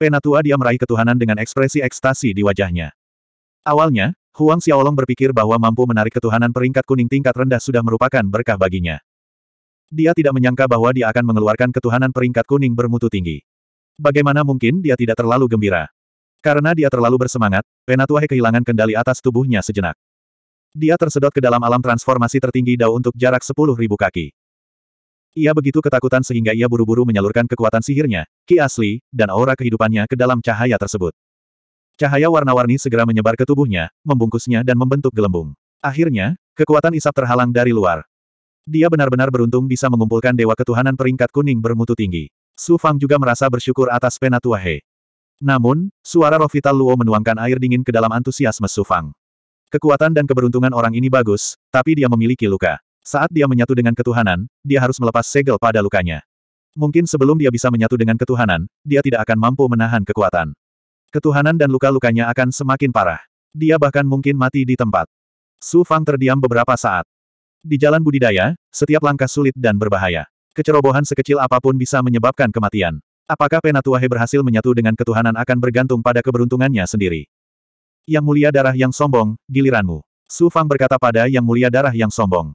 Penatua dia meraih ketuhanan dengan ekspresi ekstasi di wajahnya. Awalnya, Huang Xiaolong berpikir bahwa mampu menarik ketuhanan peringkat kuning tingkat rendah sudah merupakan berkah baginya. Dia tidak menyangka bahwa dia akan mengeluarkan ketuhanan peringkat kuning bermutu tinggi. Bagaimana mungkin dia tidak terlalu gembira? Karena dia terlalu bersemangat, Penatua He kehilangan kendali atas tubuhnya sejenak. Dia tersedot ke dalam alam transformasi tertinggi Dao untuk jarak 10.000 kaki. Ia begitu ketakutan sehingga ia buru-buru menyalurkan kekuatan sihirnya, ki asli, dan aura kehidupannya ke dalam cahaya tersebut. Cahaya warna-warni segera menyebar ke tubuhnya, membungkusnya dan membentuk gelembung. Akhirnya, kekuatan isap terhalang dari luar. Dia benar-benar beruntung bisa mengumpulkan Dewa Ketuhanan peringkat kuning bermutu tinggi. Su Fang juga merasa bersyukur atas Penatuahe. Namun, suara roh vital Luo menuangkan air dingin ke dalam antusiasme Su Fang. Kekuatan dan keberuntungan orang ini bagus, tapi dia memiliki luka. Saat dia menyatu dengan ketuhanan, dia harus melepas segel pada lukanya. Mungkin sebelum dia bisa menyatu dengan ketuhanan, dia tidak akan mampu menahan kekuatan. Ketuhanan dan luka-lukanya akan semakin parah. Dia bahkan mungkin mati di tempat. Su Fang terdiam beberapa saat. Di jalan budidaya, setiap langkah sulit dan berbahaya. Kecerobohan sekecil apapun bisa menyebabkan kematian. Apakah Penatua He berhasil menyatu dengan ketuhanan akan bergantung pada keberuntungannya sendiri. Yang mulia darah yang sombong, giliranmu. Su Fang berkata pada yang mulia darah yang sombong.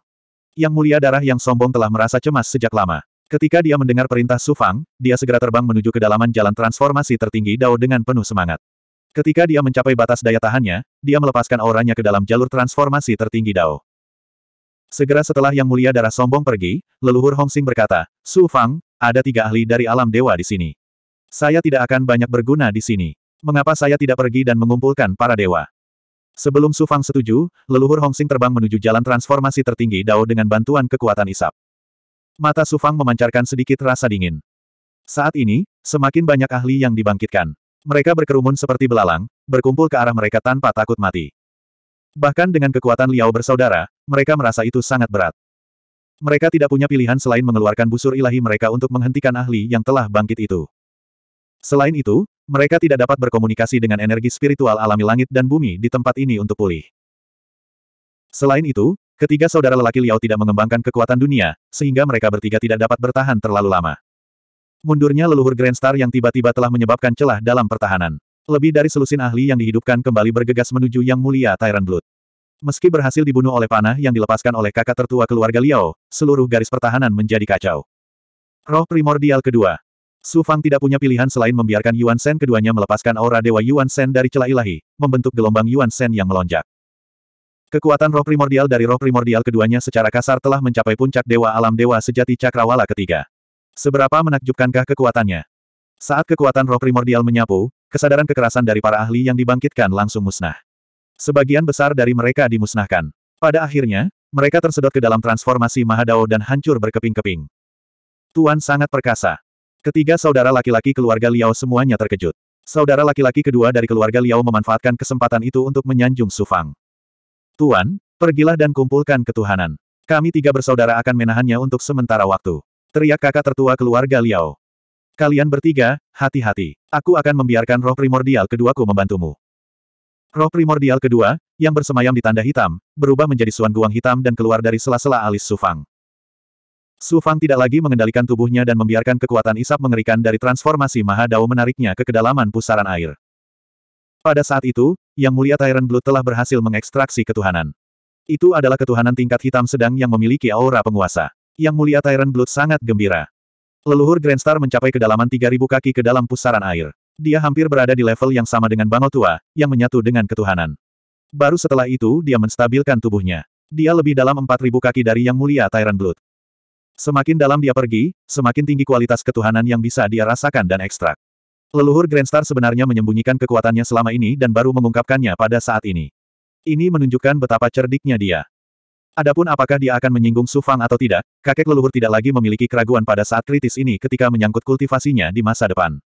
Yang mulia darah yang sombong telah merasa cemas sejak lama. Ketika dia mendengar perintah Sufang, dia segera terbang menuju kedalaman jalan transformasi tertinggi Dao dengan penuh semangat. Ketika dia mencapai batas daya tahannya, dia melepaskan auranya ke dalam jalur transformasi tertinggi Dao. Segera setelah Yang Mulia Darah Sombong pergi, leluhur Hongxing berkata, Su Fang, ada tiga ahli dari alam dewa di sini. Saya tidak akan banyak berguna di sini. Mengapa saya tidak pergi dan mengumpulkan para dewa? Sebelum Su Fang setuju, leluhur Hong Sing terbang menuju jalan transformasi tertinggi Dao dengan bantuan kekuatan isap. Mata Su Fang memancarkan sedikit rasa dingin. Saat ini, semakin banyak ahli yang dibangkitkan. Mereka berkerumun seperti belalang, berkumpul ke arah mereka tanpa takut mati. Bahkan dengan kekuatan Liao bersaudara, mereka merasa itu sangat berat. Mereka tidak punya pilihan selain mengeluarkan busur ilahi mereka untuk menghentikan ahli yang telah bangkit itu. Selain itu, mereka tidak dapat berkomunikasi dengan energi spiritual alami langit dan bumi di tempat ini untuk pulih. Selain itu, ketiga saudara lelaki Liao tidak mengembangkan kekuatan dunia, sehingga mereka bertiga tidak dapat bertahan terlalu lama. Mundurnya leluhur Grand Star yang tiba-tiba telah menyebabkan celah dalam pertahanan. Lebih dari selusin ahli yang dihidupkan kembali bergegas menuju Yang Mulia Tyrant Blood. Meski berhasil dibunuh oleh panah yang dilepaskan oleh kakak tertua keluarga Liao, seluruh garis pertahanan menjadi kacau. Roh primordial kedua, Su Fang tidak punya pilihan selain membiarkan Yuan Shen keduanya melepaskan aura Dewa Yuan Shen dari celah ilahi, membentuk gelombang Yuan Shen yang melonjak. Kekuatan roh primordial dari roh primordial keduanya secara kasar telah mencapai puncak Dewa Alam Dewa Sejati Cakrawala ketiga. Seberapa menakjubkankah kekuatannya? Saat kekuatan roh primordial menyapu, kesadaran kekerasan dari para ahli yang dibangkitkan langsung musnah. Sebagian besar dari mereka dimusnahkan. Pada akhirnya, mereka tersedot ke dalam transformasi Mahadao dan hancur berkeping-keping. Tuan sangat perkasa. Ketiga saudara laki-laki keluarga Liao semuanya terkejut. Saudara laki-laki kedua dari keluarga Liao memanfaatkan kesempatan itu untuk menyanjung Sufang. Tuan, pergilah dan kumpulkan ketuhanan. Kami tiga bersaudara akan menahannya untuk sementara waktu. Teriak kakak tertua keluarga Liao. Kalian bertiga, hati-hati. Aku akan membiarkan roh primordial keduaku membantumu. Roh primordial kedua, yang bersemayam di tanda hitam, berubah menjadi suan guang hitam dan keluar dari sela-sela alis Sufang. Su Fang tidak lagi mengendalikan tubuhnya dan membiarkan kekuatan isap mengerikan dari transformasi Maha Dao menariknya ke kedalaman pusaran air. Pada saat itu, Yang Mulia Tyrant Blood telah berhasil mengekstraksi ketuhanan. Itu adalah ketuhanan tingkat hitam sedang yang memiliki aura penguasa. Yang Mulia Tyrant Blood sangat gembira. Leluhur Grandstar mencapai kedalaman 3.000 kaki ke dalam pusaran air. Dia hampir berada di level yang sama dengan Bango Tua, yang menyatu dengan ketuhanan. Baru setelah itu dia menstabilkan tubuhnya. Dia lebih dalam 4.000 kaki dari Yang Mulia Tyrant Blood. Semakin dalam dia pergi, semakin tinggi kualitas ketuhanan yang bisa dia rasakan dan ekstrak. Leluhur Grandstar sebenarnya menyembunyikan kekuatannya selama ini dan baru mengungkapkannya pada saat ini. Ini menunjukkan betapa cerdiknya dia. Adapun apakah dia akan menyinggung Sufang atau tidak, kakek leluhur tidak lagi memiliki keraguan pada saat kritis ini ketika menyangkut kultivasinya di masa depan.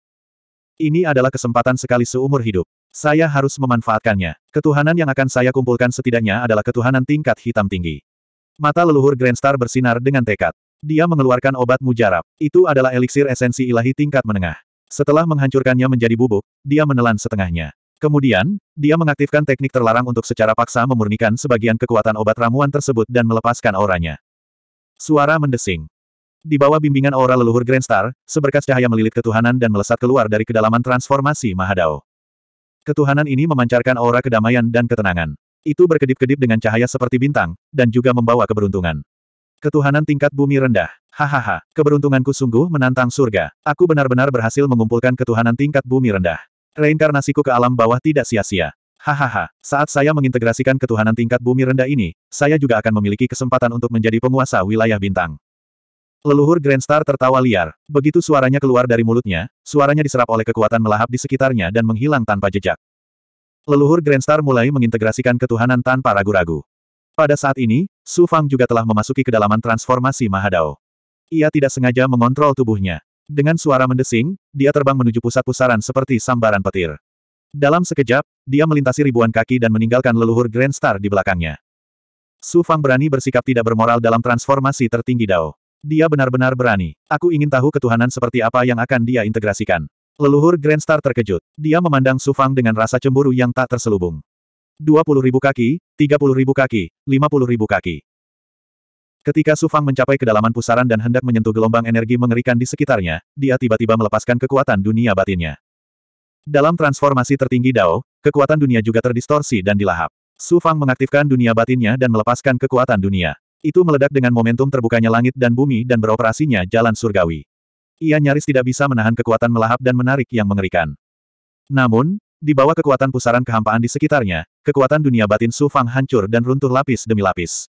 Ini adalah kesempatan sekali seumur hidup. Saya harus memanfaatkannya. Ketuhanan yang akan saya kumpulkan setidaknya adalah ketuhanan tingkat hitam tinggi. Mata leluhur Grandstar bersinar dengan tekad. Dia mengeluarkan obat mujarab. Itu adalah eliksir esensi ilahi tingkat menengah. Setelah menghancurkannya menjadi bubuk, dia menelan setengahnya. Kemudian, dia mengaktifkan teknik terlarang untuk secara paksa memurnikan sebagian kekuatan obat ramuan tersebut dan melepaskan auranya. Suara mendesing. Di bawah bimbingan aura leluhur Grand Star, seberkas cahaya melilit ketuhanan dan melesat keluar dari kedalaman transformasi Mahadao. Ketuhanan ini memancarkan aura kedamaian dan ketenangan. Itu berkedip-kedip dengan cahaya seperti bintang, dan juga membawa keberuntungan. Ketuhanan tingkat bumi rendah. Hahaha, keberuntunganku sungguh menantang surga. Aku benar-benar berhasil mengumpulkan ketuhanan tingkat bumi rendah. Reinkarnasiku ke alam bawah tidak sia-sia. Hahaha, saat saya mengintegrasikan ketuhanan tingkat bumi rendah ini, saya juga akan memiliki kesempatan untuk menjadi penguasa wilayah bintang. Leluhur Grandstar tertawa liar. Begitu suaranya keluar dari mulutnya, suaranya diserap oleh kekuatan melahap di sekitarnya dan menghilang tanpa jejak. Leluhur Grandstar mulai mengintegrasikan ketuhanan tanpa ragu-ragu. Pada saat ini, Su Fang juga telah memasuki kedalaman transformasi Mahadao. Ia tidak sengaja mengontrol tubuhnya. Dengan suara mendesing, dia terbang menuju pusat pusaran seperti sambaran petir. Dalam sekejap, dia melintasi ribuan kaki dan meninggalkan leluhur Grand Star di belakangnya. Su Fang berani bersikap tidak bermoral dalam transformasi tertinggi Dao. Dia benar-benar berani. Aku ingin tahu ketuhanan seperti apa yang akan dia integrasikan. Leluhur Grand Star terkejut. Dia memandang Su Fang dengan rasa cemburu yang tak terselubung ribu kaki, 30.000 kaki, ribu kaki. Ketika Su Fang mencapai kedalaman pusaran dan hendak menyentuh gelombang energi mengerikan di sekitarnya, dia tiba-tiba melepaskan kekuatan dunia batinnya. Dalam transformasi tertinggi Dao, kekuatan dunia juga terdistorsi dan dilahap. Su Fang mengaktifkan dunia batinnya dan melepaskan kekuatan dunia. Itu meledak dengan momentum terbukanya langit dan bumi dan beroperasinya jalan surgawi. Ia nyaris tidak bisa menahan kekuatan melahap dan menarik yang mengerikan. Namun, di bawah kekuatan pusaran kehampaan di sekitarnya, kekuatan dunia batin Su Fang hancur dan runtuh lapis demi lapis.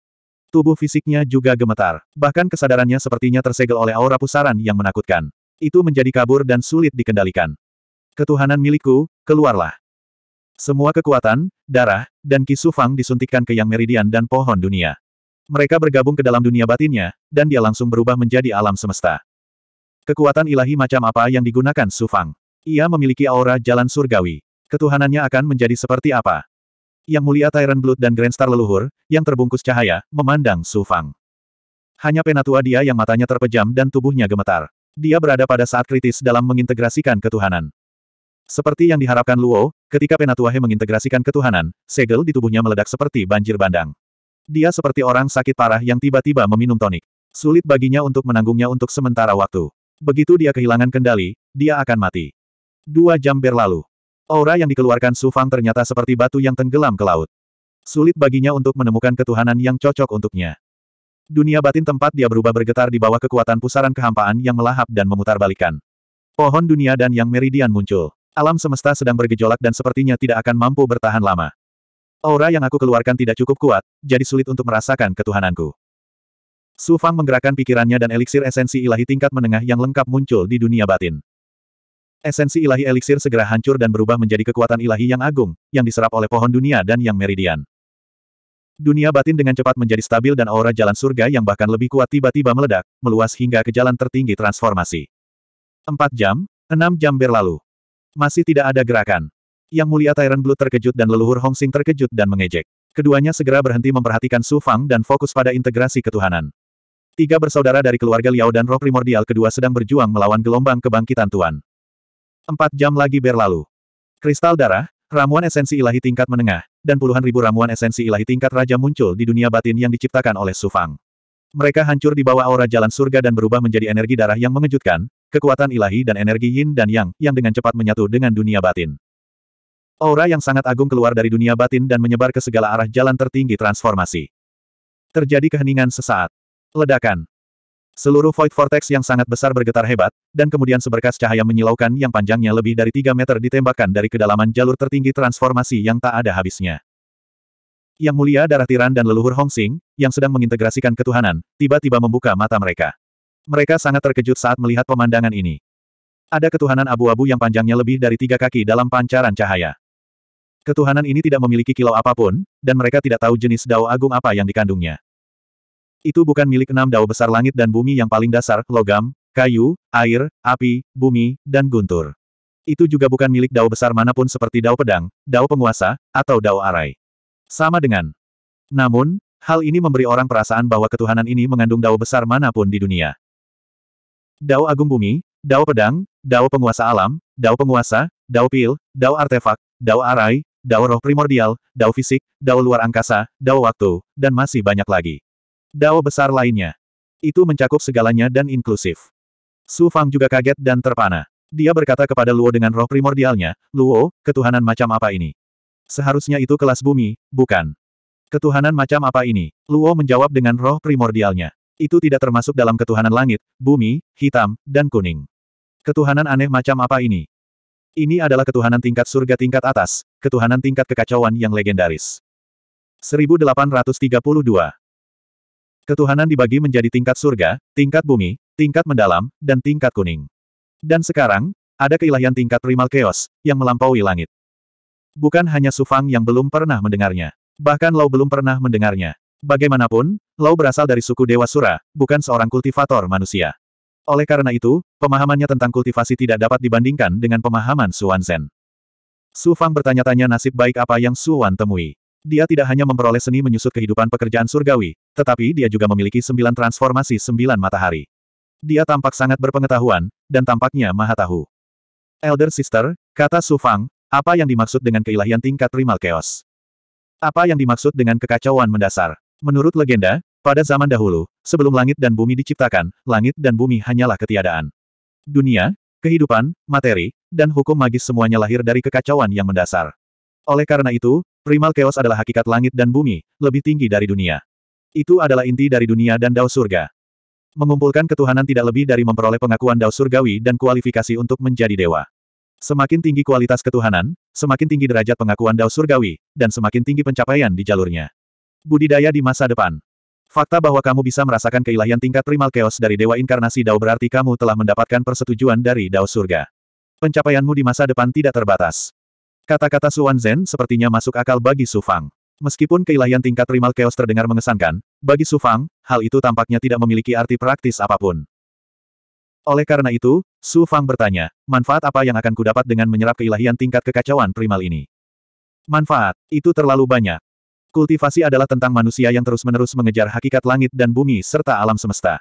Tubuh fisiknya juga gemetar. Bahkan kesadarannya sepertinya tersegel oleh aura pusaran yang menakutkan. Itu menjadi kabur dan sulit dikendalikan. Ketuhanan milikku, keluarlah. Semua kekuatan, darah, dan Ki Su Fang disuntikkan ke Yang Meridian dan pohon dunia. Mereka bergabung ke dalam dunia batinnya, dan dia langsung berubah menjadi alam semesta. Kekuatan ilahi macam apa yang digunakan Su Fang? Ia memiliki aura jalan surgawi ketuhanannya akan menjadi seperti apa? Yang mulia Tyran Blood dan Grandstar leluhur, yang terbungkus cahaya, memandang Su Fang. Hanya penatua dia yang matanya terpejam dan tubuhnya gemetar. Dia berada pada saat kritis dalam mengintegrasikan ketuhanan. Seperti yang diharapkan Luo, ketika penatua He mengintegrasikan ketuhanan, segel di tubuhnya meledak seperti banjir bandang. Dia seperti orang sakit parah yang tiba-tiba meminum tonik. Sulit baginya untuk menanggungnya untuk sementara waktu. Begitu dia kehilangan kendali, dia akan mati. Dua jam berlalu. Aura yang dikeluarkan Su Fang ternyata seperti batu yang tenggelam ke laut. Sulit baginya untuk menemukan ketuhanan yang cocok untuknya. Dunia batin tempat dia berubah bergetar di bawah kekuatan pusaran kehampaan yang melahap dan memutarbalikan. Pohon dunia dan yang meridian muncul. Alam semesta sedang bergejolak dan sepertinya tidak akan mampu bertahan lama. Aura yang aku keluarkan tidak cukup kuat, jadi sulit untuk merasakan ketuhananku. Su Fang menggerakkan pikirannya dan eliksir esensi ilahi tingkat menengah yang lengkap muncul di dunia batin. Esensi ilahi eliksir segera hancur dan berubah menjadi kekuatan ilahi yang agung, yang diserap oleh pohon dunia dan yang meridian. Dunia batin dengan cepat menjadi stabil dan aura jalan surga yang bahkan lebih kuat tiba-tiba meledak, meluas hingga ke jalan tertinggi transformasi. Empat jam, enam jam berlalu. Masih tidak ada gerakan. Yang mulia Tyrant Blue terkejut dan leluhur Hong Sing terkejut dan mengejek. Keduanya segera berhenti memperhatikan Su Fang dan fokus pada integrasi ketuhanan. Tiga bersaudara dari keluarga Liao dan roh primordial kedua sedang berjuang melawan gelombang kebangkitan Tuan. Empat jam lagi berlalu. Kristal darah, ramuan esensi ilahi tingkat menengah, dan puluhan ribu ramuan esensi ilahi tingkat raja muncul di dunia batin yang diciptakan oleh Sufang. Mereka hancur di bawah aura jalan surga dan berubah menjadi energi darah yang mengejutkan, kekuatan ilahi dan energi yin dan yang, yang dengan cepat menyatu dengan dunia batin. Aura yang sangat agung keluar dari dunia batin dan menyebar ke segala arah jalan tertinggi transformasi. Terjadi keheningan sesaat. Ledakan. Seluruh Void Vortex yang sangat besar bergetar hebat, dan kemudian seberkas cahaya menyilaukan yang panjangnya lebih dari 3 meter ditembakkan dari kedalaman jalur tertinggi transformasi yang tak ada habisnya. Yang mulia darah tiran dan leluhur Hongxing yang sedang mengintegrasikan ketuhanan, tiba-tiba membuka mata mereka. Mereka sangat terkejut saat melihat pemandangan ini. Ada ketuhanan abu-abu yang panjangnya lebih dari tiga kaki dalam pancaran cahaya. Ketuhanan ini tidak memiliki kilau apapun, dan mereka tidak tahu jenis dao agung apa yang dikandungnya. Itu bukan milik enam dao besar langit dan bumi yang paling dasar, logam, kayu, air, api, bumi, dan guntur. Itu juga bukan milik dao besar manapun seperti dao pedang, dao penguasa, atau dao arai. Sama dengan. Namun, hal ini memberi orang perasaan bahwa ketuhanan ini mengandung dao besar manapun di dunia. Dao Agung Bumi, Dao Pedang, Dao Penguasa Alam, Dao Penguasa, Dao Pil, Dao Artefak, Dao Arai, Dao Roh Primordial, Dao Fisik, Dao Luar Angkasa, Dao Waktu, dan masih banyak lagi. Dao besar lainnya. Itu mencakup segalanya dan inklusif. Su Fang juga kaget dan terpana. Dia berkata kepada Luo dengan roh primordialnya, Luo, ketuhanan macam apa ini? Seharusnya itu kelas bumi, bukan. Ketuhanan macam apa ini? Luo menjawab dengan roh primordialnya. Itu tidak termasuk dalam ketuhanan langit, bumi, hitam, dan kuning. Ketuhanan aneh macam apa ini? Ini adalah ketuhanan tingkat surga tingkat atas, ketuhanan tingkat kekacauan yang legendaris. 1832 Ketuhanan dibagi menjadi tingkat surga, tingkat bumi, tingkat mendalam, dan tingkat kuning. Dan sekarang, ada keilahian tingkat primal chaos, yang melampaui langit. Bukan hanya Sufang yang belum pernah mendengarnya. Bahkan Lau belum pernah mendengarnya. Bagaimanapun, Lau berasal dari suku Dewa Sura, bukan seorang kultivator manusia. Oleh karena itu, pemahamannya tentang kultivasi tidak dapat dibandingkan dengan pemahaman Suan Zen. Su Fang bertanya-tanya nasib baik apa yang Suan temui. Dia tidak hanya memperoleh seni menyusut kehidupan pekerjaan surgawi, tetapi dia juga memiliki sembilan transformasi sembilan matahari. Dia tampak sangat berpengetahuan, dan tampaknya maha tahu. Elder Sister, kata Su Fang, apa yang dimaksud dengan keilahian tingkat primal chaos? Apa yang dimaksud dengan kekacauan mendasar? Menurut legenda, pada zaman dahulu, sebelum langit dan bumi diciptakan, langit dan bumi hanyalah ketiadaan. Dunia, kehidupan, materi, dan hukum magis semuanya lahir dari kekacauan yang mendasar. Oleh karena itu, Primal Chaos adalah hakikat langit dan bumi, lebih tinggi dari dunia. Itu adalah inti dari dunia dan dao surga. Mengumpulkan ketuhanan tidak lebih dari memperoleh pengakuan dao surgawi dan kualifikasi untuk menjadi dewa. Semakin tinggi kualitas ketuhanan, semakin tinggi derajat pengakuan dao surgawi, dan semakin tinggi pencapaian di jalurnya. Budidaya di masa depan. Fakta bahwa kamu bisa merasakan keilahian tingkat primal chaos dari dewa inkarnasi dao berarti kamu telah mendapatkan persetujuan dari dao surga. Pencapaianmu di masa depan tidak terbatas. Kata-kata Suan Zen sepertinya masuk akal bagi Su Fang. Meskipun keilahian tingkat primal chaos terdengar mengesankan, bagi Su Fang, hal itu tampaknya tidak memiliki arti praktis apapun. Oleh karena itu, Su Fang bertanya, manfaat apa yang akan kudapat dengan menyerap keilahian tingkat kekacauan primal ini? Manfaat, itu terlalu banyak. Kultivasi adalah tentang manusia yang terus-menerus mengejar hakikat langit dan bumi serta alam semesta.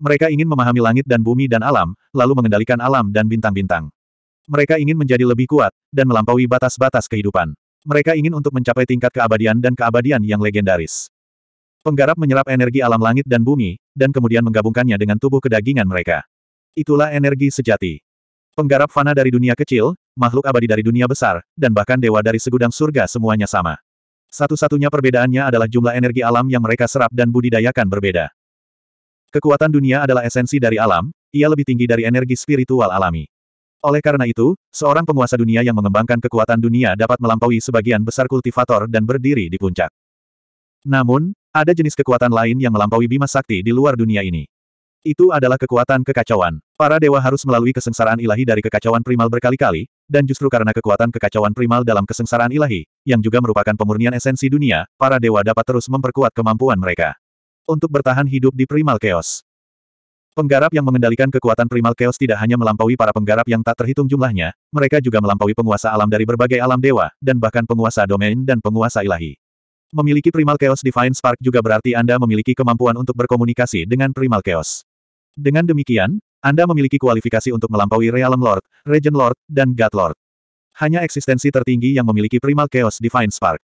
Mereka ingin memahami langit dan bumi dan alam, lalu mengendalikan alam dan bintang-bintang. Mereka ingin menjadi lebih kuat, dan melampaui batas-batas kehidupan. Mereka ingin untuk mencapai tingkat keabadian dan keabadian yang legendaris. Penggarap menyerap energi alam langit dan bumi, dan kemudian menggabungkannya dengan tubuh kedagingan mereka. Itulah energi sejati. Penggarap fana dari dunia kecil, makhluk abadi dari dunia besar, dan bahkan dewa dari segudang surga semuanya sama. Satu-satunya perbedaannya adalah jumlah energi alam yang mereka serap dan budidayakan berbeda. Kekuatan dunia adalah esensi dari alam, ia lebih tinggi dari energi spiritual alami. Oleh karena itu, seorang penguasa dunia yang mengembangkan kekuatan dunia dapat melampaui sebagian besar kultivator dan berdiri di puncak. Namun, ada jenis kekuatan lain yang melampaui bima sakti di luar dunia ini. Itu adalah kekuatan kekacauan. Para dewa harus melalui kesengsaraan ilahi dari kekacauan primal berkali-kali, dan justru karena kekuatan kekacauan primal dalam kesengsaraan ilahi, yang juga merupakan pemurnian esensi dunia, para dewa dapat terus memperkuat kemampuan mereka. Untuk bertahan hidup di primal chaos, Penggarap yang mengendalikan kekuatan primal chaos tidak hanya melampaui para penggarap yang tak terhitung jumlahnya, mereka juga melampaui penguasa alam dari berbagai alam dewa, dan bahkan penguasa domain dan penguasa ilahi. Memiliki primal chaos divine spark juga berarti Anda memiliki kemampuan untuk berkomunikasi dengan primal chaos. Dengan demikian, Anda memiliki kualifikasi untuk melampaui Realm Lord, region Lord, dan God Lord. Hanya eksistensi tertinggi yang memiliki primal chaos divine spark.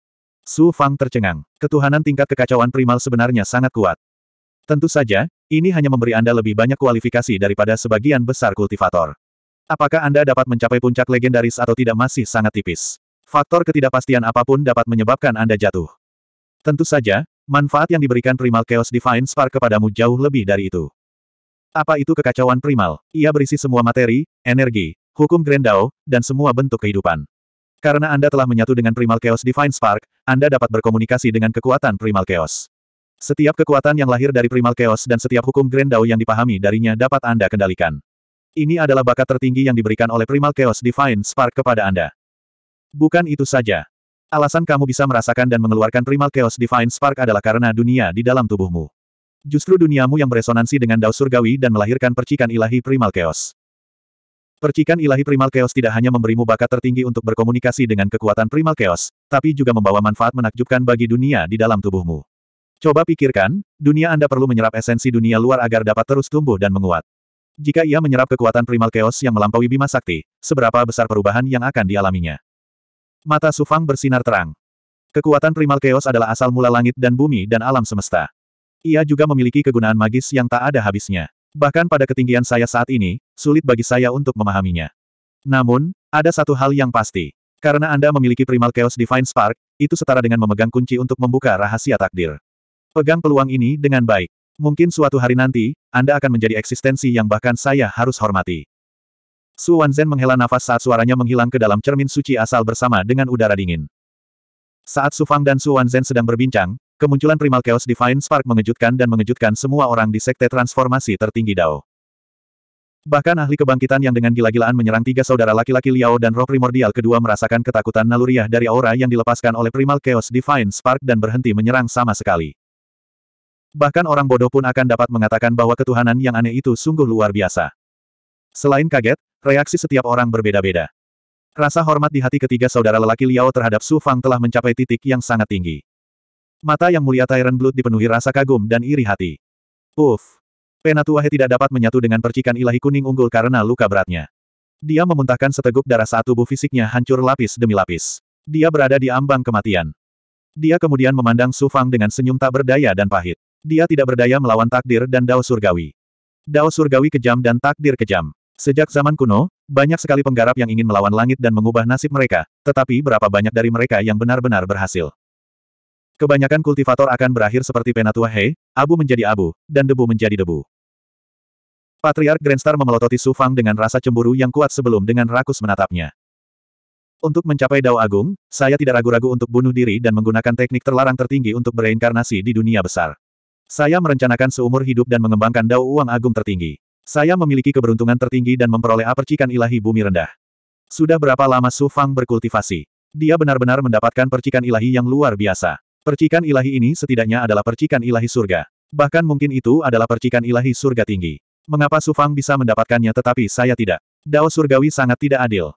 Su Fang tercengang. Ketuhanan tingkat kekacauan primal sebenarnya sangat kuat. Tentu saja, ini hanya memberi Anda lebih banyak kualifikasi daripada sebagian besar kultivator. Apakah Anda dapat mencapai puncak legendaris atau tidak masih sangat tipis. Faktor ketidakpastian apapun dapat menyebabkan Anda jatuh. Tentu saja, manfaat yang diberikan Primal Chaos Divine Spark kepadamu jauh lebih dari itu. Apa itu kekacauan primal? Ia berisi semua materi, energi, hukum Grendao, dan semua bentuk kehidupan. Karena Anda telah menyatu dengan Primal Chaos Divine Spark, Anda dapat berkomunikasi dengan kekuatan Primal Chaos. Setiap kekuatan yang lahir dari primal chaos dan setiap hukum Grand Dao yang dipahami darinya dapat Anda kendalikan. Ini adalah bakat tertinggi yang diberikan oleh primal chaos Divine Spark kepada Anda. Bukan itu saja. Alasan kamu bisa merasakan dan mengeluarkan primal chaos Divine Spark adalah karena dunia di dalam tubuhmu. Justru duniamu yang beresonansi dengan Dao Surgawi dan melahirkan percikan ilahi primal chaos. Percikan ilahi primal chaos tidak hanya memberimu bakat tertinggi untuk berkomunikasi dengan kekuatan primal chaos, tapi juga membawa manfaat menakjubkan bagi dunia di dalam tubuhmu. Coba pikirkan, dunia Anda perlu menyerap esensi dunia luar agar dapat terus tumbuh dan menguat. Jika ia menyerap kekuatan primal chaos yang melampaui Bima Sakti, seberapa besar perubahan yang akan dialaminya? Mata Sufang bersinar terang. Kekuatan primal chaos adalah asal mula langit dan bumi dan alam semesta. Ia juga memiliki kegunaan magis yang tak ada habisnya. Bahkan pada ketinggian saya saat ini, sulit bagi saya untuk memahaminya. Namun, ada satu hal yang pasti. Karena Anda memiliki primal chaos divine spark, itu setara dengan memegang kunci untuk membuka rahasia takdir. Pegang peluang ini dengan baik. Mungkin suatu hari nanti, Anda akan menjadi eksistensi yang bahkan saya harus hormati. Su Wanzhen menghela nafas saat suaranya menghilang ke dalam cermin suci asal bersama dengan udara dingin. Saat Su Fang dan Su Wanzhen sedang berbincang, kemunculan Primal Chaos Divine Spark mengejutkan dan mengejutkan semua orang di sekte transformasi tertinggi Dao. Bahkan ahli kebangkitan yang dengan gila-gilaan menyerang tiga saudara laki-laki Liao dan roh primordial kedua merasakan ketakutan naluriah dari aura yang dilepaskan oleh Primal Chaos Divine Spark dan berhenti menyerang sama sekali. Bahkan orang bodoh pun akan dapat mengatakan bahwa ketuhanan yang aneh itu sungguh luar biasa. Selain kaget, reaksi setiap orang berbeda-beda. Rasa hormat di hati ketiga saudara lelaki Liao terhadap Su Fang telah mencapai titik yang sangat tinggi. Mata yang mulia Tyrant Blood dipenuhi rasa kagum dan iri hati. Uff! Penatua He tidak dapat menyatu dengan percikan ilahi kuning unggul karena luka beratnya. Dia memuntahkan seteguk darah saat tubuh fisiknya hancur lapis demi lapis. Dia berada di ambang kematian. Dia kemudian memandang Su Fang dengan senyum tak berdaya dan pahit. Dia tidak berdaya melawan takdir dan dao surgawi. Dao surgawi kejam dan takdir kejam. Sejak zaman kuno, banyak sekali penggarap yang ingin melawan langit dan mengubah nasib mereka, tetapi berapa banyak dari mereka yang benar-benar berhasil. Kebanyakan kultivator akan berakhir seperti Penatua He, abu menjadi abu, dan debu menjadi debu. Patriark Grandstar memelototi Su Fang dengan rasa cemburu yang kuat sebelum dengan rakus menatapnya. Untuk mencapai Dao Agung, saya tidak ragu-ragu untuk bunuh diri dan menggunakan teknik terlarang tertinggi untuk bereinkarnasi di dunia besar. Saya merencanakan seumur hidup dan mengembangkan dao uang agung tertinggi. Saya memiliki keberuntungan tertinggi dan memperoleh apercikan ilahi bumi rendah. Sudah berapa lama Su Fang berkultivasi? Dia benar-benar mendapatkan percikan ilahi yang luar biasa. Percikan ilahi ini setidaknya adalah percikan ilahi surga. Bahkan mungkin itu adalah percikan ilahi surga tinggi. Mengapa Su Fang bisa mendapatkannya tetapi saya tidak? Dao surgawi sangat tidak adil.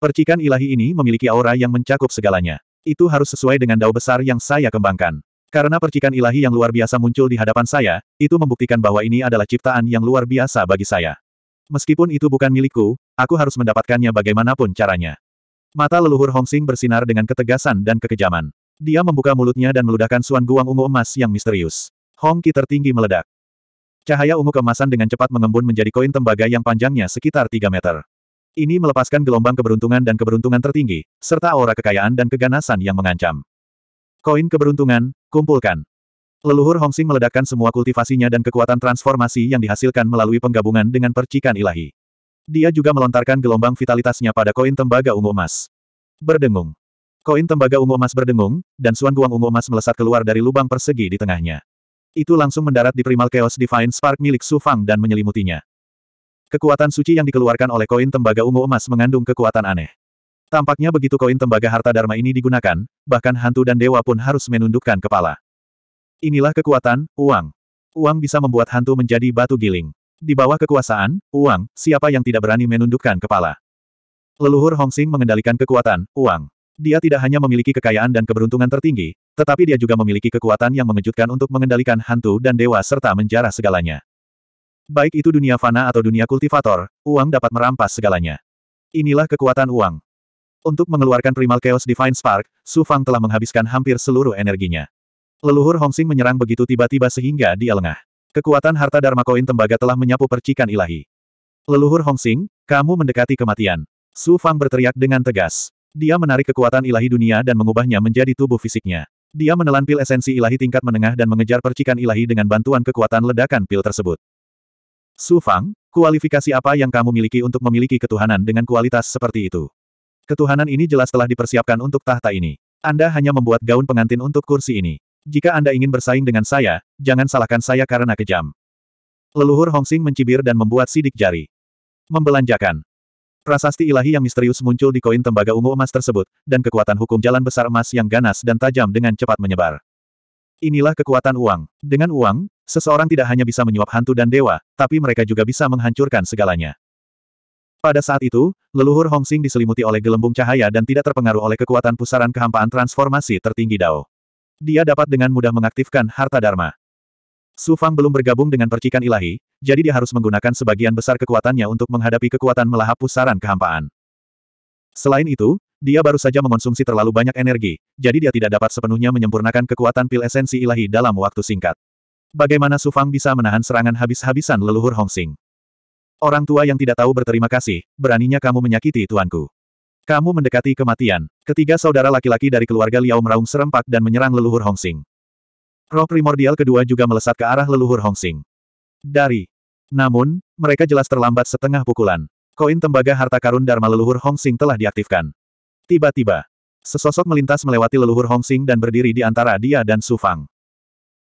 Percikan ilahi ini memiliki aura yang mencakup segalanya. Itu harus sesuai dengan dao besar yang saya kembangkan. Karena percikan ilahi yang luar biasa muncul di hadapan saya, itu membuktikan bahwa ini adalah ciptaan yang luar biasa bagi saya. Meskipun itu bukan milikku, aku harus mendapatkannya bagaimanapun caranya. Mata leluhur Hongxing bersinar dengan ketegasan dan kekejaman. Dia membuka mulutnya dan meludahkan suan guang ungu emas yang misterius. Hong Ki tertinggi meledak. Cahaya ungu kemasan dengan cepat mengembun menjadi koin tembaga yang panjangnya sekitar 3 meter. Ini melepaskan gelombang keberuntungan dan keberuntungan tertinggi, serta aura kekayaan dan keganasan yang mengancam. Koin keberuntungan, kumpulkan. Leluhur Hongxing meledakkan semua kultivasinya dan kekuatan transformasi yang dihasilkan melalui penggabungan dengan percikan ilahi. Dia juga melontarkan gelombang vitalitasnya pada koin tembaga ungu emas. Berdengung. Koin tembaga ungu emas berdengung, dan Suan Guang ungu emas melesat keluar dari lubang persegi di tengahnya. Itu langsung mendarat di Primal Chaos Divine Spark milik Su Fang dan menyelimutinya. Kekuatan suci yang dikeluarkan oleh koin tembaga ungu emas mengandung kekuatan aneh. Tampaknya begitu koin tembaga harta dharma ini digunakan, bahkan hantu dan dewa pun harus menundukkan kepala. Inilah kekuatan, uang. Uang bisa membuat hantu menjadi batu giling. Di bawah kekuasaan, uang, siapa yang tidak berani menundukkan kepala? Leluhur Hong Xing mengendalikan kekuatan, uang. Dia tidak hanya memiliki kekayaan dan keberuntungan tertinggi, tetapi dia juga memiliki kekuatan yang mengejutkan untuk mengendalikan hantu dan dewa serta menjarah segalanya. Baik itu dunia fana atau dunia kultivator, uang dapat merampas segalanya. Inilah kekuatan uang. Untuk mengeluarkan Primal Chaos Divine Spark, Su Fang telah menghabiskan hampir seluruh energinya. Leluhur Xing menyerang begitu tiba-tiba sehingga dia lengah. Kekuatan harta Dharma Koin Tembaga telah menyapu percikan ilahi. Leluhur Xing, kamu mendekati kematian. Su Fang berteriak dengan tegas. Dia menarik kekuatan ilahi dunia dan mengubahnya menjadi tubuh fisiknya. Dia menelan pil esensi ilahi tingkat menengah dan mengejar percikan ilahi dengan bantuan kekuatan ledakan pil tersebut. Su Fang, kualifikasi apa yang kamu miliki untuk memiliki ketuhanan dengan kualitas seperti itu? Ketuhanan ini jelas telah dipersiapkan untuk tahta ini. Anda hanya membuat gaun pengantin untuk kursi ini. Jika Anda ingin bersaing dengan saya, jangan salahkan saya karena kejam. Leluhur Hongxing mencibir dan membuat sidik jari. Membelanjakan. Prasasti ilahi yang misterius muncul di koin tembaga ungu emas tersebut, dan kekuatan hukum jalan besar emas yang ganas dan tajam dengan cepat menyebar. Inilah kekuatan uang. Dengan uang, seseorang tidak hanya bisa menyuap hantu dan dewa, tapi mereka juga bisa menghancurkan segalanya. Pada saat itu, leluhur Xing diselimuti oleh gelembung cahaya dan tidak terpengaruh oleh kekuatan pusaran kehampaan transformasi tertinggi Dao. Dia dapat dengan mudah mengaktifkan harta Dharma. Su Fang belum bergabung dengan percikan ilahi, jadi dia harus menggunakan sebagian besar kekuatannya untuk menghadapi kekuatan melahap pusaran kehampaan. Selain itu, dia baru saja mengonsumsi terlalu banyak energi, jadi dia tidak dapat sepenuhnya menyempurnakan kekuatan pil esensi ilahi dalam waktu singkat. Bagaimana Su Fang bisa menahan serangan habis-habisan leluhur Xing? Orang tua yang tidak tahu berterima kasih, beraninya kamu menyakiti tuanku. Kamu mendekati kematian. Ketiga saudara laki-laki dari keluarga Liao meraung serempak dan menyerang leluhur Hongxing. Roh primordial kedua juga melesat ke arah leluhur Hongxing. Dari. Namun, mereka jelas terlambat setengah pukulan. Koin tembaga harta karun Dharma leluhur Hongxing telah diaktifkan. Tiba-tiba, sesosok melintas melewati leluhur Hongxing dan berdiri di antara dia dan Su Fang.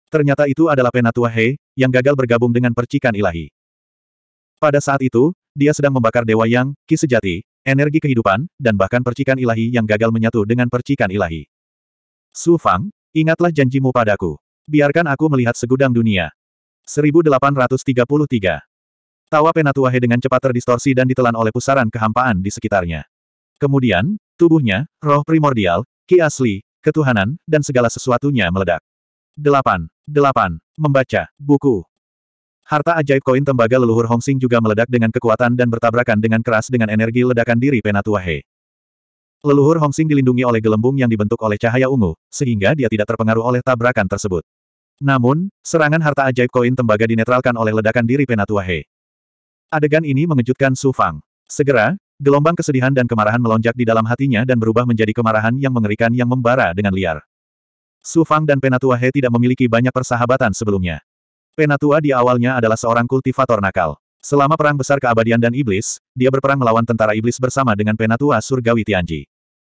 Ternyata itu adalah Penatua He, yang gagal bergabung dengan percikan ilahi. Pada saat itu, dia sedang membakar Dewa Yang, Ki Sejati, energi kehidupan, dan bahkan percikan ilahi yang gagal menyatu dengan percikan ilahi. Su Fang, ingatlah janjimu padaku. Biarkan aku melihat segudang dunia. 1833 Tawa Penatuahe dengan cepat terdistorsi dan ditelan oleh pusaran kehampaan di sekitarnya. Kemudian, tubuhnya, roh primordial, ki asli, ketuhanan, dan segala sesuatunya meledak. 8. 8. Membaca, buku. Harta ajaib koin tembaga leluhur Hongxing juga meledak dengan kekuatan dan bertabrakan dengan keras dengan energi ledakan diri Penatua He. Leluhur Hongxing dilindungi oleh gelembung yang dibentuk oleh cahaya ungu, sehingga dia tidak terpengaruh oleh tabrakan tersebut. Namun, serangan harta ajaib koin tembaga dinetralkan oleh ledakan diri Penatua He. Adegan ini mengejutkan Su Fang. Segera, gelombang kesedihan dan kemarahan melonjak di dalam hatinya dan berubah menjadi kemarahan yang mengerikan yang membara dengan liar. Su Fang dan Penatua He tidak memiliki banyak persahabatan sebelumnya. Penatua di awalnya adalah seorang kultivator nakal. Selama Perang Besar Keabadian dan Iblis, dia berperang melawan tentara iblis bersama dengan Penatua Surgawi Tianji.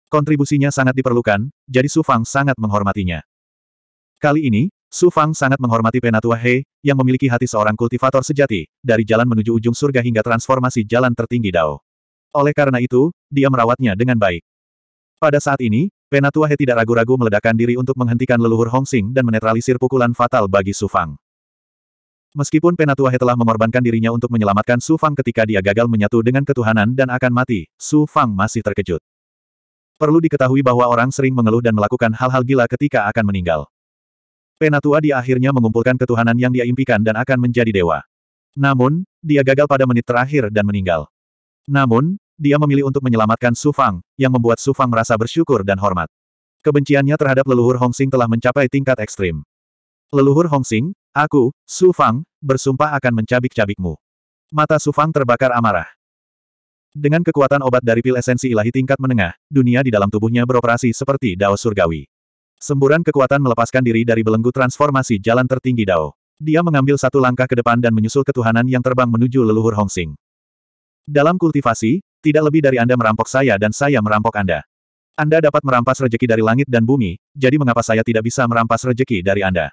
Kontribusinya sangat diperlukan, jadi Su Fang sangat menghormatinya. Kali ini, Su Fang sangat menghormati Penatua He, yang memiliki hati seorang kultivator sejati, dari jalan menuju ujung surga hingga transformasi jalan tertinggi Dao. Oleh karena itu, dia merawatnya dengan baik. Pada saat ini, Penatua He tidak ragu-ragu meledakkan diri untuk menghentikan leluhur Hongxing dan menetralisir pukulan fatal bagi Su Fang. Meskipun Penatua telah mengorbankan dirinya untuk menyelamatkan Su Fang ketika dia gagal menyatu dengan ketuhanan dan akan mati, Su Fang masih terkejut. Perlu diketahui bahwa orang sering mengeluh dan melakukan hal-hal gila ketika akan meninggal. Penatua dia akhirnya mengumpulkan ketuhanan yang dia impikan dan akan menjadi dewa. Namun, dia gagal pada menit terakhir dan meninggal. Namun, dia memilih untuk menyelamatkan Su Fang, yang membuat Su Fang merasa bersyukur dan hormat. Kebenciannya terhadap leluhur Hongxing telah mencapai tingkat ekstrim. Leluhur Hongsing, Aku, Su Fang, bersumpah akan mencabik-cabikmu. Mata Su Fang terbakar amarah. Dengan kekuatan obat dari pil esensi ilahi tingkat menengah, dunia di dalam tubuhnya beroperasi seperti dao surgawi. Semburan kekuatan melepaskan diri dari belenggu transformasi jalan tertinggi dao. Dia mengambil satu langkah ke depan dan menyusul ketuhanan yang terbang menuju leluhur Hongsing. Dalam kultivasi, tidak lebih dari Anda merampok saya dan saya merampok Anda. Anda dapat merampas rejeki dari langit dan bumi, jadi mengapa saya tidak bisa merampas rejeki dari Anda?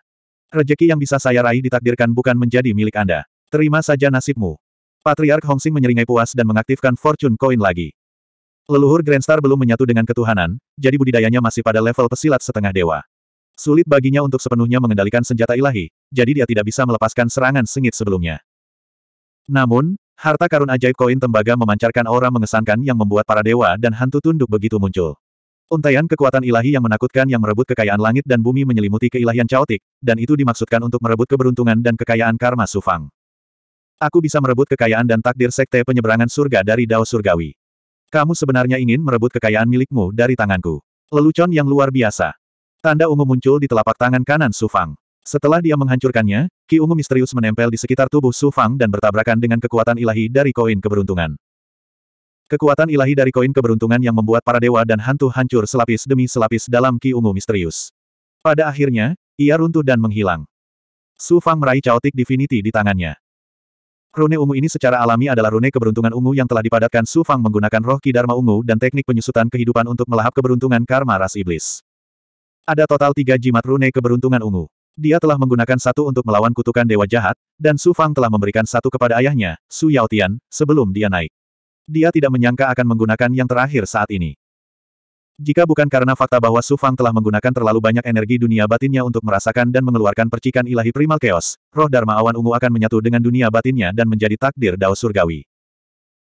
Rejeki yang bisa saya raih ditakdirkan bukan menjadi milik Anda. Terima saja nasibmu. Patriark Hongxing menyeringai puas dan mengaktifkan Fortune Coin lagi. Leluhur Grandstar belum menyatu dengan ketuhanan, jadi budidayanya masih pada level pesilat setengah dewa. Sulit baginya untuk sepenuhnya mengendalikan senjata ilahi, jadi dia tidak bisa melepaskan serangan sengit sebelumnya. Namun, harta karun ajaib koin tembaga memancarkan aura mengesankan yang membuat para dewa dan hantu tunduk begitu muncul. Untaian kekuatan ilahi yang menakutkan yang merebut kekayaan langit dan bumi menyelimuti keilahian caotik, dan itu dimaksudkan untuk merebut keberuntungan dan kekayaan karma Sufang. Aku bisa merebut kekayaan dan takdir sekte penyeberangan surga dari Dao Surgawi. Kamu sebenarnya ingin merebut kekayaan milikmu dari tanganku. Lelucon yang luar biasa. Tanda ungu muncul di telapak tangan kanan Sufang. Setelah dia menghancurkannya, ki ungu misterius menempel di sekitar tubuh Su Fang dan bertabrakan dengan kekuatan ilahi dari koin keberuntungan. Kekuatan ilahi dari koin keberuntungan yang membuat para dewa dan hantu hancur selapis demi selapis dalam Ki Ungu misterius. Pada akhirnya, ia runtuh dan menghilang. Su Fang meraih caotik divinity di tangannya. Rune ungu ini secara alami adalah rune keberuntungan ungu yang telah dipadatkan Su Fang menggunakan roh Ki Dharma ungu dan teknik penyusutan kehidupan untuk melahap keberuntungan karma ras iblis. Ada total tiga jimat rune keberuntungan ungu. Dia telah menggunakan satu untuk melawan kutukan dewa jahat, dan Su Fang telah memberikan satu kepada ayahnya, Su Tian, sebelum dia naik. Dia tidak menyangka akan menggunakan yang terakhir saat ini. Jika bukan karena fakta bahwa Su Fang telah menggunakan terlalu banyak energi dunia batinnya untuk merasakan dan mengeluarkan percikan ilahi primal chaos, roh Dharma Awan Ungu akan menyatu dengan dunia batinnya dan menjadi takdir Dao Surgawi.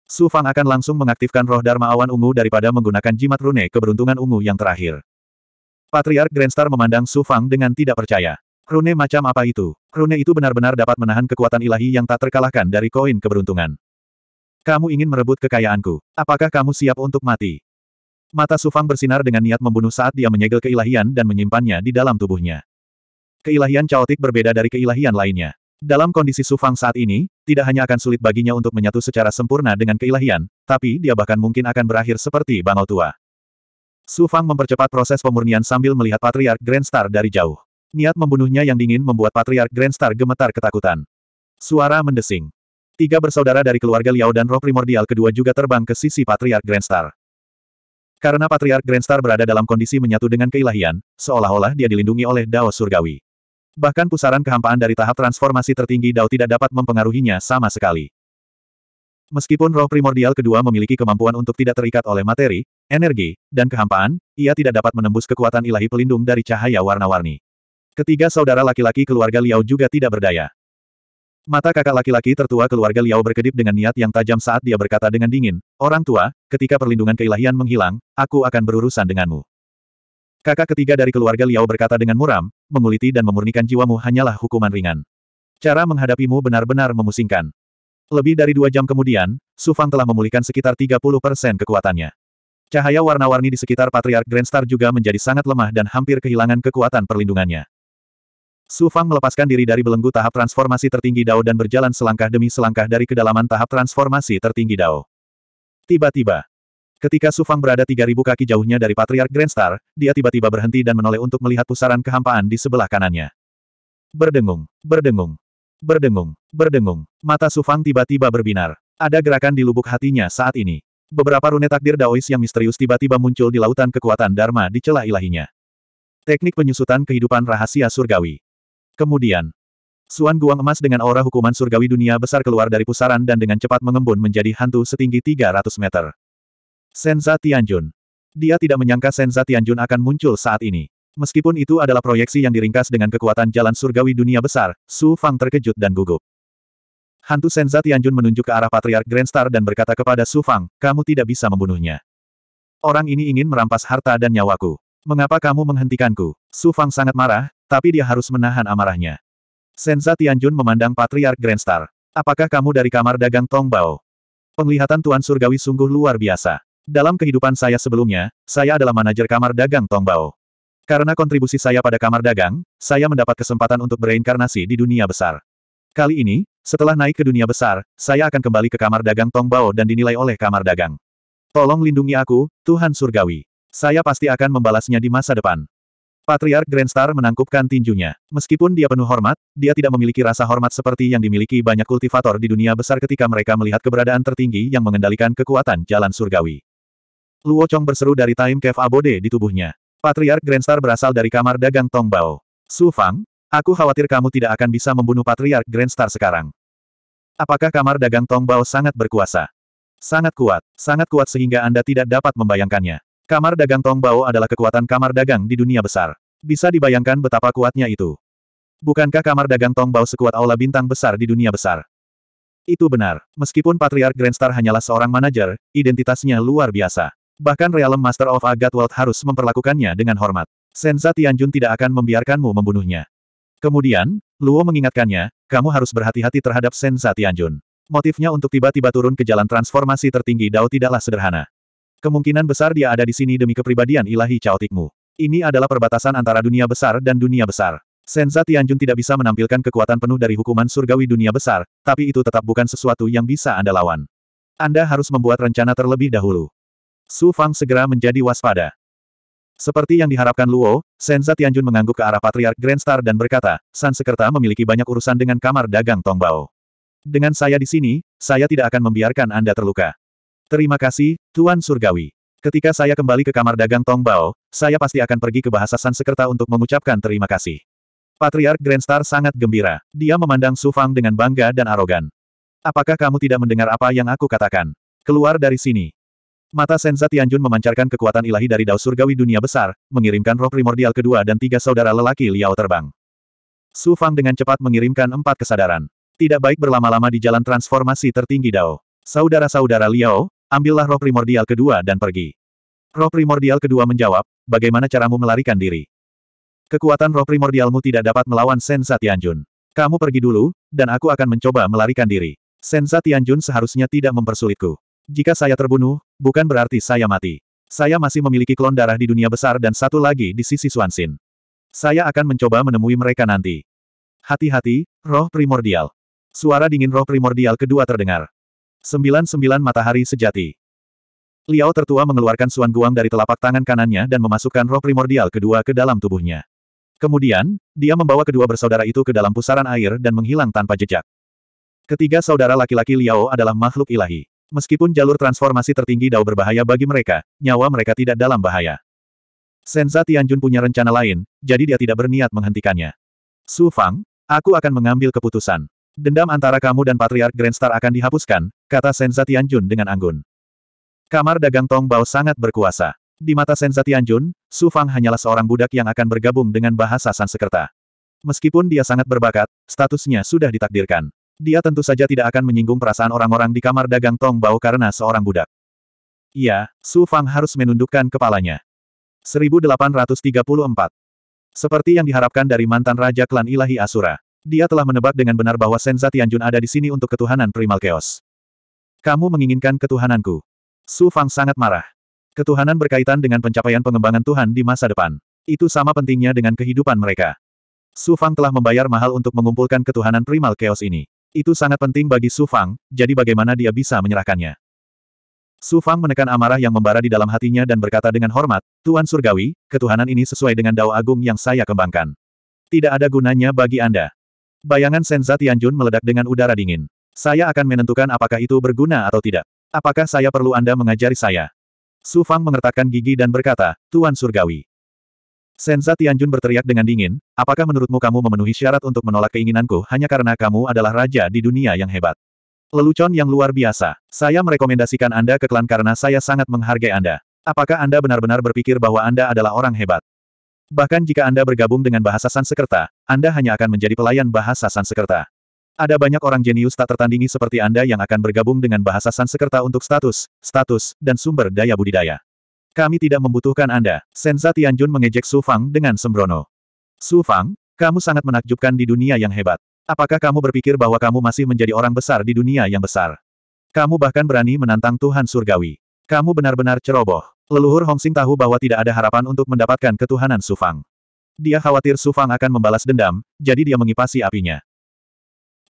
Su Fang akan langsung mengaktifkan roh Dharma Awan Ungu daripada menggunakan jimat rune keberuntungan ungu yang terakhir. Patriark Grandstar memandang Su Fang dengan tidak percaya. Rune macam apa itu? Rune itu benar-benar dapat menahan kekuatan ilahi yang tak terkalahkan dari koin keberuntungan. Kamu ingin merebut kekayaanku. Apakah kamu siap untuk mati? Mata Sufang bersinar dengan niat membunuh saat dia menyegel keilahian dan menyimpannya di dalam tubuhnya. Keilahian caotik berbeda dari keilahian lainnya. Dalam kondisi Sufang saat ini, tidak hanya akan sulit baginya untuk menyatu secara sempurna dengan keilahian, tapi dia bahkan mungkin akan berakhir seperti bangau tua. Sufang mempercepat proses pemurnian sambil melihat Patriark Grandstar dari jauh. Niat membunuhnya yang dingin membuat Patriark Grandstar gemetar ketakutan. Suara mendesing. Tiga bersaudara dari keluarga Liao dan roh primordial kedua juga terbang ke sisi Patriark Grandstar. Karena Patriark Grandstar berada dalam kondisi menyatu dengan keilahian, seolah-olah dia dilindungi oleh Dao Surgawi. Bahkan pusaran kehampaan dari tahap transformasi tertinggi Dao tidak dapat mempengaruhinya sama sekali. Meskipun roh primordial kedua memiliki kemampuan untuk tidak terikat oleh materi, energi, dan kehampaan, ia tidak dapat menembus kekuatan ilahi pelindung dari cahaya warna-warni. Ketiga saudara laki-laki keluarga Liao juga tidak berdaya. Mata kakak laki-laki tertua keluarga Liao berkedip dengan niat yang tajam saat dia berkata dengan dingin, Orang tua, ketika perlindungan keilahian menghilang, aku akan berurusan denganmu. Kakak ketiga dari keluarga Liao berkata dengan muram, menguliti dan memurnikan jiwamu hanyalah hukuman ringan. Cara menghadapimu benar-benar memusingkan. Lebih dari dua jam kemudian, Sufang telah memulihkan sekitar 30 persen kekuatannya. Cahaya warna-warni di sekitar Patriark Grandstar juga menjadi sangat lemah dan hampir kehilangan kekuatan perlindungannya. Su Fang melepaskan diri dari belenggu tahap transformasi tertinggi Dao dan berjalan selangkah demi selangkah dari kedalaman tahap transformasi tertinggi Dao. Tiba-tiba, ketika Su Fang berada 3000 kaki jauhnya dari Patriark Grandstar, dia tiba-tiba berhenti dan menoleh untuk melihat pusaran kehampaan di sebelah kanannya. Berdengung, berdengung, berdengung, berdengung. Mata Su Fang tiba-tiba berbinar. Ada gerakan di lubuk hatinya saat ini. Beberapa rune takdir Daois yang misterius tiba-tiba muncul di lautan kekuatan Dharma di celah ilahinya. Teknik penyusutan kehidupan rahasia surgawi. Kemudian, Suan Guang emas dengan aura hukuman surgawi dunia besar keluar dari pusaran dan dengan cepat mengembun menjadi hantu setinggi 300 meter. Senza Tianjun. Dia tidak menyangka Senza Tianjun akan muncul saat ini. Meskipun itu adalah proyeksi yang diringkas dengan kekuatan jalan surgawi dunia besar, Su Fang terkejut dan gugup. Hantu Senza Tianjun menunjuk ke arah Patriark Grandstar dan berkata kepada Su Fang, kamu tidak bisa membunuhnya. Orang ini ingin merampas harta dan nyawaku. Mengapa kamu menghentikanku? Su Fang sangat marah, tapi dia harus menahan amarahnya. Senza Tianjun memandang Patriark Grandstar. Apakah kamu dari kamar dagang Tong Bao? Penglihatan Tuan Surgawi sungguh luar biasa. Dalam kehidupan saya sebelumnya, saya adalah manajer kamar dagang Tong Bao. Karena kontribusi saya pada kamar dagang, saya mendapat kesempatan untuk bereinkarnasi di dunia besar. Kali ini, setelah naik ke dunia besar, saya akan kembali ke kamar dagang Tong Bao dan dinilai oleh kamar dagang. Tolong lindungi aku, Tuhan Surgawi. Saya pasti akan membalasnya di masa depan. Patriark Grandstar menangkupkan tinjunya. Meskipun dia penuh hormat, dia tidak memiliki rasa hormat seperti yang dimiliki banyak kultivator di dunia besar ketika mereka melihat keberadaan tertinggi yang mengendalikan kekuatan jalan surgawi. Luo Chong berseru dari Time Cave Abode di tubuhnya. Patriark Grandstar berasal dari kamar dagang Tong Bao. Su Fang, aku khawatir kamu tidak akan bisa membunuh Patriark Grandstar sekarang. Apakah kamar dagang Tong Bao sangat berkuasa? Sangat kuat, sangat kuat sehingga Anda tidak dapat membayangkannya. Kamar dagang Tong Bao adalah kekuatan kamar dagang di dunia besar. Bisa dibayangkan betapa kuatnya itu. Bukankah kamar dagang Tong Bao sekuat aula bintang besar di dunia besar? Itu benar. Meskipun Patriark Grandstar hanyalah seorang manajer, identitasnya luar biasa. Bahkan Realm Master of Agat World harus memperlakukannya dengan hormat. Senza Tianjun tidak akan membiarkanmu membunuhnya. Kemudian, Luo mengingatkannya, kamu harus berhati-hati terhadap Senza Tianjun. Motifnya untuk tiba-tiba turun ke jalan transformasi tertinggi Dao tidaklah sederhana. Kemungkinan besar dia ada di sini demi kepribadian ilahi caotikmu. Ini adalah perbatasan antara dunia besar dan dunia besar. Senza Tianjun tidak bisa menampilkan kekuatan penuh dari hukuman surgawi dunia besar, tapi itu tetap bukan sesuatu yang bisa Anda lawan. Anda harus membuat rencana terlebih dahulu. Su Fang segera menjadi waspada. Seperti yang diharapkan Luo, Senza Tianjun mengangguk ke arah Patriark Grand Star dan berkata, San Sekerta memiliki banyak urusan dengan kamar dagang Tongbao. Dengan saya di sini, saya tidak akan membiarkan Anda terluka. Terima kasih, Tuan Surgawi. Ketika saya kembali ke kamar dagang Tong Bao, saya pasti akan pergi ke bahasa Sansekerta untuk mengucapkan terima kasih. Patriark Grandstar sangat gembira. Dia memandang Su Fang dengan bangga dan arogan. Apakah kamu tidak mendengar apa yang aku katakan? Keluar dari sini. Mata Senza Tianjun memancarkan kekuatan ilahi dari Dao Surgawi Dunia Besar, mengirimkan roh primordial kedua dan tiga saudara lelaki Liao terbang. Su Fang dengan cepat mengirimkan empat kesadaran. Tidak baik berlama-lama di jalan transformasi tertinggi Dao. Saudara-saudara Liao, Ambillah roh primordial kedua dan pergi. Roh primordial kedua menjawab, bagaimana caramu melarikan diri? Kekuatan roh primordialmu tidak dapat melawan Sensa Tianjun. Kamu pergi dulu, dan aku akan mencoba melarikan diri. Sensa Tianjun seharusnya tidak mempersulitku. Jika saya terbunuh, bukan berarti saya mati. Saya masih memiliki klon darah di dunia besar dan satu lagi di sisi Suansin. Saya akan mencoba menemui mereka nanti. Hati-hati, roh primordial. Suara dingin roh primordial kedua terdengar sembilan matahari sejati. Liao tertua mengeluarkan Suan Guang dari telapak tangan kanannya dan memasukkan roh primordial kedua ke dalam tubuhnya. Kemudian, dia membawa kedua bersaudara itu ke dalam pusaran air dan menghilang tanpa jejak. Ketiga saudara laki-laki Liao adalah makhluk ilahi. Meskipun jalur transformasi tertinggi Dao berbahaya bagi mereka, nyawa mereka tidak dalam bahaya. Senza Tianjun punya rencana lain, jadi dia tidak berniat menghentikannya. Su Fang, aku akan mengambil keputusan. Dendam antara kamu dan Patriark Grandstar akan dihapuskan, kata Senza Tianjun dengan anggun. Kamar dagang Tong Bao sangat berkuasa. Di mata Senza Tianjun, Su Fang hanyalah seorang budak yang akan bergabung dengan bahasa Sansekerta. Meskipun dia sangat berbakat, statusnya sudah ditakdirkan. Dia tentu saja tidak akan menyinggung perasaan orang-orang di kamar dagang Tong Bao karena seorang budak. Iya, Su Fang harus menundukkan kepalanya. 1834 Seperti yang diharapkan dari mantan Raja Klan Ilahi Asura, dia telah menebak dengan benar bahwa Senza Tianjun ada di sini untuk ketuhanan Primal Chaos. Kamu menginginkan ketuhananku. Su Fang sangat marah. Ketuhanan berkaitan dengan pencapaian pengembangan Tuhan di masa depan. Itu sama pentingnya dengan kehidupan mereka. Su Fang telah membayar mahal untuk mengumpulkan ketuhanan primal chaos ini. Itu sangat penting bagi Su Fang, jadi bagaimana dia bisa menyerahkannya. Su Fang menekan amarah yang membara di dalam hatinya dan berkata dengan hormat, Tuan Surgawi, ketuhanan ini sesuai dengan dao agung yang saya kembangkan. Tidak ada gunanya bagi Anda. Bayangan Senza Tianjun meledak dengan udara dingin. Saya akan menentukan apakah itu berguna atau tidak. Apakah saya perlu Anda mengajari saya? Su Fang mengertakkan gigi dan berkata, Tuan Surgawi. Senza Tianjun berteriak dengan dingin, apakah menurutmu kamu memenuhi syarat untuk menolak keinginanku hanya karena kamu adalah raja di dunia yang hebat? Lelucon yang luar biasa. Saya merekomendasikan Anda ke klan karena saya sangat menghargai Anda. Apakah Anda benar-benar berpikir bahwa Anda adalah orang hebat? Bahkan jika Anda bergabung dengan bahasa Sansekerta, Anda hanya akan menjadi pelayan bahasa Sansekerta. Ada banyak orang jenius tak tertandingi seperti Anda yang akan bergabung dengan bahasa Sansekerta untuk status, status, dan sumber daya budidaya. Kami tidak membutuhkan Anda. Senza Tianjun mengejek Su Fang dengan sembrono. Su Fang, kamu sangat menakjubkan di dunia yang hebat. Apakah kamu berpikir bahwa kamu masih menjadi orang besar di dunia yang besar? Kamu bahkan berani menantang Tuhan Surgawi. Kamu benar-benar ceroboh. Leluhur Hongxing tahu bahwa tidak ada harapan untuk mendapatkan ketuhanan Su Fang. Dia khawatir Su Fang akan membalas dendam, jadi dia mengipasi apinya.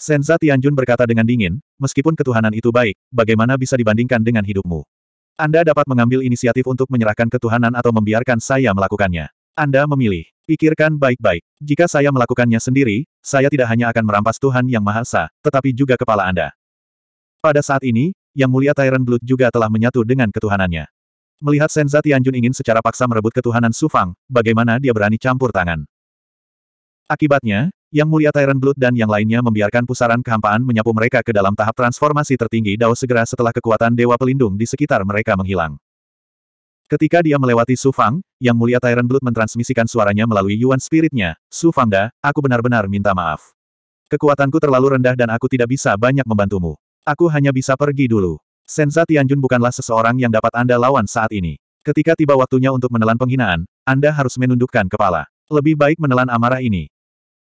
Senza Tianjun berkata dengan dingin, meskipun ketuhanan itu baik, bagaimana bisa dibandingkan dengan hidupmu? Anda dapat mengambil inisiatif untuk menyerahkan ketuhanan atau membiarkan saya melakukannya. Anda memilih. Pikirkan baik-baik. Jika saya melakukannya sendiri, saya tidak hanya akan merampas Tuhan Yang Maha Esa, tetapi juga kepala Anda. Pada saat ini, Yang Mulia Tyrant Blood juga telah menyatu dengan ketuhanannya. Melihat Senza Tianjun ingin secara paksa merebut ketuhanan Sufang, bagaimana dia berani campur tangan? Akibatnya, yang mulia Tyrant Blood dan yang lainnya membiarkan pusaran kehampaan menyapu mereka ke dalam tahap transformasi tertinggi Dao segera setelah kekuatan Dewa Pelindung di sekitar mereka menghilang. Ketika dia melewati Su Fang, Yang Mulia Tyrant Blood mentransmisikan suaranya melalui Yuan Spiritnya, Su Fang Da, aku benar-benar minta maaf. Kekuatanku terlalu rendah dan aku tidak bisa banyak membantumu. Aku hanya bisa pergi dulu. Senza Tianjun bukanlah seseorang yang dapat Anda lawan saat ini. Ketika tiba waktunya untuk menelan penghinaan, Anda harus menundukkan kepala. Lebih baik menelan amarah ini.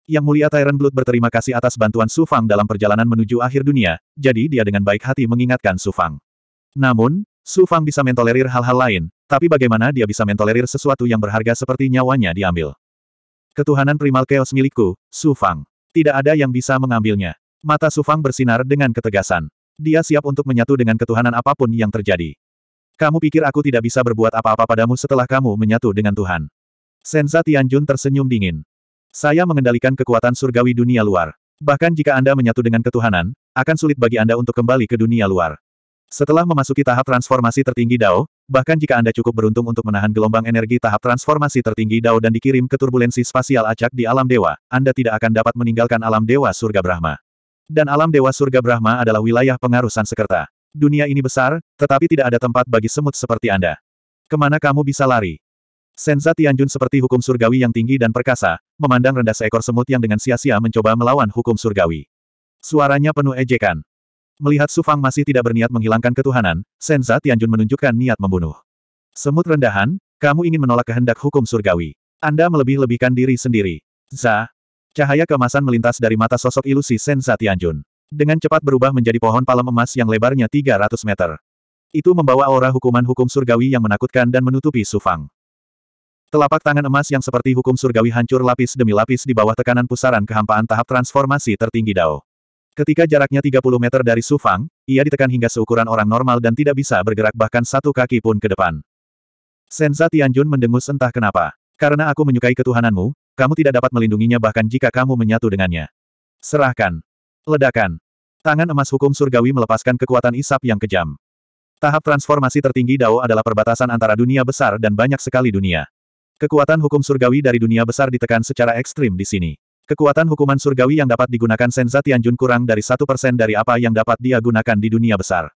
Yang mulia Tyrant Blood berterima kasih atas bantuan Su Fang dalam perjalanan menuju akhir dunia, jadi dia dengan baik hati mengingatkan Su Fang. Namun, Su Fang bisa mentolerir hal-hal lain, tapi bagaimana dia bisa mentolerir sesuatu yang berharga seperti nyawanya diambil? Ketuhanan primal chaos milikku, Su Fang. Tidak ada yang bisa mengambilnya. Mata Su Fang bersinar dengan ketegasan. Dia siap untuk menyatu dengan ketuhanan apapun yang terjadi. Kamu pikir aku tidak bisa berbuat apa-apa padamu setelah kamu menyatu dengan Tuhan? Senza Tianjun tersenyum dingin. Saya mengendalikan kekuatan surgawi dunia luar. Bahkan jika Anda menyatu dengan ketuhanan, akan sulit bagi Anda untuk kembali ke dunia luar. Setelah memasuki tahap transformasi tertinggi Dao, bahkan jika Anda cukup beruntung untuk menahan gelombang energi tahap transformasi tertinggi Dao dan dikirim ke turbulensi spasial acak di alam dewa, Anda tidak akan dapat meninggalkan alam dewa surga Brahma. Dan alam dewa surga Brahma adalah wilayah pengaruh Sansekerta. Dunia ini besar, tetapi tidak ada tempat bagi semut seperti Anda. Kemana kamu bisa lari? Senza Tianjun seperti hukum surgawi yang tinggi dan perkasa, memandang rendah seekor semut yang dengan sia-sia mencoba melawan hukum surgawi. Suaranya penuh ejekan. Melihat Sufang masih tidak berniat menghilangkan ketuhanan, Senza Tianjun menunjukkan niat membunuh. Semut rendahan, kamu ingin menolak kehendak hukum surgawi. Anda melebih-lebihkan diri sendiri. Za. Cahaya kemasan melintas dari mata sosok ilusi Senza Tianjun. Dengan cepat berubah menjadi pohon palem emas yang lebarnya 300 meter. Itu membawa aura hukuman hukum surgawi yang menakutkan dan menutupi Sufang. Telapak tangan emas yang seperti hukum surgawi hancur lapis demi lapis di bawah tekanan pusaran kehampaan tahap transformasi tertinggi Dao. Ketika jaraknya 30 meter dari Sufang, ia ditekan hingga seukuran orang normal dan tidak bisa bergerak bahkan satu kaki pun ke depan. Senza Tianjun mendengus entah kenapa. Karena aku menyukai ketuhananmu, kamu tidak dapat melindunginya bahkan jika kamu menyatu dengannya. Serahkan. Ledakan. Tangan emas hukum surgawi melepaskan kekuatan isap yang kejam. Tahap transformasi tertinggi Dao adalah perbatasan antara dunia besar dan banyak sekali dunia. Kekuatan hukum surgawi dari dunia besar ditekan secara ekstrim di sini. Kekuatan hukuman surgawi yang dapat digunakan Senza Tianjun kurang dari satu persen dari apa yang dapat dia gunakan di dunia besar.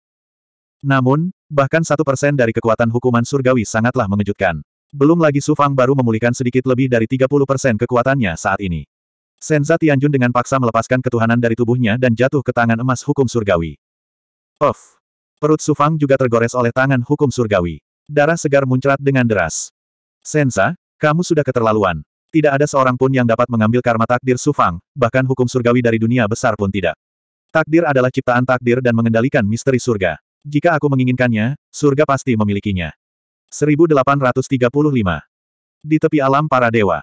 Namun, bahkan satu persen dari kekuatan hukuman surgawi sangatlah mengejutkan. Belum lagi Su Fang baru memulihkan sedikit lebih dari 30 persen kekuatannya saat ini. Senza Tianjun dengan paksa melepaskan ketuhanan dari tubuhnya dan jatuh ke tangan emas hukum surgawi. Of! Perut Su Fang juga tergores oleh tangan hukum surgawi. Darah segar muncrat dengan deras. Sensa, kamu sudah keterlaluan. Tidak ada seorang pun yang dapat mengambil karma takdir Sufang, bahkan hukum surgawi dari dunia besar pun tidak. Takdir adalah ciptaan takdir dan mengendalikan misteri surga. Jika aku menginginkannya, surga pasti memilikinya. 1835 Di tepi alam para dewa.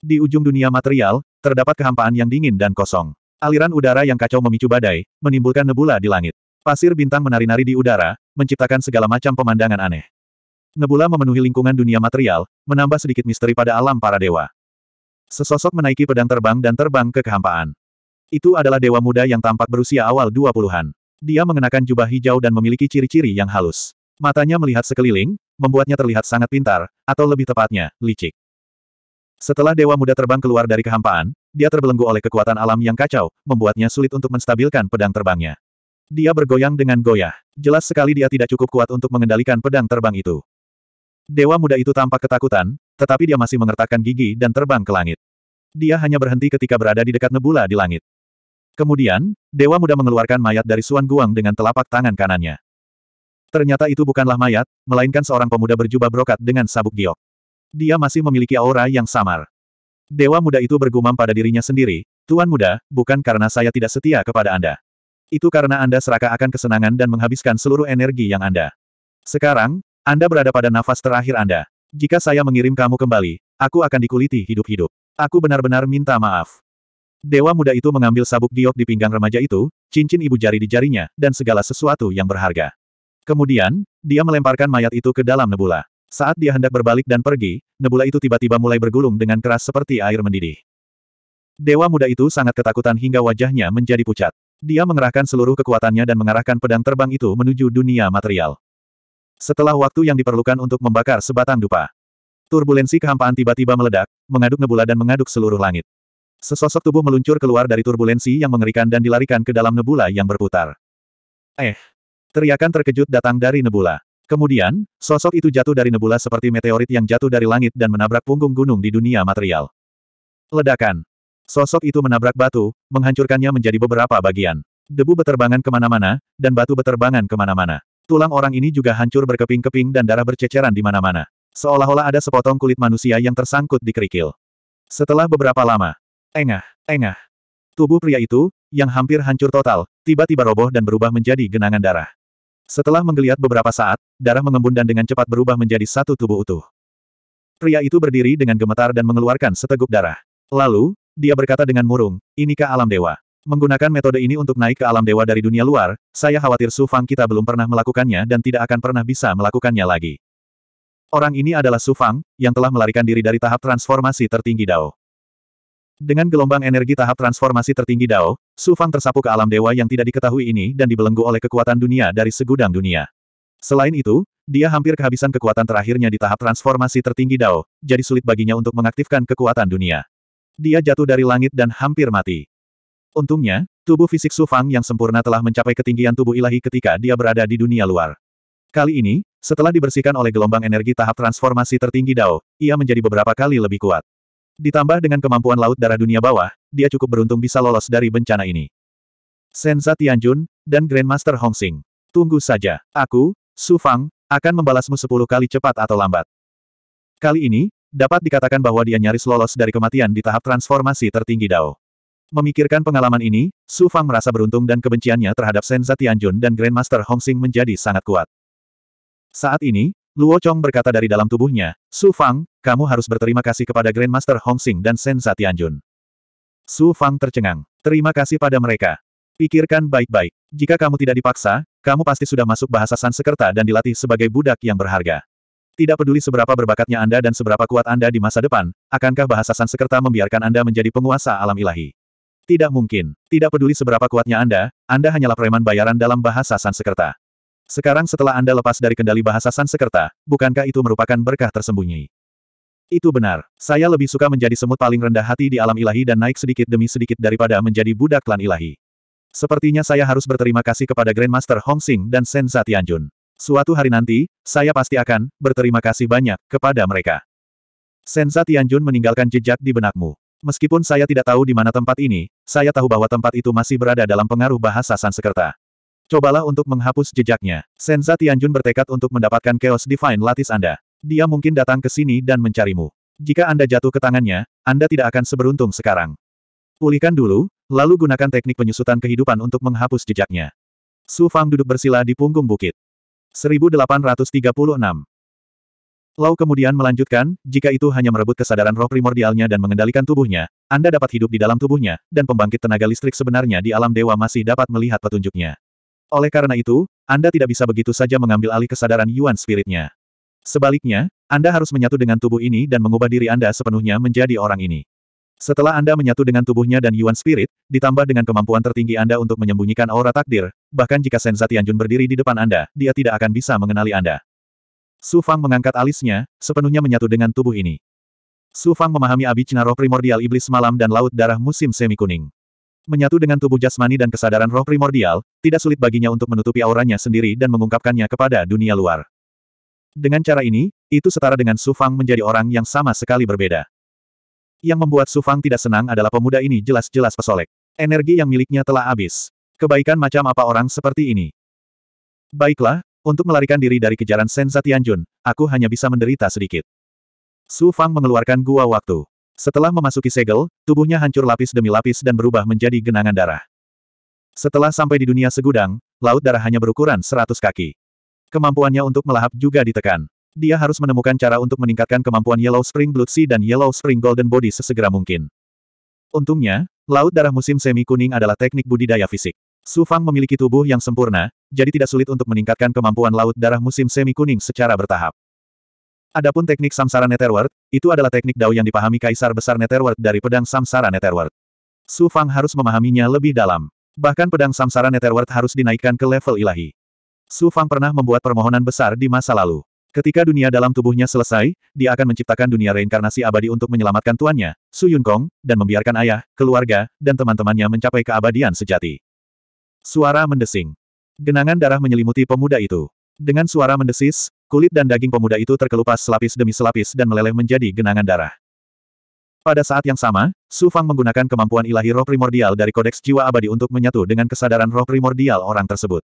Di ujung dunia material, terdapat kehampaan yang dingin dan kosong. Aliran udara yang kacau memicu badai, menimbulkan nebula di langit. Pasir bintang menari-nari di udara, menciptakan segala macam pemandangan aneh. Nebula memenuhi lingkungan dunia material, menambah sedikit misteri pada alam para dewa. Sesosok menaiki pedang terbang dan terbang ke kehampaan. Itu adalah dewa muda yang tampak berusia awal 20-an. Dia mengenakan jubah hijau dan memiliki ciri-ciri yang halus. Matanya melihat sekeliling, membuatnya terlihat sangat pintar, atau lebih tepatnya, licik. Setelah dewa muda terbang keluar dari kehampaan, dia terbelenggu oleh kekuatan alam yang kacau, membuatnya sulit untuk menstabilkan pedang terbangnya. Dia bergoyang dengan goyah. Jelas sekali dia tidak cukup kuat untuk mengendalikan pedang terbang itu. Dewa muda itu tampak ketakutan, tetapi dia masih mengertakkan gigi dan terbang ke langit. Dia hanya berhenti ketika berada di dekat nebula di langit. Kemudian, Dewa muda mengeluarkan mayat dari Suan Guang dengan telapak tangan kanannya. Ternyata itu bukanlah mayat, melainkan seorang pemuda berjubah brokat dengan sabuk giok. Dia masih memiliki aura yang samar. Dewa muda itu bergumam pada dirinya sendiri, Tuan muda, bukan karena saya tidak setia kepada Anda. Itu karena Anda serakah akan kesenangan dan menghabiskan seluruh energi yang Anda. Sekarang, anda berada pada nafas terakhir Anda. Jika saya mengirim kamu kembali, aku akan dikuliti hidup-hidup. Aku benar-benar minta maaf. Dewa muda itu mengambil sabuk giok di pinggang remaja itu, cincin ibu jari di jarinya, dan segala sesuatu yang berharga. Kemudian, dia melemparkan mayat itu ke dalam nebula. Saat dia hendak berbalik dan pergi, nebula itu tiba-tiba mulai bergulung dengan keras seperti air mendidih. Dewa muda itu sangat ketakutan hingga wajahnya menjadi pucat. Dia mengerahkan seluruh kekuatannya dan mengarahkan pedang terbang itu menuju dunia material. Setelah waktu yang diperlukan untuk membakar sebatang dupa, turbulensi kehampaan tiba-tiba meledak, mengaduk nebula dan mengaduk seluruh langit. Sesosok tubuh meluncur keluar dari turbulensi yang mengerikan dan dilarikan ke dalam nebula yang berputar. Eh! Teriakan terkejut datang dari nebula. Kemudian, sosok itu jatuh dari nebula seperti meteorit yang jatuh dari langit dan menabrak punggung gunung di dunia material. Ledakan. Sosok itu menabrak batu, menghancurkannya menjadi beberapa bagian. Debu beterbangan kemana-mana, dan batu beterbangan kemana-mana. Tulang orang ini juga hancur berkeping-keping dan darah berceceran di mana-mana. Seolah-olah ada sepotong kulit manusia yang tersangkut di kerikil. Setelah beberapa lama, engah, engah. Tubuh pria itu, yang hampir hancur total, tiba-tiba roboh dan berubah menjadi genangan darah. Setelah menggeliat beberapa saat, darah mengembun dan dengan cepat berubah menjadi satu tubuh utuh. Pria itu berdiri dengan gemetar dan mengeluarkan seteguk darah. Lalu, dia berkata dengan murung, inikah alam dewa? Menggunakan metode ini untuk naik ke alam dewa dari dunia luar, saya khawatir Su Fang kita belum pernah melakukannya dan tidak akan pernah bisa melakukannya lagi. Orang ini adalah Su Fang, yang telah melarikan diri dari tahap transformasi tertinggi Dao. Dengan gelombang energi tahap transformasi tertinggi Dao, Su Fang tersapu ke alam dewa yang tidak diketahui ini dan dibelenggu oleh kekuatan dunia dari segudang dunia. Selain itu, dia hampir kehabisan kekuatan terakhirnya di tahap transformasi tertinggi Dao, jadi sulit baginya untuk mengaktifkan kekuatan dunia. Dia jatuh dari langit dan hampir mati. Untungnya, tubuh fisik Su Fang yang sempurna telah mencapai ketinggian tubuh ilahi ketika dia berada di dunia luar. Kali ini, setelah dibersihkan oleh gelombang energi tahap transformasi tertinggi Dao, ia menjadi beberapa kali lebih kuat. Ditambah dengan kemampuan laut darah dunia bawah, dia cukup beruntung bisa lolos dari bencana ini. Senza Tianjun, dan Grandmaster Hongxing, Tunggu saja. Aku, Su Fang, akan membalasmu sepuluh kali cepat atau lambat. Kali ini, dapat dikatakan bahwa dia nyaris lolos dari kematian di tahap transformasi tertinggi Dao. Memikirkan pengalaman ini, Su Fang merasa beruntung dan kebenciannya terhadap Senza Tianjun dan Grandmaster Hong Xing menjadi sangat kuat. Saat ini, Luo Chong berkata dari dalam tubuhnya, Su Fang, kamu harus berterima kasih kepada Grandmaster Hong Xing dan Senza Tianjun. Su Fang tercengang. Terima kasih pada mereka. Pikirkan baik-baik. Jika kamu tidak dipaksa, kamu pasti sudah masuk bahasa Sansekerta dan dilatih sebagai budak yang berharga. Tidak peduli seberapa berbakatnya Anda dan seberapa kuat Anda di masa depan, akankah bahasa Sansekerta membiarkan Anda menjadi penguasa alam ilahi? Tidak mungkin. Tidak peduli seberapa kuatnya Anda, Anda hanyalah preman bayaran dalam bahasa Sansekerta. Sekarang setelah Anda lepas dari kendali bahasa Sansekerta, bukankah itu merupakan berkah tersembunyi? Itu benar. Saya lebih suka menjadi semut paling rendah hati di alam ilahi dan naik sedikit demi sedikit daripada menjadi budak klan ilahi. Sepertinya saya harus berterima kasih kepada Grandmaster Hong Sing dan Senza Tianjun. Suatu hari nanti, saya pasti akan berterima kasih banyak kepada mereka. Senza Tianjun meninggalkan jejak di benakmu. Meskipun saya tidak tahu di mana tempat ini, saya tahu bahwa tempat itu masih berada dalam pengaruh bahasa Sansekerta. Cobalah untuk menghapus jejaknya. Senza Tianjun bertekad untuk mendapatkan Chaos Divine Latis Anda. Dia mungkin datang ke sini dan mencarimu. Jika Anda jatuh ke tangannya, Anda tidak akan seberuntung sekarang. Pulihkan dulu, lalu gunakan teknik penyusutan kehidupan untuk menghapus jejaknya. Su Fang duduk bersila di punggung bukit. 1836 Lau kemudian melanjutkan, jika itu hanya merebut kesadaran roh primordialnya dan mengendalikan tubuhnya, Anda dapat hidup di dalam tubuhnya, dan pembangkit tenaga listrik sebenarnya di alam dewa masih dapat melihat petunjuknya. Oleh karena itu, Anda tidak bisa begitu saja mengambil alih kesadaran Yuan spiritnya. Sebaliknya, Anda harus menyatu dengan tubuh ini dan mengubah diri Anda sepenuhnya menjadi orang ini. Setelah Anda menyatu dengan tubuhnya dan Yuan Spirit, ditambah dengan kemampuan tertinggi Anda untuk menyembunyikan aura takdir, bahkan jika Senza Tianjun berdiri di depan Anda, dia tidak akan bisa mengenali Anda. Su Fang mengangkat alisnya, sepenuhnya menyatu dengan tubuh ini. Su Fang memahami abi roh primordial iblis malam dan laut darah musim semi kuning. Menyatu dengan tubuh jasmani dan kesadaran roh primordial, tidak sulit baginya untuk menutupi auranya sendiri dan mengungkapkannya kepada dunia luar. Dengan cara ini, itu setara dengan Su Fang menjadi orang yang sama sekali berbeda. Yang membuat Su Fang tidak senang adalah pemuda ini jelas-jelas pesolek. Energi yang miliknya telah habis. Kebaikan macam apa orang seperti ini? Baiklah, untuk melarikan diri dari kejaran Senza Tianjun, aku hanya bisa menderita sedikit. Su Fang mengeluarkan gua waktu. Setelah memasuki segel, tubuhnya hancur lapis demi lapis dan berubah menjadi genangan darah. Setelah sampai di dunia segudang, laut darah hanya berukuran 100 kaki. Kemampuannya untuk melahap juga ditekan. Dia harus menemukan cara untuk meningkatkan kemampuan Yellow Spring Blood Sea dan Yellow Spring Golden Body sesegera mungkin. Untungnya, laut darah musim semi kuning adalah teknik budidaya fisik. Su Fang memiliki tubuh yang sempurna, jadi tidak sulit untuk meningkatkan kemampuan laut darah musim semi kuning secara bertahap. Adapun teknik samsara Netherworld, itu adalah teknik dao yang dipahami kaisar besar Netherworld dari pedang samsara Netherworld. Su Fang harus memahaminya lebih dalam. Bahkan pedang samsara Netherworld harus dinaikkan ke level ilahi. Su Fang pernah membuat permohonan besar di masa lalu. Ketika dunia dalam tubuhnya selesai, dia akan menciptakan dunia reinkarnasi abadi untuk menyelamatkan tuannya, Su Yun Kong, dan membiarkan ayah, keluarga, dan teman-temannya mencapai keabadian sejati. Suara mendesing. Genangan darah menyelimuti pemuda itu. Dengan suara mendesis, kulit dan daging pemuda itu terkelupas selapis demi selapis dan meleleh menjadi genangan darah. Pada saat yang sama, Su Fang menggunakan kemampuan ilahi roh primordial dari kodeks jiwa abadi untuk menyatu dengan kesadaran roh primordial orang tersebut.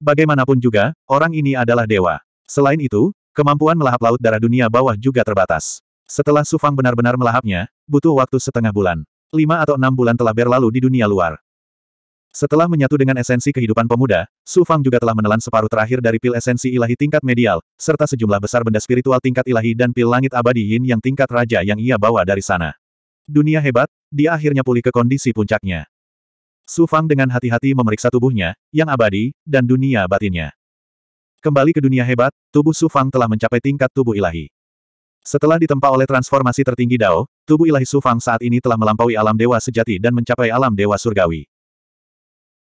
Bagaimanapun juga, orang ini adalah dewa. Selain itu, kemampuan melahap laut darah dunia bawah juga terbatas. Setelah Su Fang benar-benar melahapnya, butuh waktu setengah bulan. Lima atau enam bulan telah berlalu di dunia luar. Setelah menyatu dengan esensi kehidupan pemuda, Su Fang juga telah menelan separuh terakhir dari pil esensi ilahi tingkat medial, serta sejumlah besar benda spiritual tingkat ilahi dan pil langit abadi yin yang tingkat raja yang ia bawa dari sana. Dunia hebat, dia akhirnya pulih ke kondisi puncaknya. Su Fang dengan hati-hati memeriksa tubuhnya, yang abadi, dan dunia batinnya. Kembali ke dunia hebat, tubuh Su Fang telah mencapai tingkat tubuh ilahi. Setelah ditempa oleh transformasi tertinggi Dao, tubuh ilahi Su Fang saat ini telah melampaui alam dewa sejati dan mencapai alam dewa surgawi.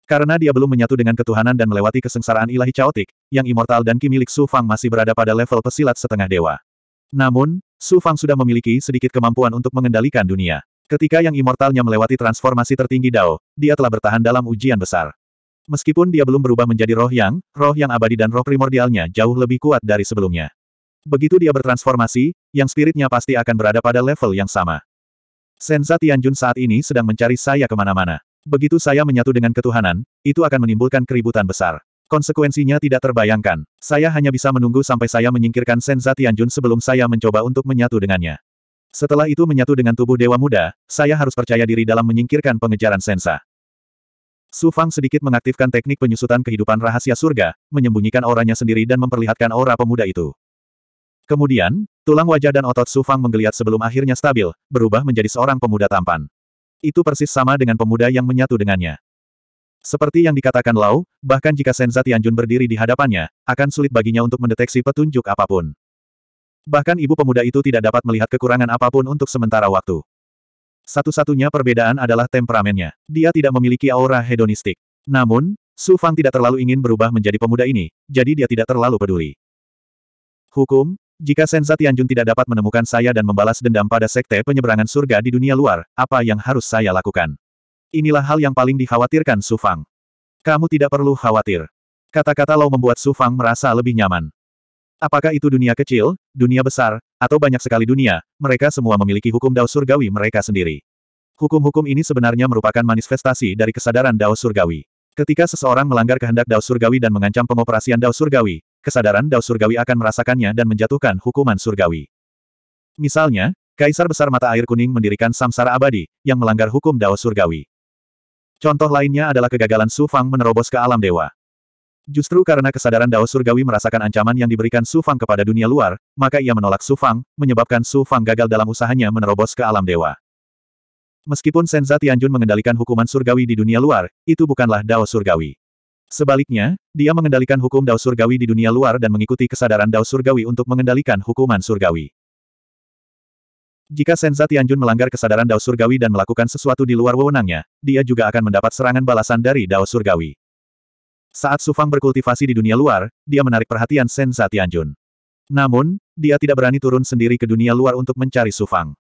Karena dia belum menyatu dengan ketuhanan dan melewati kesengsaraan ilahi caotik, yang immortal dan ki milik Su Fang masih berada pada level pesilat setengah dewa. Namun, Su Fang sudah memiliki sedikit kemampuan untuk mengendalikan dunia. Ketika yang immortalnya melewati transformasi tertinggi Dao, dia telah bertahan dalam ujian besar. Meskipun dia belum berubah menjadi roh yang, roh yang abadi dan roh primordialnya jauh lebih kuat dari sebelumnya. Begitu dia bertransformasi, yang spiritnya pasti akan berada pada level yang sama. Senza Tianjun saat ini sedang mencari saya kemana-mana. Begitu saya menyatu dengan ketuhanan, itu akan menimbulkan keributan besar. Konsekuensinya tidak terbayangkan. Saya hanya bisa menunggu sampai saya menyingkirkan Senza Tianjun sebelum saya mencoba untuk menyatu dengannya. Setelah itu menyatu dengan tubuh Dewa Muda, saya harus percaya diri dalam menyingkirkan pengejaran Senza. Su Fang sedikit mengaktifkan teknik penyusutan kehidupan rahasia surga, menyembunyikan auranya sendiri dan memperlihatkan aura pemuda itu. Kemudian, tulang wajah dan otot Su Fang menggeliat sebelum akhirnya stabil, berubah menjadi seorang pemuda tampan itu persis sama dengan pemuda yang menyatu dengannya. Seperti yang dikatakan Lau, bahkan jika Senza Tianjun berdiri di hadapannya, akan sulit baginya untuk mendeteksi petunjuk apapun. Bahkan ibu pemuda itu tidak dapat melihat kekurangan apapun untuk sementara waktu. Satu-satunya perbedaan adalah temperamennya. Dia tidak memiliki aura hedonistik. Namun, Su Fang tidak terlalu ingin berubah menjadi pemuda ini, jadi dia tidak terlalu peduli. Hukum, jika Senza Tianjun tidak dapat menemukan saya dan membalas dendam pada sekte penyeberangan surga di dunia luar, apa yang harus saya lakukan? Inilah hal yang paling dikhawatirkan Su Fang. Kamu tidak perlu khawatir. Kata-kata Lau membuat Su Fang merasa lebih nyaman. Apakah itu dunia kecil, dunia besar, atau banyak sekali dunia, mereka semua memiliki hukum dao surgawi mereka sendiri. Hukum-hukum ini sebenarnya merupakan manifestasi dari kesadaran dao surgawi. Ketika seseorang melanggar kehendak dao surgawi dan mengancam pengoperasian dao surgawi, kesadaran Dao Surgawi akan merasakannya dan menjatuhkan hukuman surgawi. Misalnya, Kaisar Besar Mata Air Kuning mendirikan samsara abadi, yang melanggar hukum Dao Surgawi. Contoh lainnya adalah kegagalan Su Fang menerobos ke alam dewa. Justru karena kesadaran Dao Surgawi merasakan ancaman yang diberikan Su Fang kepada dunia luar, maka ia menolak Su Fang, menyebabkan Su Fang gagal dalam usahanya menerobos ke alam dewa. Meskipun Senza Tianjun mengendalikan hukuman surgawi di dunia luar, itu bukanlah Dao Surgawi. Sebaliknya, dia mengendalikan hukum Dao Surgawi di dunia luar dan mengikuti kesadaran Dao Surgawi untuk mengendalikan hukuman Surgawi. Jika Senza Tianjun melanggar kesadaran Dao Surgawi dan melakukan sesuatu di luar wewenangnya, dia juga akan mendapat serangan balasan dari Dao Surgawi. Saat Sufang berkultivasi di dunia luar, dia menarik perhatian Senza Tianjun. Namun, dia tidak berani turun sendiri ke dunia luar untuk mencari Sufang.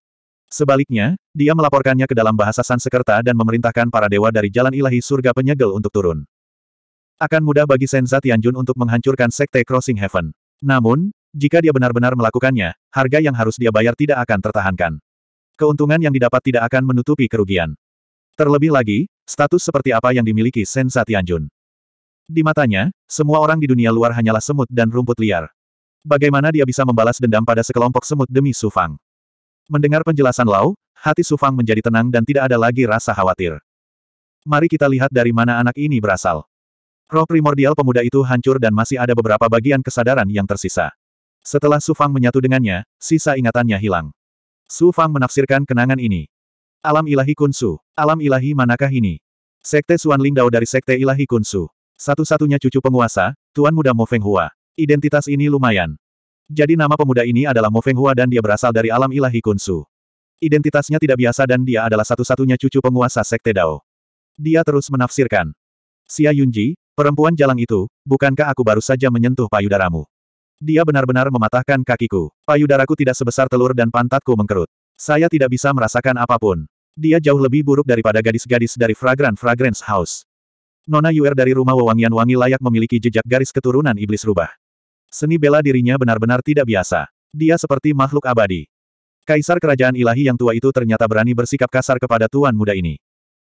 Sebaliknya, dia melaporkannya ke dalam bahasa Sansekerta dan memerintahkan para dewa dari jalan ilahi surga penyegel untuk turun. Akan mudah bagi Senza Tianjun untuk menghancurkan Sekte Crossing Heaven. Namun, jika dia benar-benar melakukannya, harga yang harus dia bayar tidak akan tertahankan. Keuntungan yang didapat tidak akan menutupi kerugian. Terlebih lagi, status seperti apa yang dimiliki Senza Tianjun. Di matanya, semua orang di dunia luar hanyalah semut dan rumput liar. Bagaimana dia bisa membalas dendam pada sekelompok semut demi Sufang? Mendengar penjelasan Lau, hati Sufang menjadi tenang dan tidak ada lagi rasa khawatir. Mari kita lihat dari mana anak ini berasal. Roh primordial pemuda itu hancur dan masih ada beberapa bagian kesadaran yang tersisa. Setelah Su Fang menyatu dengannya, sisa ingatannya hilang. Su Fang menafsirkan kenangan ini. Alam ilahi Kunsu, alam ilahi manakah ini? Sekte Suan Lingdao dari Sekte Ilahi Kunsu. Satu-satunya cucu penguasa, Tuan Muda Mo Feng Hua. Identitas ini lumayan. Jadi nama pemuda ini adalah Mo Feng Hua dan dia berasal dari alam ilahi Kunsu. Identitasnya tidak biasa dan dia adalah satu-satunya cucu penguasa Sekte Dao. Dia terus menafsirkan. Xia Yunji, Perempuan jalang itu, bukankah aku baru saja menyentuh payudaramu? Dia benar-benar mematahkan kakiku. Payudaraku tidak sebesar telur dan pantatku mengkerut. Saya tidak bisa merasakan apapun. Dia jauh lebih buruk daripada gadis-gadis dari Fragrant Fragrance House. Nona Yuer dari rumah wewangian wangi layak memiliki jejak garis keturunan iblis rubah. Seni bela dirinya benar-benar tidak biasa. Dia seperti makhluk abadi. Kaisar kerajaan ilahi yang tua itu ternyata berani bersikap kasar kepada tuan muda ini.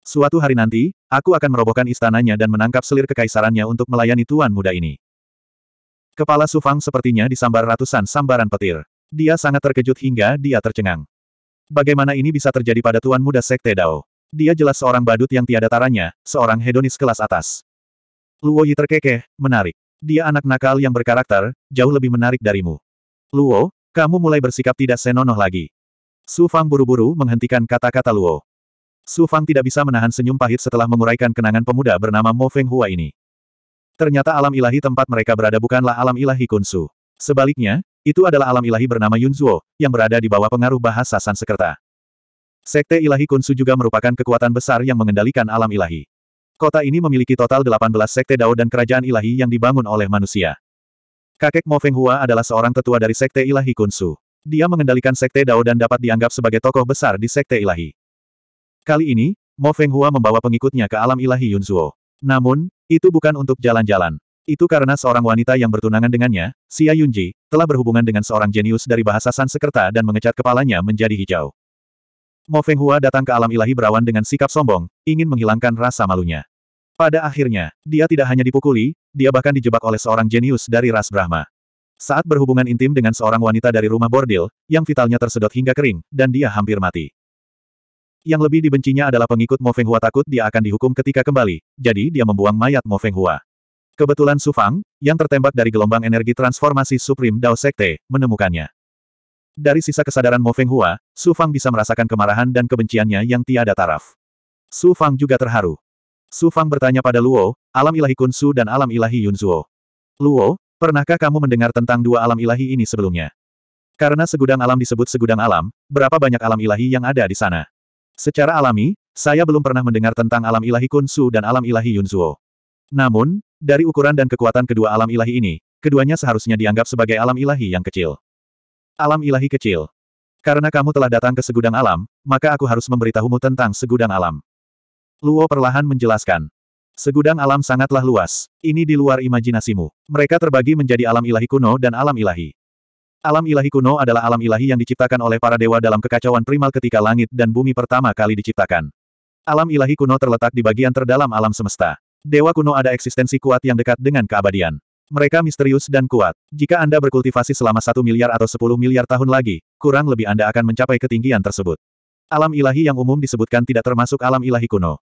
Suatu hari nanti, aku akan merobohkan istananya dan menangkap selir kekaisarannya untuk melayani tuan muda ini. Kepala Sufang sepertinya disambar ratusan sambaran petir. Dia sangat terkejut hingga dia tercengang. Bagaimana ini bisa terjadi pada tuan muda Sekte Dao? Dia jelas seorang badut yang tiada taranya, seorang hedonis kelas atas. Luo Yi terkekeh, menarik. Dia anak nakal yang berkarakter, jauh lebih menarik darimu. Luo, kamu mulai bersikap tidak senonoh lagi. Su Fang buru-buru menghentikan kata-kata Luo. Su Fang tidak bisa menahan senyum pahit setelah menguraikan kenangan pemuda bernama Mo Feng Hua ini. Ternyata alam ilahi tempat mereka berada bukanlah alam ilahi Kunsu. Sebaliknya, itu adalah alam ilahi bernama Yun Yunzuo, yang berada di bawah pengaruh bahasa Sansekerta. Sekte ilahi Kunsu juga merupakan kekuatan besar yang mengendalikan alam ilahi. Kota ini memiliki total 18 sekte Dao dan kerajaan ilahi yang dibangun oleh manusia. Kakek Mo Feng Hua adalah seorang tetua dari sekte ilahi Kunsu. Dia mengendalikan sekte Dao dan dapat dianggap sebagai tokoh besar di sekte ilahi. Kali ini, Mo Feng Hua membawa pengikutnya ke alam ilahi Yunzuo. Namun, itu bukan untuk jalan-jalan. Itu karena seorang wanita yang bertunangan dengannya, Xia Yunji, telah berhubungan dengan seorang jenius dari bahasa Sansekerta dan mengecat kepalanya menjadi hijau. Mo Feng Hua datang ke alam ilahi berawan dengan sikap sombong, ingin menghilangkan rasa malunya. Pada akhirnya, dia tidak hanya dipukuli, dia bahkan dijebak oleh seorang jenius dari ras Brahma. Saat berhubungan intim dengan seorang wanita dari rumah bordil, yang vitalnya tersedot hingga kering, dan dia hampir mati. Yang lebih dibencinya adalah pengikut Mo Feng Hua takut dia akan dihukum ketika kembali, jadi dia membuang mayat Mo Feng Hua. Kebetulan Su Fang, yang tertembak dari gelombang energi transformasi Supreme Dao Sekte, menemukannya. Dari sisa kesadaran Mo Feng Hua, Su Fang bisa merasakan kemarahan dan kebenciannya yang tiada taraf. Su Fang juga terharu. Su Fang bertanya pada Luo, alam ilahi Kun Su dan alam ilahi Yun Yunzuo. Luo, pernahkah kamu mendengar tentang dua alam ilahi ini sebelumnya? Karena segudang alam disebut segudang alam, berapa banyak alam ilahi yang ada di sana? Secara alami, saya belum pernah mendengar tentang alam ilahi Kunsu dan alam ilahi Yunzuo. Namun, dari ukuran dan kekuatan kedua alam ilahi ini, keduanya seharusnya dianggap sebagai alam ilahi yang kecil. Alam ilahi kecil. Karena kamu telah datang ke segudang alam, maka aku harus memberitahumu tentang segudang alam. Luo perlahan menjelaskan. Segudang alam sangatlah luas. Ini di luar imajinasimu. Mereka terbagi menjadi alam ilahi kuno dan alam ilahi. Alam ilahi kuno adalah alam ilahi yang diciptakan oleh para dewa dalam kekacauan primal ketika langit dan bumi pertama kali diciptakan. Alam ilahi kuno terletak di bagian terdalam alam semesta. Dewa kuno ada eksistensi kuat yang dekat dengan keabadian. Mereka misterius dan kuat. Jika Anda berkultivasi selama satu miliar atau sepuluh miliar tahun lagi, kurang lebih Anda akan mencapai ketinggian tersebut. Alam ilahi yang umum disebutkan tidak termasuk alam ilahi kuno.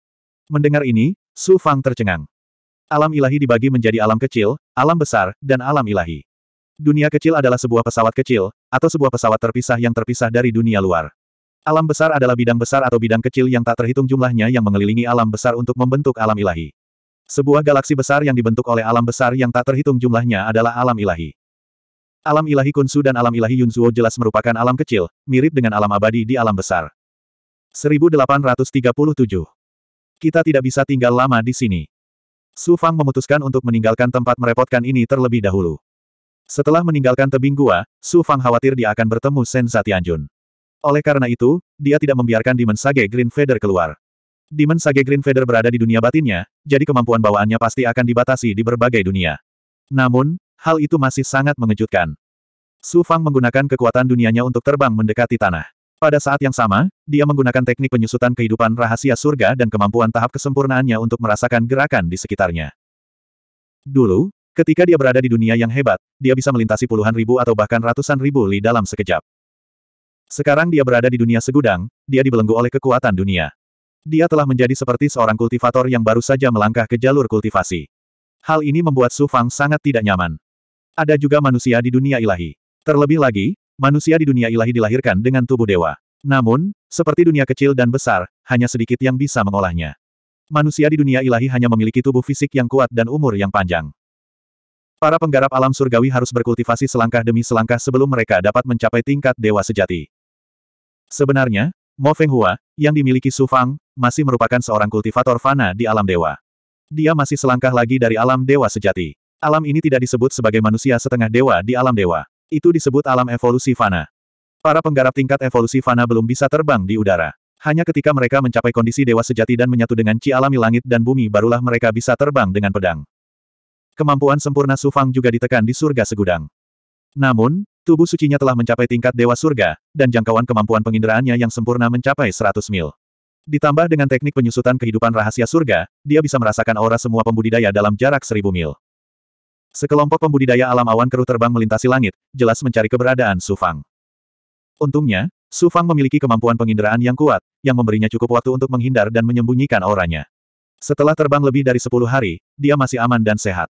Mendengar ini, Su Fang tercengang. Alam ilahi dibagi menjadi alam kecil, alam besar, dan alam ilahi. Dunia kecil adalah sebuah pesawat kecil, atau sebuah pesawat terpisah yang terpisah dari dunia luar. Alam besar adalah bidang besar atau bidang kecil yang tak terhitung jumlahnya yang mengelilingi alam besar untuk membentuk alam ilahi. Sebuah galaksi besar yang dibentuk oleh alam besar yang tak terhitung jumlahnya adalah alam ilahi. Alam ilahi Kunsu dan alam ilahi Yunzuo jelas merupakan alam kecil, mirip dengan alam abadi di alam besar. 1837 Kita tidak bisa tinggal lama di sini. Su Fang memutuskan untuk meninggalkan tempat merepotkan ini terlebih dahulu. Setelah meninggalkan tebing gua, Su Fang khawatir dia akan bertemu Shen Zatianjun. Oleh karena itu, dia tidak membiarkan Demon Sage Green Feather keluar. Demon Sage Green Feather berada di dunia batinnya, jadi kemampuan bawaannya pasti akan dibatasi di berbagai dunia. Namun, hal itu masih sangat mengejutkan. Su Fang menggunakan kekuatan dunianya untuk terbang mendekati tanah. Pada saat yang sama, dia menggunakan teknik penyusutan kehidupan rahasia surga dan kemampuan tahap kesempurnaannya untuk merasakan gerakan di sekitarnya. Dulu, Ketika dia berada di dunia yang hebat, dia bisa melintasi puluhan ribu atau bahkan ratusan ribu li dalam sekejap. Sekarang dia berada di dunia segudang, dia dibelenggu oleh kekuatan dunia. Dia telah menjadi seperti seorang kultivator yang baru saja melangkah ke jalur kultivasi. Hal ini membuat Su Fang sangat tidak nyaman. Ada juga manusia di dunia ilahi. Terlebih lagi, manusia di dunia ilahi dilahirkan dengan tubuh dewa. Namun, seperti dunia kecil dan besar, hanya sedikit yang bisa mengolahnya. Manusia di dunia ilahi hanya memiliki tubuh fisik yang kuat dan umur yang panjang. Para penggarap alam surgawi harus berkultivasi selangkah demi selangkah sebelum mereka dapat mencapai tingkat dewa sejati. Sebenarnya, Mo Feng Hua, yang dimiliki Su Fang, masih merupakan seorang kultivator fana di alam dewa. Dia masih selangkah lagi dari alam dewa sejati. Alam ini tidak disebut sebagai manusia setengah dewa di alam dewa. Itu disebut alam evolusi fana. Para penggarap tingkat evolusi fana belum bisa terbang di udara. Hanya ketika mereka mencapai kondisi dewa sejati dan menyatu dengan ci alami langit dan bumi barulah mereka bisa terbang dengan pedang kemampuan sempurna Sufang juga ditekan di surga segudang. Namun, tubuh sucinya telah mencapai tingkat dewa surga, dan jangkauan kemampuan penginderaannya yang sempurna mencapai 100 mil. Ditambah dengan teknik penyusutan kehidupan rahasia surga, dia bisa merasakan aura semua pembudidaya dalam jarak 1000 mil. Sekelompok pembudidaya alam awan keruh terbang melintasi langit, jelas mencari keberadaan Sufang. Untungnya, Sufang memiliki kemampuan penginderaan yang kuat, yang memberinya cukup waktu untuk menghindar dan menyembunyikan auranya. Setelah terbang lebih dari 10 hari, dia masih aman dan sehat.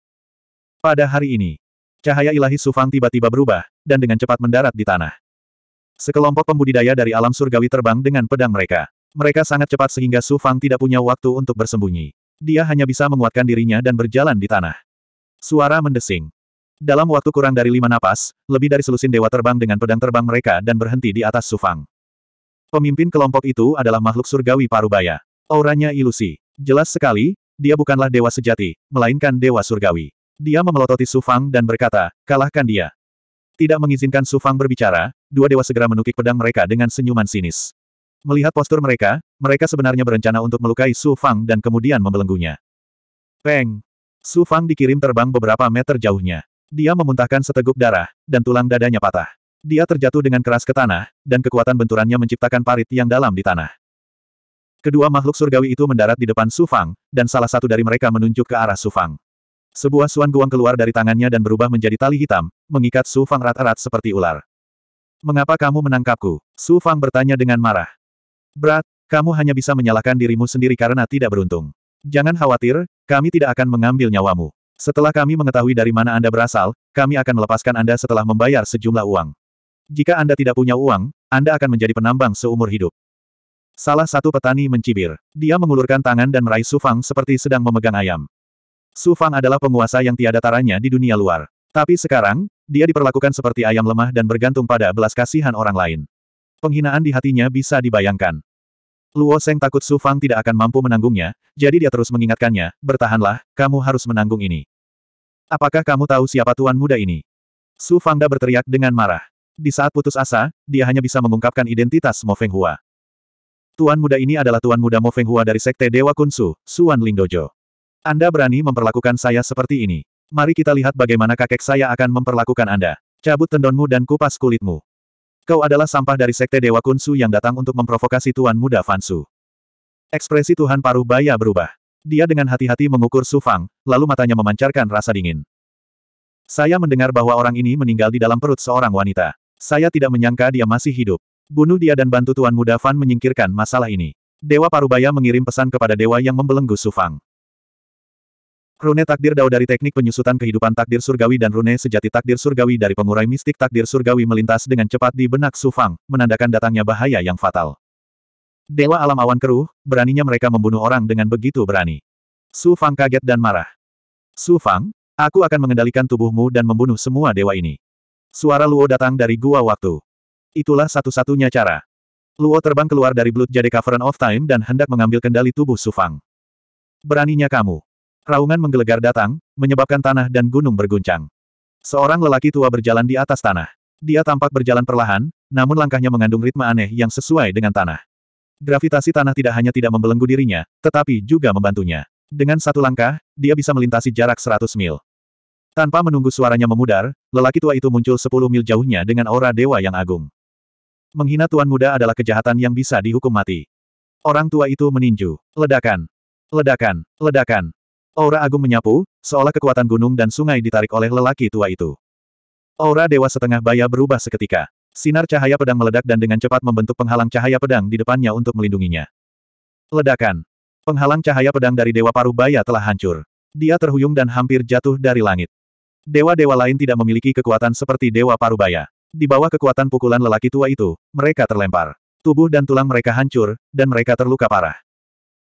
Pada hari ini, cahaya ilahi Sufang tiba-tiba berubah, dan dengan cepat mendarat di tanah. Sekelompok pembudidaya dari alam surgawi terbang dengan pedang mereka. Mereka sangat cepat sehingga Sufang tidak punya waktu untuk bersembunyi. Dia hanya bisa menguatkan dirinya dan berjalan di tanah. Suara mendesing. Dalam waktu kurang dari lima napas, lebih dari selusin dewa terbang dengan pedang terbang mereka dan berhenti di atas Sufang. Pemimpin kelompok itu adalah makhluk surgawi parubaya. Auranya ilusi. Jelas sekali, dia bukanlah dewa sejati, melainkan dewa surgawi. Dia memelototi Sufang dan berkata, kalahkan dia. Tidak mengizinkan Sufang berbicara, dua dewa segera menukik pedang mereka dengan senyuman sinis. Melihat postur mereka, mereka sebenarnya berencana untuk melukai Sufang dan kemudian membelenggunya. Peng! Sufang dikirim terbang beberapa meter jauhnya. Dia memuntahkan seteguk darah, dan tulang dadanya patah. Dia terjatuh dengan keras ke tanah, dan kekuatan benturannya menciptakan parit yang dalam di tanah. Kedua makhluk surgawi itu mendarat di depan Sufang, dan salah satu dari mereka menunjuk ke arah Sufang. Sebuah suan guang keluar dari tangannya dan berubah menjadi tali hitam, mengikat Su Fang rat-rat seperti ular. Mengapa kamu menangkapku? Su Fang bertanya dengan marah. Berat, kamu hanya bisa menyalahkan dirimu sendiri karena tidak beruntung. Jangan khawatir, kami tidak akan mengambil nyawamu. Setelah kami mengetahui dari mana Anda berasal, kami akan melepaskan Anda setelah membayar sejumlah uang. Jika Anda tidak punya uang, Anda akan menjadi penambang seumur hidup. Salah satu petani mencibir. Dia mengulurkan tangan dan meraih Su Fang seperti sedang memegang ayam. Su Fang adalah penguasa yang tiada taranya di dunia luar. Tapi sekarang, dia diperlakukan seperti ayam lemah dan bergantung pada belas kasihan orang lain. Penghinaan di hatinya bisa dibayangkan. Luo Seng takut Su Fang tidak akan mampu menanggungnya, jadi dia terus mengingatkannya, bertahanlah, kamu harus menanggung ini. Apakah kamu tahu siapa tuan muda ini? Su Fangda berteriak dengan marah. Di saat putus asa, dia hanya bisa mengungkapkan identitas Mo Feng Hua. Tuan muda ini adalah tuan muda Mo Feng Hua dari Sekte Dewa Kunsu, Suan Dojo. Anda berani memperlakukan saya seperti ini. Mari kita lihat bagaimana kakek saya akan memperlakukan Anda. Cabut tendonmu dan kupas kulitmu. Kau adalah sampah dari sekte Dewa Kunsu yang datang untuk memprovokasi Tuan Muda Fansu. Ekspresi Tuhan Paruh Baya berubah. Dia dengan hati-hati mengukur Su Fang, lalu matanya memancarkan rasa dingin. Saya mendengar bahwa orang ini meninggal di dalam perut seorang wanita. Saya tidak menyangka dia masih hidup. Bunuh dia dan bantu Tuan Muda Fan menyingkirkan masalah ini. Dewa Parubaya mengirim pesan kepada Dewa yang membelenggu Sufang. Rune takdir dao dari teknik penyusutan kehidupan takdir surgawi dan rune sejati takdir surgawi dari pengurai mistik takdir surgawi melintas dengan cepat di benak Sufang, menandakan datangnya bahaya yang fatal. Dewa alam awan keruh, beraninya mereka membunuh orang dengan begitu berani. Sufang kaget dan marah. Sufang, aku akan mengendalikan tubuhmu dan membunuh semua dewa ini. Suara Luo datang dari gua waktu. Itulah satu-satunya cara. Luo terbang keluar dari Blood Jade Cavern of Time dan hendak mengambil kendali tubuh Sufang. Beraninya kamu. Raungan menggelegar datang, menyebabkan tanah dan gunung berguncang. Seorang lelaki tua berjalan di atas tanah. Dia tampak berjalan perlahan, namun langkahnya mengandung ritme aneh yang sesuai dengan tanah. Gravitasi tanah tidak hanya tidak membelenggu dirinya, tetapi juga membantunya. Dengan satu langkah, dia bisa melintasi jarak 100 mil. Tanpa menunggu suaranya memudar, lelaki tua itu muncul 10 mil jauhnya dengan aura dewa yang agung. Menghina tuan muda adalah kejahatan yang bisa dihukum mati. Orang tua itu meninju. Ledakan. Ledakan. Ledakan. Aura agung menyapu, seolah kekuatan gunung dan sungai ditarik oleh lelaki tua itu. Aura dewa setengah baya berubah seketika. Sinar cahaya pedang meledak dan dengan cepat membentuk penghalang cahaya pedang di depannya untuk melindunginya. Ledakan. Penghalang cahaya pedang dari Dewa Paruh Baya telah hancur. Dia terhuyung dan hampir jatuh dari langit. Dewa-dewa lain tidak memiliki kekuatan seperti Dewa Paruh Baya. Di bawah kekuatan pukulan lelaki tua itu, mereka terlempar. Tubuh dan tulang mereka hancur, dan mereka terluka parah.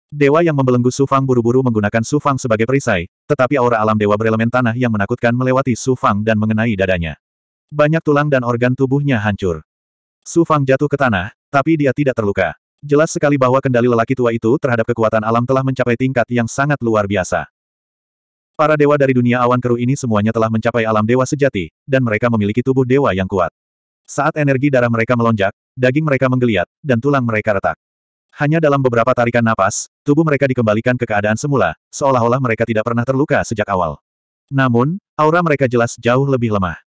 Dewa yang membelenggu Sufang buru-buru menggunakan Sufang sebagai perisai, tetapi aura alam dewa berelemen tanah yang menakutkan melewati Sufang dan mengenai dadanya. Banyak tulang dan organ tubuhnya hancur. Sufang jatuh ke tanah, tapi dia tidak terluka. Jelas sekali bahwa kendali lelaki tua itu terhadap kekuatan alam telah mencapai tingkat yang sangat luar biasa. Para dewa dari dunia awan keruh ini semuanya telah mencapai alam dewa sejati, dan mereka memiliki tubuh dewa yang kuat. Saat energi darah mereka melonjak, daging mereka menggeliat, dan tulang mereka retak. Hanya dalam beberapa tarikan napas, tubuh mereka dikembalikan ke keadaan semula, seolah-olah mereka tidak pernah terluka sejak awal. Namun, aura mereka jelas jauh lebih lemah.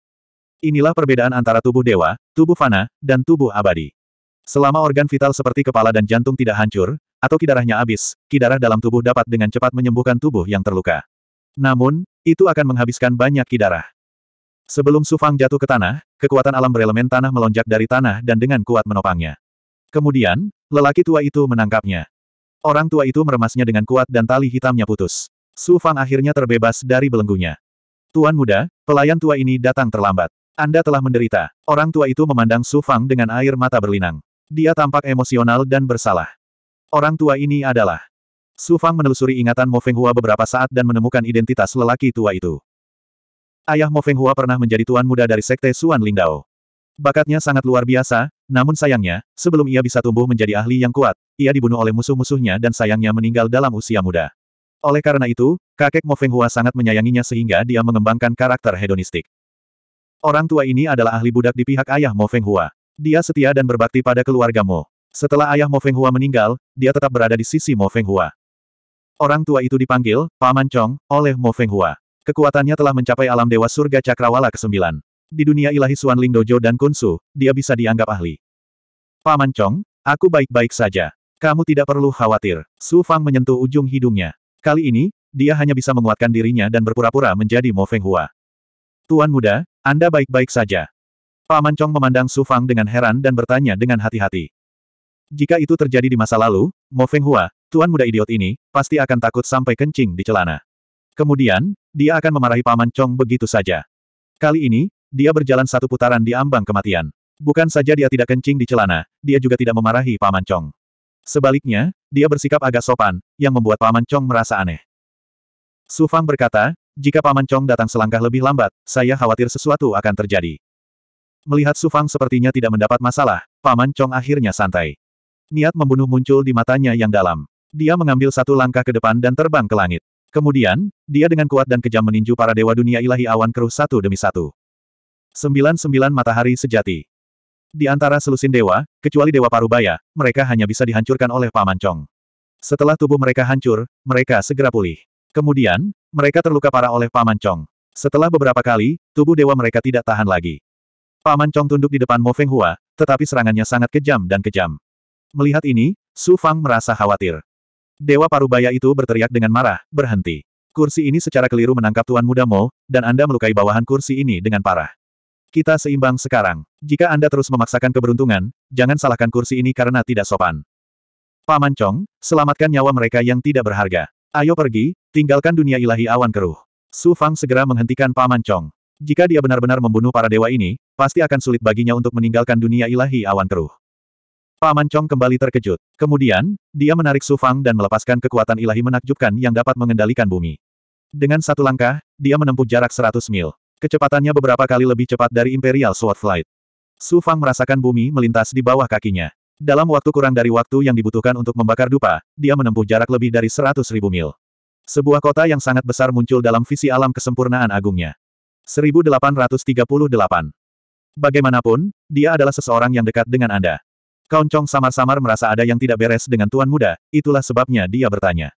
Inilah perbedaan antara tubuh dewa, tubuh fana, dan tubuh abadi. Selama organ vital seperti kepala dan jantung tidak hancur, atau kidarahnya habis, kidarah dalam tubuh dapat dengan cepat menyembuhkan tubuh yang terluka. Namun, itu akan menghabiskan banyak kidarah. Sebelum Sufang jatuh ke tanah, kekuatan alam berelemen tanah melonjak dari tanah dan dengan kuat menopangnya. Kemudian, lelaki tua itu menangkapnya. Orang tua itu meremasnya dengan kuat dan tali hitamnya putus. Su Fang akhirnya terbebas dari belenggunya. Tuan muda, pelayan tua ini datang terlambat. Anda telah menderita. Orang tua itu memandang Su Fang dengan air mata berlinang. Dia tampak emosional dan bersalah. Orang tua ini adalah. Su Fang menelusuri ingatan Mo Feng Hua beberapa saat dan menemukan identitas lelaki tua itu. Ayah Mo Feng Hua pernah menjadi tuan muda dari sekte Suan Lingdao. Bakatnya sangat luar biasa, namun sayangnya, sebelum ia bisa tumbuh menjadi ahli yang kuat, ia dibunuh oleh musuh-musuhnya dan sayangnya meninggal dalam usia muda. Oleh karena itu, kakek Mo Feng Hua sangat menyayanginya sehingga dia mengembangkan karakter hedonistik. Orang tua ini adalah ahli budak di pihak ayah Mo Feng Hua. Dia setia dan berbakti pada keluarga Mo. Setelah ayah Mo Feng Hua meninggal, dia tetap berada di sisi Mo Feng Hua. Orang tua itu dipanggil, Paman Chong, oleh Mo Feng Hua. Kekuatannya telah mencapai alam dewa surga cakrawala ke-9 di dunia ilahi Ling Dojo dan Kunsu, dia bisa dianggap ahli. Paman Chong, aku baik-baik saja. Kamu tidak perlu khawatir. Su Fang menyentuh ujung hidungnya. Kali ini, dia hanya bisa menguatkan dirinya dan berpura-pura menjadi Mo Feng Hua. Tuan muda, Anda baik-baik saja. Paman Chong memandang Su Fang dengan heran dan bertanya dengan hati-hati. Jika itu terjadi di masa lalu, Mo Feng Hua, tuan muda idiot ini, pasti akan takut sampai kencing di celana. Kemudian, dia akan memarahi Paman Chong begitu saja. Kali ini, dia berjalan satu putaran di ambang kematian. Bukan saja dia tidak kencing di celana, dia juga tidak memarahi Paman Chong. Sebaliknya, dia bersikap agak sopan, yang membuat Paman Chong merasa aneh. Su Fang berkata, jika Paman Chong datang selangkah lebih lambat, saya khawatir sesuatu akan terjadi. Melihat Su Fang sepertinya tidak mendapat masalah, Paman Chong akhirnya santai. Niat membunuh muncul di matanya yang dalam. Dia mengambil satu langkah ke depan dan terbang ke langit. Kemudian, dia dengan kuat dan kejam meninju para dewa dunia ilahi awan keruh satu demi satu. Sembilan-sembilan matahari sejati. Di antara selusin dewa, kecuali dewa parubaya, mereka hanya bisa dihancurkan oleh Paman Chong. Setelah tubuh mereka hancur, mereka segera pulih. Kemudian, mereka terluka parah oleh Paman Chong. Setelah beberapa kali, tubuh dewa mereka tidak tahan lagi. Paman Chong tunduk di depan Mo Feng Hua, tetapi serangannya sangat kejam dan kejam. Melihat ini, Su Fang merasa khawatir. Dewa parubaya itu berteriak dengan marah, berhenti. Kursi ini secara keliru menangkap Tuan Muda Mo, dan Anda melukai bawahan kursi ini dengan parah. Kita seimbang sekarang. Jika Anda terus memaksakan keberuntungan, jangan salahkan kursi ini karena tidak sopan. Paman Chong, selamatkan nyawa mereka yang tidak berharga. Ayo pergi, tinggalkan dunia ilahi awan keruh. Su Fang segera menghentikan Paman Chong. Jika dia benar-benar membunuh para dewa ini, pasti akan sulit baginya untuk meninggalkan dunia ilahi awan keruh. Paman Chong kembali terkejut. Kemudian, dia menarik Su Fang dan melepaskan kekuatan ilahi menakjubkan yang dapat mengendalikan bumi. Dengan satu langkah, dia menempuh jarak 100 mil. Kecepatannya beberapa kali lebih cepat dari Imperial Sword Flight. Su Fang merasakan bumi melintas di bawah kakinya. Dalam waktu kurang dari waktu yang dibutuhkan untuk membakar dupa, dia menempuh jarak lebih dari seratus ribu mil. Sebuah kota yang sangat besar muncul dalam visi alam kesempurnaan agungnya. 1838. Bagaimanapun, dia adalah seseorang yang dekat dengan Anda. Kauncong samar-samar merasa ada yang tidak beres dengan tuan muda, itulah sebabnya dia bertanya.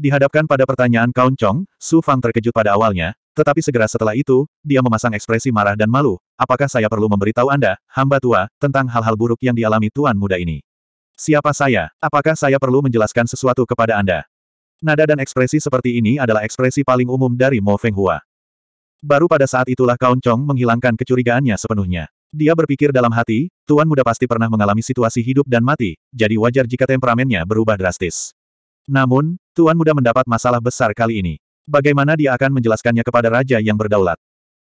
Dihadapkan pada pertanyaan Kauncong, Su Fang terkejut pada awalnya, tetapi segera setelah itu, dia memasang ekspresi marah dan malu, apakah saya perlu memberitahu Anda, hamba tua, tentang hal-hal buruk yang dialami tuan muda ini? Siapa saya? Apakah saya perlu menjelaskan sesuatu kepada Anda? Nada dan ekspresi seperti ini adalah ekspresi paling umum dari Mo Feng Hua. Baru pada saat itulah Kaun Chong menghilangkan kecurigaannya sepenuhnya. Dia berpikir dalam hati, tuan muda pasti pernah mengalami situasi hidup dan mati, jadi wajar jika temperamennya berubah drastis. Namun, tuan muda mendapat masalah besar kali ini. Bagaimana dia akan menjelaskannya kepada raja yang berdaulat?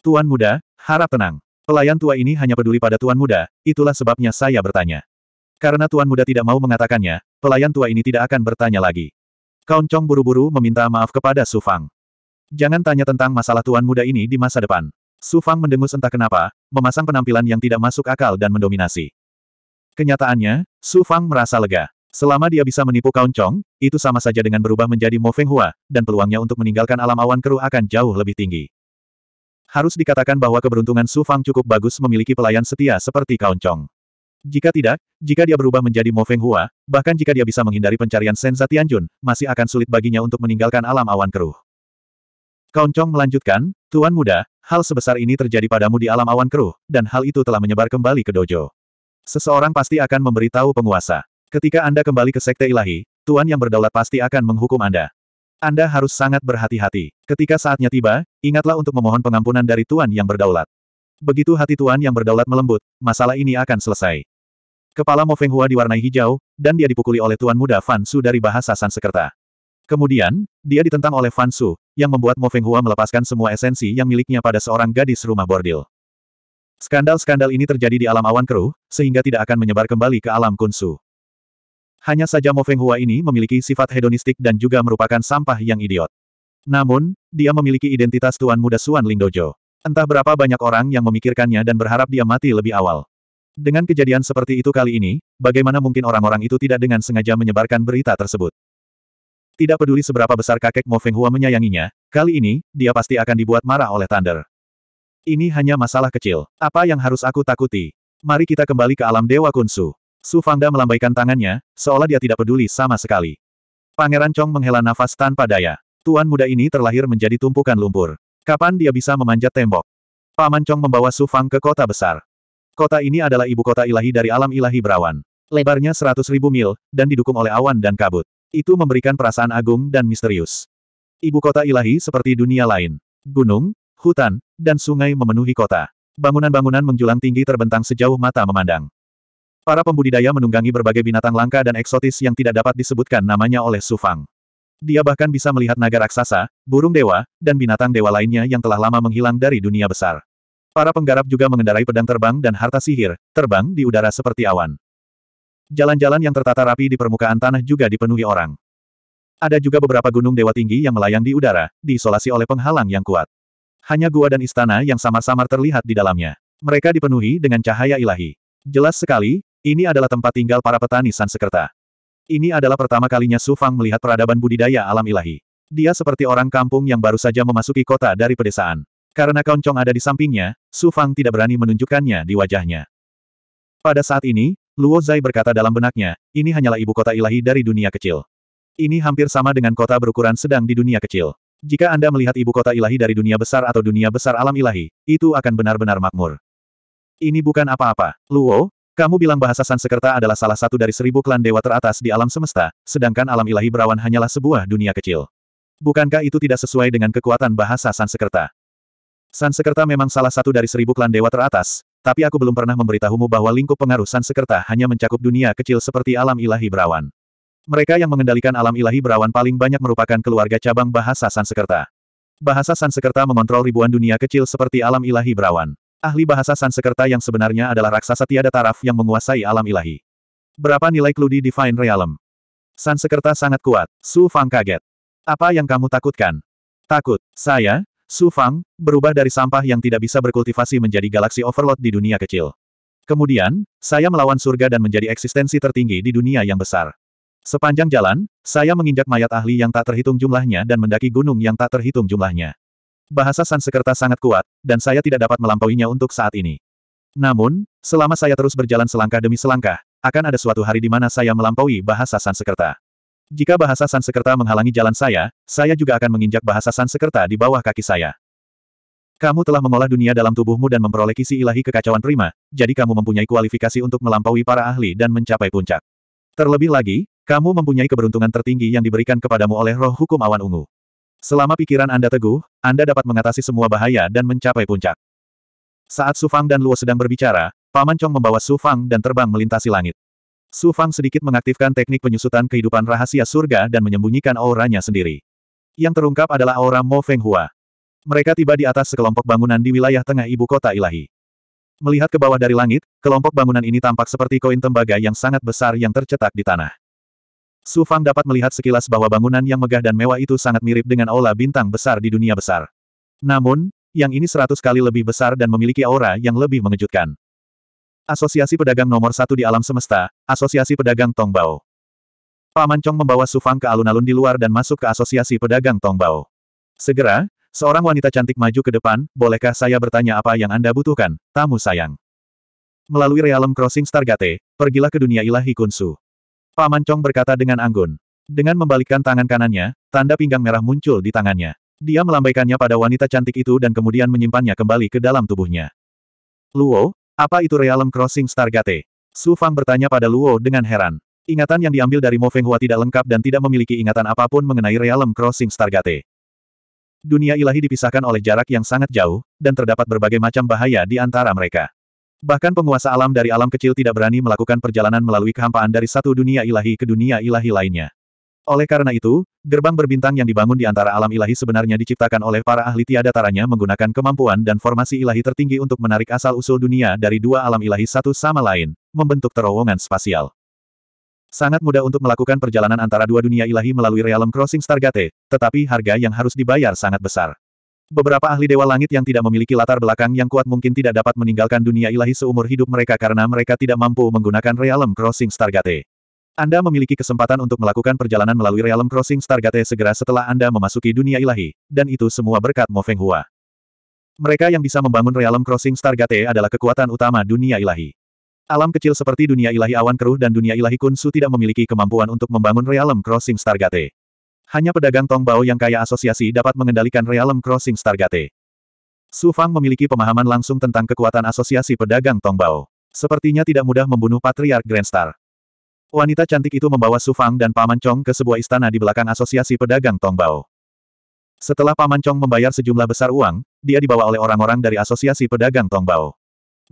Tuan muda, harap tenang. Pelayan tua ini hanya peduli pada tuan muda, itulah sebabnya saya bertanya. Karena tuan muda tidak mau mengatakannya, pelayan tua ini tidak akan bertanya lagi. Kauncong buru-buru meminta maaf kepada Su Fang. Jangan tanya tentang masalah tuan muda ini di masa depan. Su Fang mendengus entah kenapa, memasang penampilan yang tidak masuk akal dan mendominasi. Kenyataannya, Su Fang merasa lega. Selama dia bisa menipu Kaun Chong, itu sama saja dengan berubah menjadi Mo Feng Hua, dan peluangnya untuk meninggalkan alam awan keruh akan jauh lebih tinggi. Harus dikatakan bahwa keberuntungan Su Fang cukup bagus memiliki pelayan setia seperti Kaun Chong. Jika tidak, jika dia berubah menjadi Mo Feng Hua, bahkan jika dia bisa menghindari pencarian Senza Tianjun, masih akan sulit baginya untuk meninggalkan alam awan keruh. Kaun Chong melanjutkan, Tuan Muda, hal sebesar ini terjadi padamu di alam awan keruh, dan hal itu telah menyebar kembali ke dojo. Seseorang pasti akan memberitahu penguasa. Ketika Anda kembali ke Sekte Ilahi, Tuan yang berdaulat pasti akan menghukum Anda. Anda harus sangat berhati-hati. Ketika saatnya tiba, ingatlah untuk memohon pengampunan dari Tuan yang berdaulat. Begitu hati Tuan yang berdaulat melembut, masalah ini akan selesai. Kepala Mo Feng Hua diwarnai hijau, dan dia dipukuli oleh Tuan Muda Fan Su dari bahasa Sansekerta. Kemudian, dia ditentang oleh Fan Su, yang membuat Mo Feng Hua melepaskan semua esensi yang miliknya pada seorang gadis rumah bordil. Skandal-skandal ini terjadi di alam awan keruh, sehingga tidak akan menyebar kembali ke alam kunsu. Hanya saja Mo Feng Hua ini memiliki sifat hedonistik dan juga merupakan sampah yang idiot. Namun, dia memiliki identitas Tuan Muda Suan Ling Dojo. Entah berapa banyak orang yang memikirkannya dan berharap dia mati lebih awal. Dengan kejadian seperti itu kali ini, bagaimana mungkin orang-orang itu tidak dengan sengaja menyebarkan berita tersebut? Tidak peduli seberapa besar kakek Mo Feng Hua menyayanginya, kali ini, dia pasti akan dibuat marah oleh Thunder. Ini hanya masalah kecil. Apa yang harus aku takuti? Mari kita kembali ke alam Dewa Kunsu. Su Fangda melambaikan tangannya, seolah dia tidak peduli sama sekali. Pangeran Chong menghela nafas tanpa daya. Tuan muda ini terlahir menjadi tumpukan lumpur. Kapan dia bisa memanjat tembok? Paman Chong membawa Su Fang ke kota besar. Kota ini adalah ibu kota ilahi dari alam ilahi berawan. Lebarnya seratus ribu mil, dan didukung oleh awan dan kabut. Itu memberikan perasaan agung dan misterius. Ibu kota ilahi seperti dunia lain. Gunung, hutan, dan sungai memenuhi kota. Bangunan-bangunan menjulang tinggi terbentang sejauh mata memandang. Para pembudidaya menunggangi berbagai binatang langka dan eksotis yang tidak dapat disebutkan namanya oleh Sufang. Dia bahkan bisa melihat naga raksasa, burung dewa, dan binatang dewa lainnya yang telah lama menghilang dari dunia besar. Para penggarap juga mengendarai pedang terbang dan harta sihir, terbang di udara seperti awan. Jalan-jalan yang tertata rapi di permukaan tanah juga dipenuhi orang. Ada juga beberapa gunung dewa tinggi yang melayang di udara, diisolasi oleh penghalang yang kuat. Hanya gua dan istana yang samar-samar terlihat di dalamnya. Mereka dipenuhi dengan cahaya ilahi. Jelas sekali, ini adalah tempat tinggal para petani Sansekerta. Ini adalah pertama kalinya Su Fang melihat peradaban budidaya alam ilahi. Dia seperti orang kampung yang baru saja memasuki kota dari pedesaan. Karena Kaoncong ada di sampingnya, Su Fang tidak berani menunjukkannya di wajahnya. Pada saat ini, Luo Zai berkata dalam benaknya, ini hanyalah ibu kota ilahi dari dunia kecil. Ini hampir sama dengan kota berukuran sedang di dunia kecil. Jika Anda melihat ibu kota ilahi dari dunia besar atau dunia besar alam ilahi, itu akan benar-benar makmur. Ini bukan apa-apa. Luo, kamu bilang bahasa Sansekerta adalah salah satu dari seribu klan dewa teratas di alam semesta, sedangkan alam ilahi berawan hanyalah sebuah dunia kecil. Bukankah itu tidak sesuai dengan kekuatan bahasa Sansekerta? Sansekerta memang salah satu dari seribu klan dewa teratas, tapi aku belum pernah memberitahumu bahwa lingkup pengaruh Sansekerta hanya mencakup dunia kecil seperti alam ilahi berawan. Mereka yang mengendalikan alam ilahi berawan paling banyak merupakan keluarga cabang bahasa Sansekerta. Bahasa Sansekerta mengontrol ribuan dunia kecil seperti alam ilahi berawan. Ahli bahasa Sansekerta yang sebenarnya adalah raksasa tiada taraf yang menguasai alam ilahi. Berapa nilai kludi Divine Realm? Sansekerta sangat kuat. Su Fang kaget. Apa yang kamu takutkan? Takut. Saya, Su Fang, berubah dari sampah yang tidak bisa berkultivasi menjadi galaksi overload di dunia kecil. Kemudian, saya melawan surga dan menjadi eksistensi tertinggi di dunia yang besar. Sepanjang jalan, saya menginjak mayat ahli yang tak terhitung jumlahnya dan mendaki gunung yang tak terhitung jumlahnya. Bahasa Sansekerta sangat kuat, dan saya tidak dapat melampauinya untuk saat ini. Namun, selama saya terus berjalan selangkah demi selangkah, akan ada suatu hari di mana saya melampaui bahasa Sansekerta. Jika bahasa Sansekerta menghalangi jalan saya, saya juga akan menginjak bahasa Sansekerta di bawah kaki saya. Kamu telah mengolah dunia dalam tubuhmu dan memperoleh kisi ilahi kekacauan prima, jadi kamu mempunyai kualifikasi untuk melampaui para ahli dan mencapai puncak. Terlebih lagi, kamu mempunyai keberuntungan tertinggi yang diberikan kepadamu oleh roh hukum awan ungu. Selama pikiran Anda teguh, Anda dapat mengatasi semua bahaya dan mencapai puncak. Saat Su Fang dan Luo sedang berbicara, Paman Chong membawa Su Fang dan terbang melintasi langit. Su Fang sedikit mengaktifkan teknik penyusutan kehidupan rahasia surga dan menyembunyikan auranya sendiri. Yang terungkap adalah aura Mo Feng Hua. Mereka tiba di atas sekelompok bangunan di wilayah tengah ibu kota ilahi. Melihat ke bawah dari langit, kelompok bangunan ini tampak seperti koin tembaga yang sangat besar yang tercetak di tanah. Su Fang dapat melihat sekilas bahwa bangunan yang megah dan mewah itu sangat mirip dengan aula bintang besar di dunia besar. Namun, yang ini seratus kali lebih besar dan memiliki aura yang lebih mengejutkan. Asosiasi Pedagang Nomor Satu di Alam Semesta, Asosiasi Pedagang Tongbao. Paman Chong membawa Su Fang ke alun-alun di luar dan masuk ke Asosiasi Pedagang Tongbao. Segera, seorang wanita cantik maju ke depan, bolehkah saya bertanya apa yang Anda butuhkan, tamu sayang? Melalui realem crossing Stargate, pergilah ke dunia ilahi Kunsu. Paman Chong berkata dengan anggun. Dengan membalikkan tangan kanannya, tanda pinggang merah muncul di tangannya. Dia melambaikannya pada wanita cantik itu dan kemudian menyimpannya kembali ke dalam tubuhnya. Luo, apa itu Realm Crossing Stargate? Su Fang bertanya pada Luo dengan heran. Ingatan yang diambil dari Mo Feng Hua tidak lengkap dan tidak memiliki ingatan apapun mengenai Realm Crossing Stargate. Dunia ilahi dipisahkan oleh jarak yang sangat jauh, dan terdapat berbagai macam bahaya di antara mereka. Bahkan penguasa alam dari alam kecil tidak berani melakukan perjalanan melalui kehampaan dari satu dunia ilahi ke dunia ilahi lainnya. Oleh karena itu, gerbang berbintang yang dibangun di antara alam ilahi sebenarnya diciptakan oleh para ahli tiada taranya menggunakan kemampuan dan formasi ilahi tertinggi untuk menarik asal-usul dunia dari dua alam ilahi satu sama lain, membentuk terowongan spasial. Sangat mudah untuk melakukan perjalanan antara dua dunia ilahi melalui realm crossing Stargate, tetapi harga yang harus dibayar sangat besar. Beberapa ahli Dewa Langit yang tidak memiliki latar belakang yang kuat mungkin tidak dapat meninggalkan dunia ilahi seumur hidup mereka karena mereka tidak mampu menggunakan Realm Crossing Stargate. Anda memiliki kesempatan untuk melakukan perjalanan melalui Realm Crossing Stargate segera setelah Anda memasuki dunia ilahi, dan itu semua berkat Mo Feng Hua. Mereka yang bisa membangun Realm Crossing Stargate adalah kekuatan utama dunia ilahi. Alam kecil seperti dunia ilahi awan keruh dan dunia ilahi kunsu tidak memiliki kemampuan untuk membangun Realm Crossing Stargate. Hanya pedagang Tongbao yang kaya asosiasi dapat mengendalikan Realm Crossing Stargate. Su Fang memiliki pemahaman langsung tentang kekuatan asosiasi pedagang Tongbao. Sepertinya tidak mudah membunuh Patriark Grandstar. Wanita cantik itu membawa Su Fang dan Paman Chong ke sebuah istana di belakang asosiasi pedagang Tongbao. Setelah Paman Chong membayar sejumlah besar uang, dia dibawa oleh orang-orang dari asosiasi pedagang Tongbao.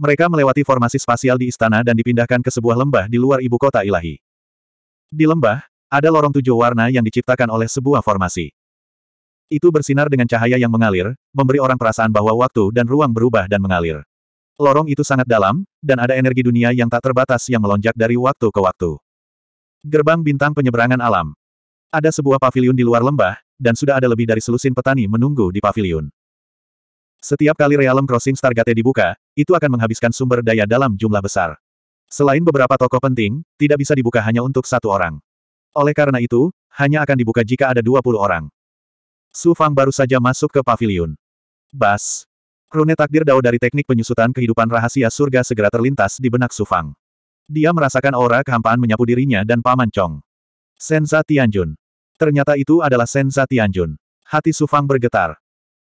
Mereka melewati formasi spasial di istana dan dipindahkan ke sebuah lembah di luar ibu kota ilahi. Di lembah, ada lorong tujuh warna yang diciptakan oleh sebuah formasi. Itu bersinar dengan cahaya yang mengalir, memberi orang perasaan bahwa waktu dan ruang berubah dan mengalir. Lorong itu sangat dalam, dan ada energi dunia yang tak terbatas yang melonjak dari waktu ke waktu. Gerbang bintang penyeberangan alam. Ada sebuah pavilion di luar lembah, dan sudah ada lebih dari selusin petani menunggu di pavilion. Setiap kali realm crossing Stargate dibuka, itu akan menghabiskan sumber daya dalam jumlah besar. Selain beberapa tokoh penting, tidak bisa dibuka hanya untuk satu orang. Oleh karena itu, hanya akan dibuka jika ada 20 orang. Su Fang baru saja masuk ke pavilion. Bas. Rune takdir dao dari teknik penyusutan kehidupan rahasia surga segera terlintas di benak Su Fang. Dia merasakan aura kehampaan menyapu dirinya dan Paman Chong. Senza Tianjun. Ternyata itu adalah Senza Tianjun. Hati Su Fang bergetar.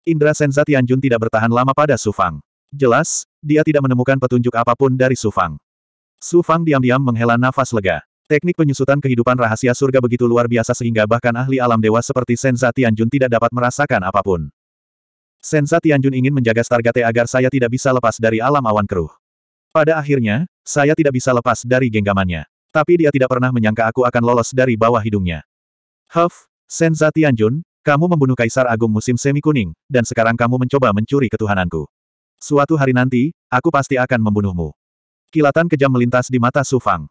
Indra Senza Tianjun tidak bertahan lama pada Su Fang. Jelas, dia tidak menemukan petunjuk apapun dari Su Fang. Su Fang diam-diam menghela nafas lega. Teknik penyusutan kehidupan rahasia surga begitu luar biasa sehingga bahkan ahli alam dewa seperti Senza Tianjun tidak dapat merasakan apapun. Senza Tianjun ingin menjaga Stargate agar saya tidak bisa lepas dari alam awan keruh. Pada akhirnya, saya tidak bisa lepas dari genggamannya. Tapi dia tidak pernah menyangka aku akan lolos dari bawah hidungnya. Huff, Senza Tianjun, kamu membunuh Kaisar Agung musim semi kuning, dan sekarang kamu mencoba mencuri ketuhananku. Suatu hari nanti, aku pasti akan membunuhmu. Kilatan kejam melintas di mata Sufang.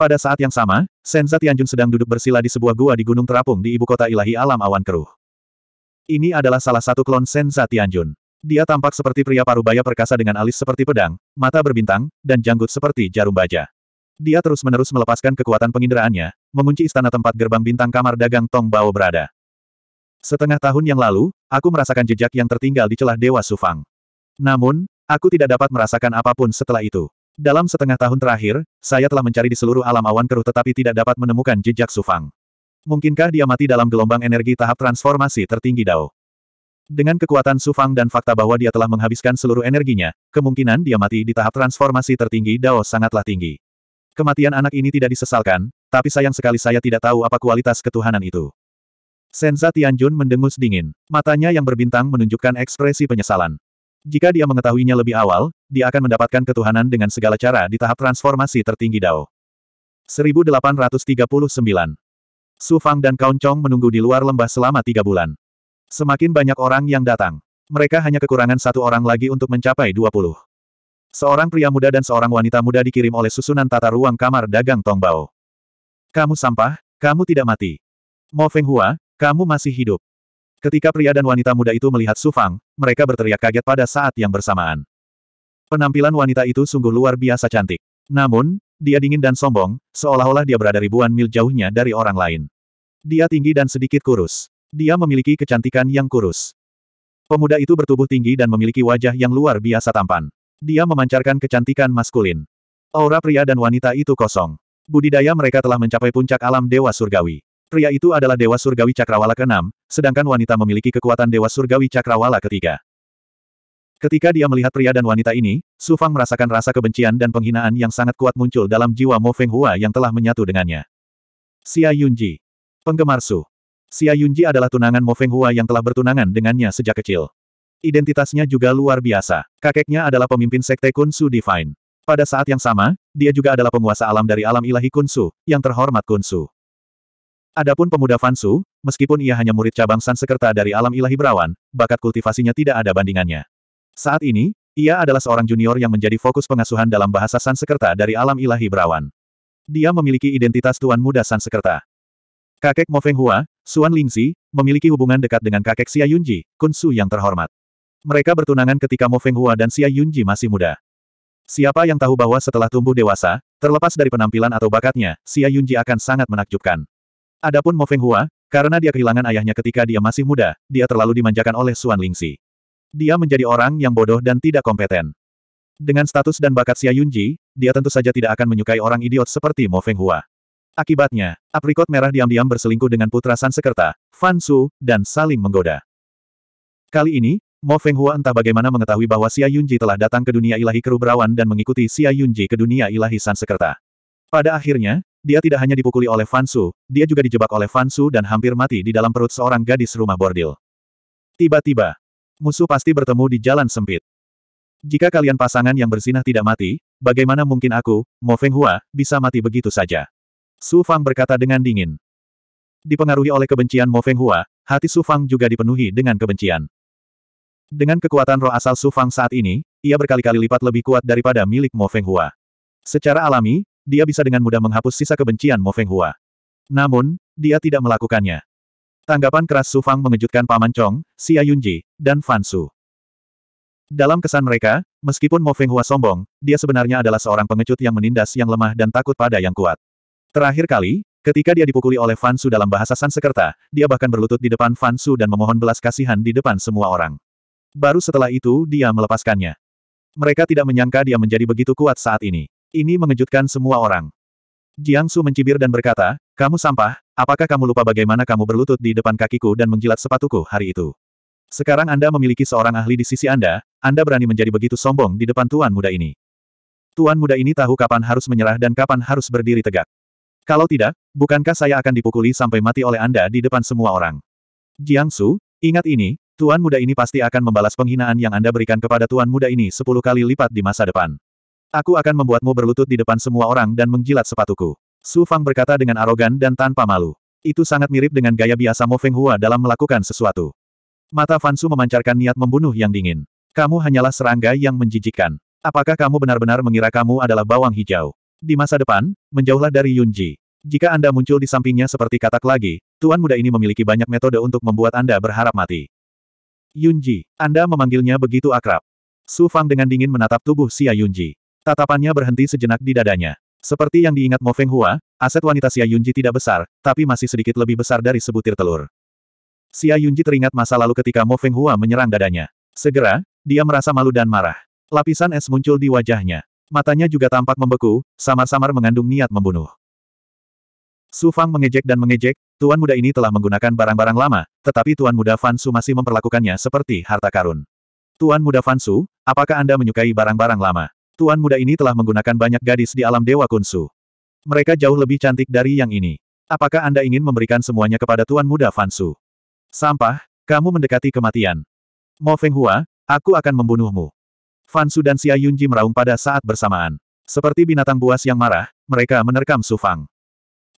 Pada saat yang sama, Senza Tianjun sedang duduk bersila di sebuah gua di Gunung Terapung di ibu kota ilahi alam awan keruh. Ini adalah salah satu klon Senza Tianjun. Dia tampak seperti pria parubaya perkasa dengan alis seperti pedang, mata berbintang, dan janggut seperti jarum baja. Dia terus-menerus melepaskan kekuatan penginderaannya, mengunci istana tempat gerbang bintang kamar dagang Tong Bao berada. Setengah tahun yang lalu, aku merasakan jejak yang tertinggal di celah Dewa Sufang. Namun, aku tidak dapat merasakan apapun setelah itu. Dalam setengah tahun terakhir, saya telah mencari di seluruh alam awan keruh tetapi tidak dapat menemukan jejak Sufang. Mungkinkah dia mati dalam gelombang energi tahap transformasi tertinggi Dao? Dengan kekuatan Sufang dan fakta bahwa dia telah menghabiskan seluruh energinya, kemungkinan dia mati di tahap transformasi tertinggi Dao sangatlah tinggi. Kematian anak ini tidak disesalkan, tapi sayang sekali saya tidak tahu apa kualitas ketuhanan itu. Senza Tianjun mendengus dingin. Matanya yang berbintang menunjukkan ekspresi penyesalan. Jika dia mengetahuinya lebih awal, dia akan mendapatkan ketuhanan dengan segala cara di tahap transformasi tertinggi Dao. 1839 Su Fang dan Kaun Chong menunggu di luar lembah selama tiga bulan. Semakin banyak orang yang datang. Mereka hanya kekurangan satu orang lagi untuk mencapai 20. Seorang pria muda dan seorang wanita muda dikirim oleh susunan tata ruang kamar dagang Tongbao. Kamu sampah, kamu tidak mati. Mo Feng Hua, kamu masih hidup. Ketika pria dan wanita muda itu melihat Su Fang, mereka berteriak kaget pada saat yang bersamaan. Penampilan wanita itu sungguh luar biasa cantik. Namun, dia dingin dan sombong, seolah-olah dia berada ribuan mil jauhnya dari orang lain. Dia tinggi dan sedikit kurus. Dia memiliki kecantikan yang kurus. Pemuda itu bertubuh tinggi dan memiliki wajah yang luar biasa tampan. Dia memancarkan kecantikan maskulin. Aura pria dan wanita itu kosong. Budidaya mereka telah mencapai puncak alam dewa surgawi. Pria itu adalah Dewa Surgawi Cakrawala ke-6, sedangkan wanita memiliki kekuatan Dewa Surgawi Cakrawala ke-3. Ketika dia melihat pria dan wanita ini, Su Fang merasakan rasa kebencian dan penghinaan yang sangat kuat muncul dalam jiwa Mo Feng Hua yang telah menyatu dengannya. Xia Yunji. Penggemar Su. Xia Yunji adalah tunangan Mo Feng Hua yang telah bertunangan dengannya sejak kecil. Identitasnya juga luar biasa. Kakeknya adalah pemimpin sekte Kun Su Divine. Pada saat yang sama, dia juga adalah penguasa alam dari alam ilahi Kun Su yang terhormat Kun Su. Adapun pemuda Fansu, meskipun ia hanya murid cabang San dari alam ilahi berawan, bakat kultivasinya tidak ada bandingannya. Saat ini, ia adalah seorang junior yang menjadi fokus pengasuhan dalam bahasa San dari alam ilahi berawan. Dia memiliki identitas tuan muda San Kakek Mo Feng Hua, Suan Lingzi, memiliki hubungan dekat dengan kakek Xia Yunji, Kunsu yang terhormat. Mereka bertunangan ketika Mo Feng Hua dan Xia Yunji masih muda. Siapa yang tahu bahwa setelah tumbuh dewasa, terlepas dari penampilan atau bakatnya, Xia Yunji akan sangat menakjubkan. Adapun Mo Feng Hua, karena dia kehilangan ayahnya ketika dia masih muda, dia terlalu dimanjakan oleh Xuan Lingxi. Dia menjadi orang yang bodoh dan tidak kompeten. Dengan status dan bakat Xia Yunji, dia tentu saja tidak akan menyukai orang idiot seperti Mo Feng Hua. Akibatnya, aprikot merah diam-diam berselingkuh dengan putra San Fan Su, dan saling menggoda. Kali ini, Mo Feng Hua entah bagaimana mengetahui bahwa Xia Yunji telah datang ke dunia ilahi keruberawan dan mengikuti Xia Yunji ke dunia ilahi San Pada akhirnya, dia tidak hanya dipukuli oleh Fansu, dia juga dijebak oleh Fansu dan hampir mati di dalam perut seorang gadis rumah bordil. Tiba-tiba, musuh pasti bertemu di jalan sempit. Jika kalian pasangan yang bersinah tidak mati, bagaimana mungkin aku, Mo Feng Hua, bisa mati begitu saja? Su Fang berkata dengan dingin. Dipengaruhi oleh kebencian Mo Feng Hua, hati Su Fang juga dipenuhi dengan kebencian. Dengan kekuatan roh asal Su Fang saat ini, ia berkali-kali lipat lebih kuat daripada milik Mo Feng Hua. Secara alami, dia bisa dengan mudah menghapus sisa kebencian Mo Feng Hua. Namun, dia tidak melakukannya. Tanggapan keras Su Fang mengejutkan Paman Chong, Xia Yunji, dan Fan Su. Dalam kesan mereka, meskipun Mo Feng Hua sombong, dia sebenarnya adalah seorang pengecut yang menindas yang lemah dan takut pada yang kuat. Terakhir kali, ketika dia dipukuli oleh Fan Su dalam bahasa Sansekerta, dia bahkan berlutut di depan Fan Su dan memohon belas kasihan di depan semua orang. Baru setelah itu dia melepaskannya. Mereka tidak menyangka dia menjadi begitu kuat saat ini. Ini mengejutkan semua orang. Jiang Su mencibir dan berkata, kamu sampah, apakah kamu lupa bagaimana kamu berlutut di depan kakiku dan menjilat sepatuku hari itu? Sekarang Anda memiliki seorang ahli di sisi Anda, Anda berani menjadi begitu sombong di depan tuan muda ini. Tuan muda ini tahu kapan harus menyerah dan kapan harus berdiri tegak. Kalau tidak, bukankah saya akan dipukuli sampai mati oleh Anda di depan semua orang? Jiang Su, ingat ini, tuan muda ini pasti akan membalas penghinaan yang Anda berikan kepada tuan muda ini sepuluh kali lipat di masa depan. Aku akan membuatmu berlutut di depan semua orang dan menjilat sepatuku. Su Fang berkata dengan arogan dan tanpa malu. Itu sangat mirip dengan gaya biasa Mo Feng Hua dalam melakukan sesuatu. Mata Fansu memancarkan niat membunuh yang dingin. Kamu hanyalah serangga yang menjijikkan. Apakah kamu benar-benar mengira kamu adalah bawang hijau? Di masa depan, menjauhlah dari Yunji. Jika Anda muncul di sampingnya seperti katak lagi, Tuan muda ini memiliki banyak metode untuk membuat Anda berharap mati. Yunji, Anda memanggilnya begitu akrab. Su Fang dengan dingin menatap tubuh Xia Yunji. Tatapannya berhenti sejenak di dadanya. Seperti yang diingat Mo Feng Hua, aset wanita Xia Yunji tidak besar, tapi masih sedikit lebih besar dari sebutir telur. Xia Yunji teringat masa lalu ketika Mo Feng Hua menyerang dadanya. Segera, dia merasa malu dan marah. Lapisan es muncul di wajahnya. Matanya juga tampak membeku, samar-samar mengandung niat membunuh. Su Fang mengejek dan mengejek, tuan muda ini telah menggunakan barang-barang lama, tetapi tuan muda Fan Su masih memperlakukannya seperti harta karun. Tuan muda Fan Su, apakah Anda menyukai barang-barang lama? Tuan muda ini telah menggunakan banyak gadis di alam Dewa Kunsu. Mereka jauh lebih cantik dari yang ini. Apakah Anda ingin memberikan semuanya kepada Tuan muda Fansu? Sampah, kamu mendekati kematian. Mo Feng Hua, aku akan membunuhmu. Fansu dan Xia Yunji meraung pada saat bersamaan. Seperti binatang buas yang marah, mereka menerkam Su Fang.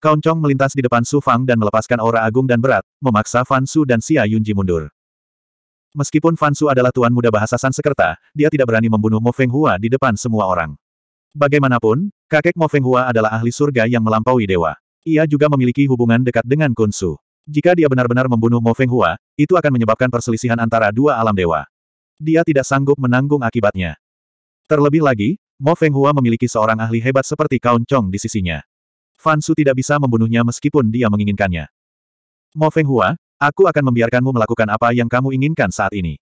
Kaoncong melintas di depan Su Fang dan melepaskan aura agung dan berat, memaksa Fansu dan Xia Yunji mundur. Meskipun Fansu adalah tuan muda bahasa Sansekerta, dia tidak berani membunuh Mo Feng Hua di depan semua orang. Bagaimanapun, kakek Mo Feng Hua adalah ahli surga yang melampaui dewa. Ia juga memiliki hubungan dekat dengan Kun Su. Jika dia benar-benar membunuh Mo Feng Hua, itu akan menyebabkan perselisihan antara dua alam dewa. Dia tidak sanggup menanggung akibatnya. Terlebih lagi, Mo Feng Hua memiliki seorang ahli hebat seperti Kaun Chong di sisinya. Fan Su tidak bisa membunuhnya meskipun dia menginginkannya. Mo Feng Hua, Aku akan membiarkanmu melakukan apa yang kamu inginkan saat ini.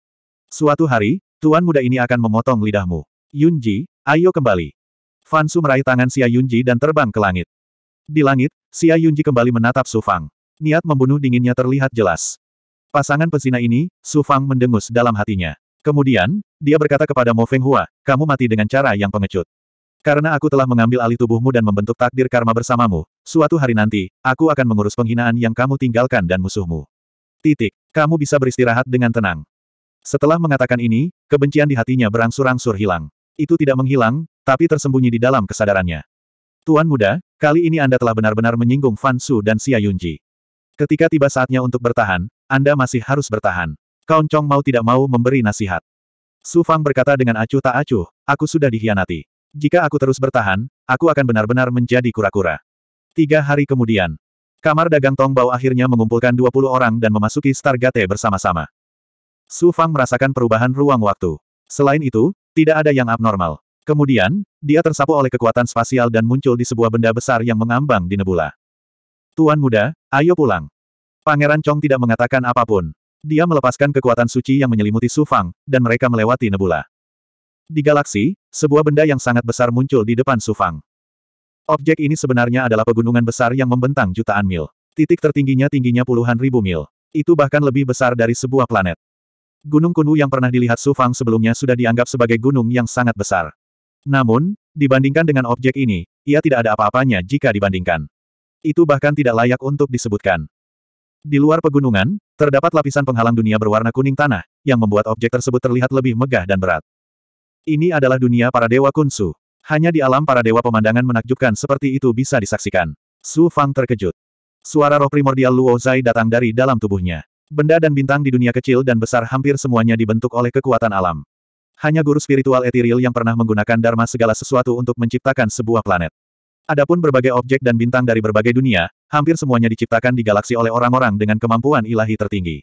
Suatu hari, tuan muda ini akan memotong lidahmu. Yunji, ayo kembali. Fansu meraih tangan Xia Yunji dan terbang ke langit. Di langit, Xia Yunji kembali menatap Sufang. Niat membunuh dinginnya terlihat jelas. Pasangan pesina ini, Sufang mendengus dalam hatinya. Kemudian, dia berkata kepada Mo Feng Hua, kamu mati dengan cara yang pengecut. Karena aku telah mengambil alih tubuhmu dan membentuk takdir karma bersamamu, suatu hari nanti, aku akan mengurus penghinaan yang kamu tinggalkan dan musuhmu. Titik. Kamu bisa beristirahat dengan tenang. Setelah mengatakan ini, kebencian di hatinya berangsur-angsur hilang. Itu tidak menghilang, tapi tersembunyi di dalam kesadarannya. Tuan muda, kali ini Anda telah benar-benar menyinggung Fan Su dan Xia Yunji. Ketika tiba saatnya untuk bertahan, Anda masih harus bertahan. Kaun Chong mau tidak mau memberi nasihat. Su Fang berkata dengan acuh tak acuh, aku sudah dikhianati. Jika aku terus bertahan, aku akan benar-benar menjadi kura-kura. Tiga hari kemudian, Kamar dagang Tong Bao akhirnya mengumpulkan 20 orang dan memasuki Stargate bersama-sama. Su Fang merasakan perubahan ruang waktu. Selain itu, tidak ada yang abnormal. Kemudian, dia tersapu oleh kekuatan spasial dan muncul di sebuah benda besar yang mengambang di nebula. Tuan muda, ayo pulang. Pangeran Chong tidak mengatakan apapun. Dia melepaskan kekuatan suci yang menyelimuti Su Fang, dan mereka melewati nebula. Di galaksi, sebuah benda yang sangat besar muncul di depan Su Fang. Objek ini sebenarnya adalah pegunungan besar yang membentang jutaan mil. Titik tertingginya tingginya puluhan ribu mil. Itu bahkan lebih besar dari sebuah planet. Gunung Kunwu yang pernah dilihat Su Fang sebelumnya sudah dianggap sebagai gunung yang sangat besar. Namun, dibandingkan dengan objek ini, ia tidak ada apa-apanya jika dibandingkan. Itu bahkan tidak layak untuk disebutkan. Di luar pegunungan, terdapat lapisan penghalang dunia berwarna kuning tanah, yang membuat objek tersebut terlihat lebih megah dan berat. Ini adalah dunia para dewa kunsu. Hanya di alam para dewa pemandangan menakjubkan seperti itu bisa disaksikan. Su Fang terkejut. Suara roh primordial Luo Zai datang dari dalam tubuhnya. Benda dan bintang di dunia kecil dan besar hampir semuanya dibentuk oleh kekuatan alam. Hanya guru spiritual etiril yang pernah menggunakan dharma segala sesuatu untuk menciptakan sebuah planet. Adapun berbagai objek dan bintang dari berbagai dunia, hampir semuanya diciptakan di galaksi oleh orang-orang dengan kemampuan ilahi tertinggi.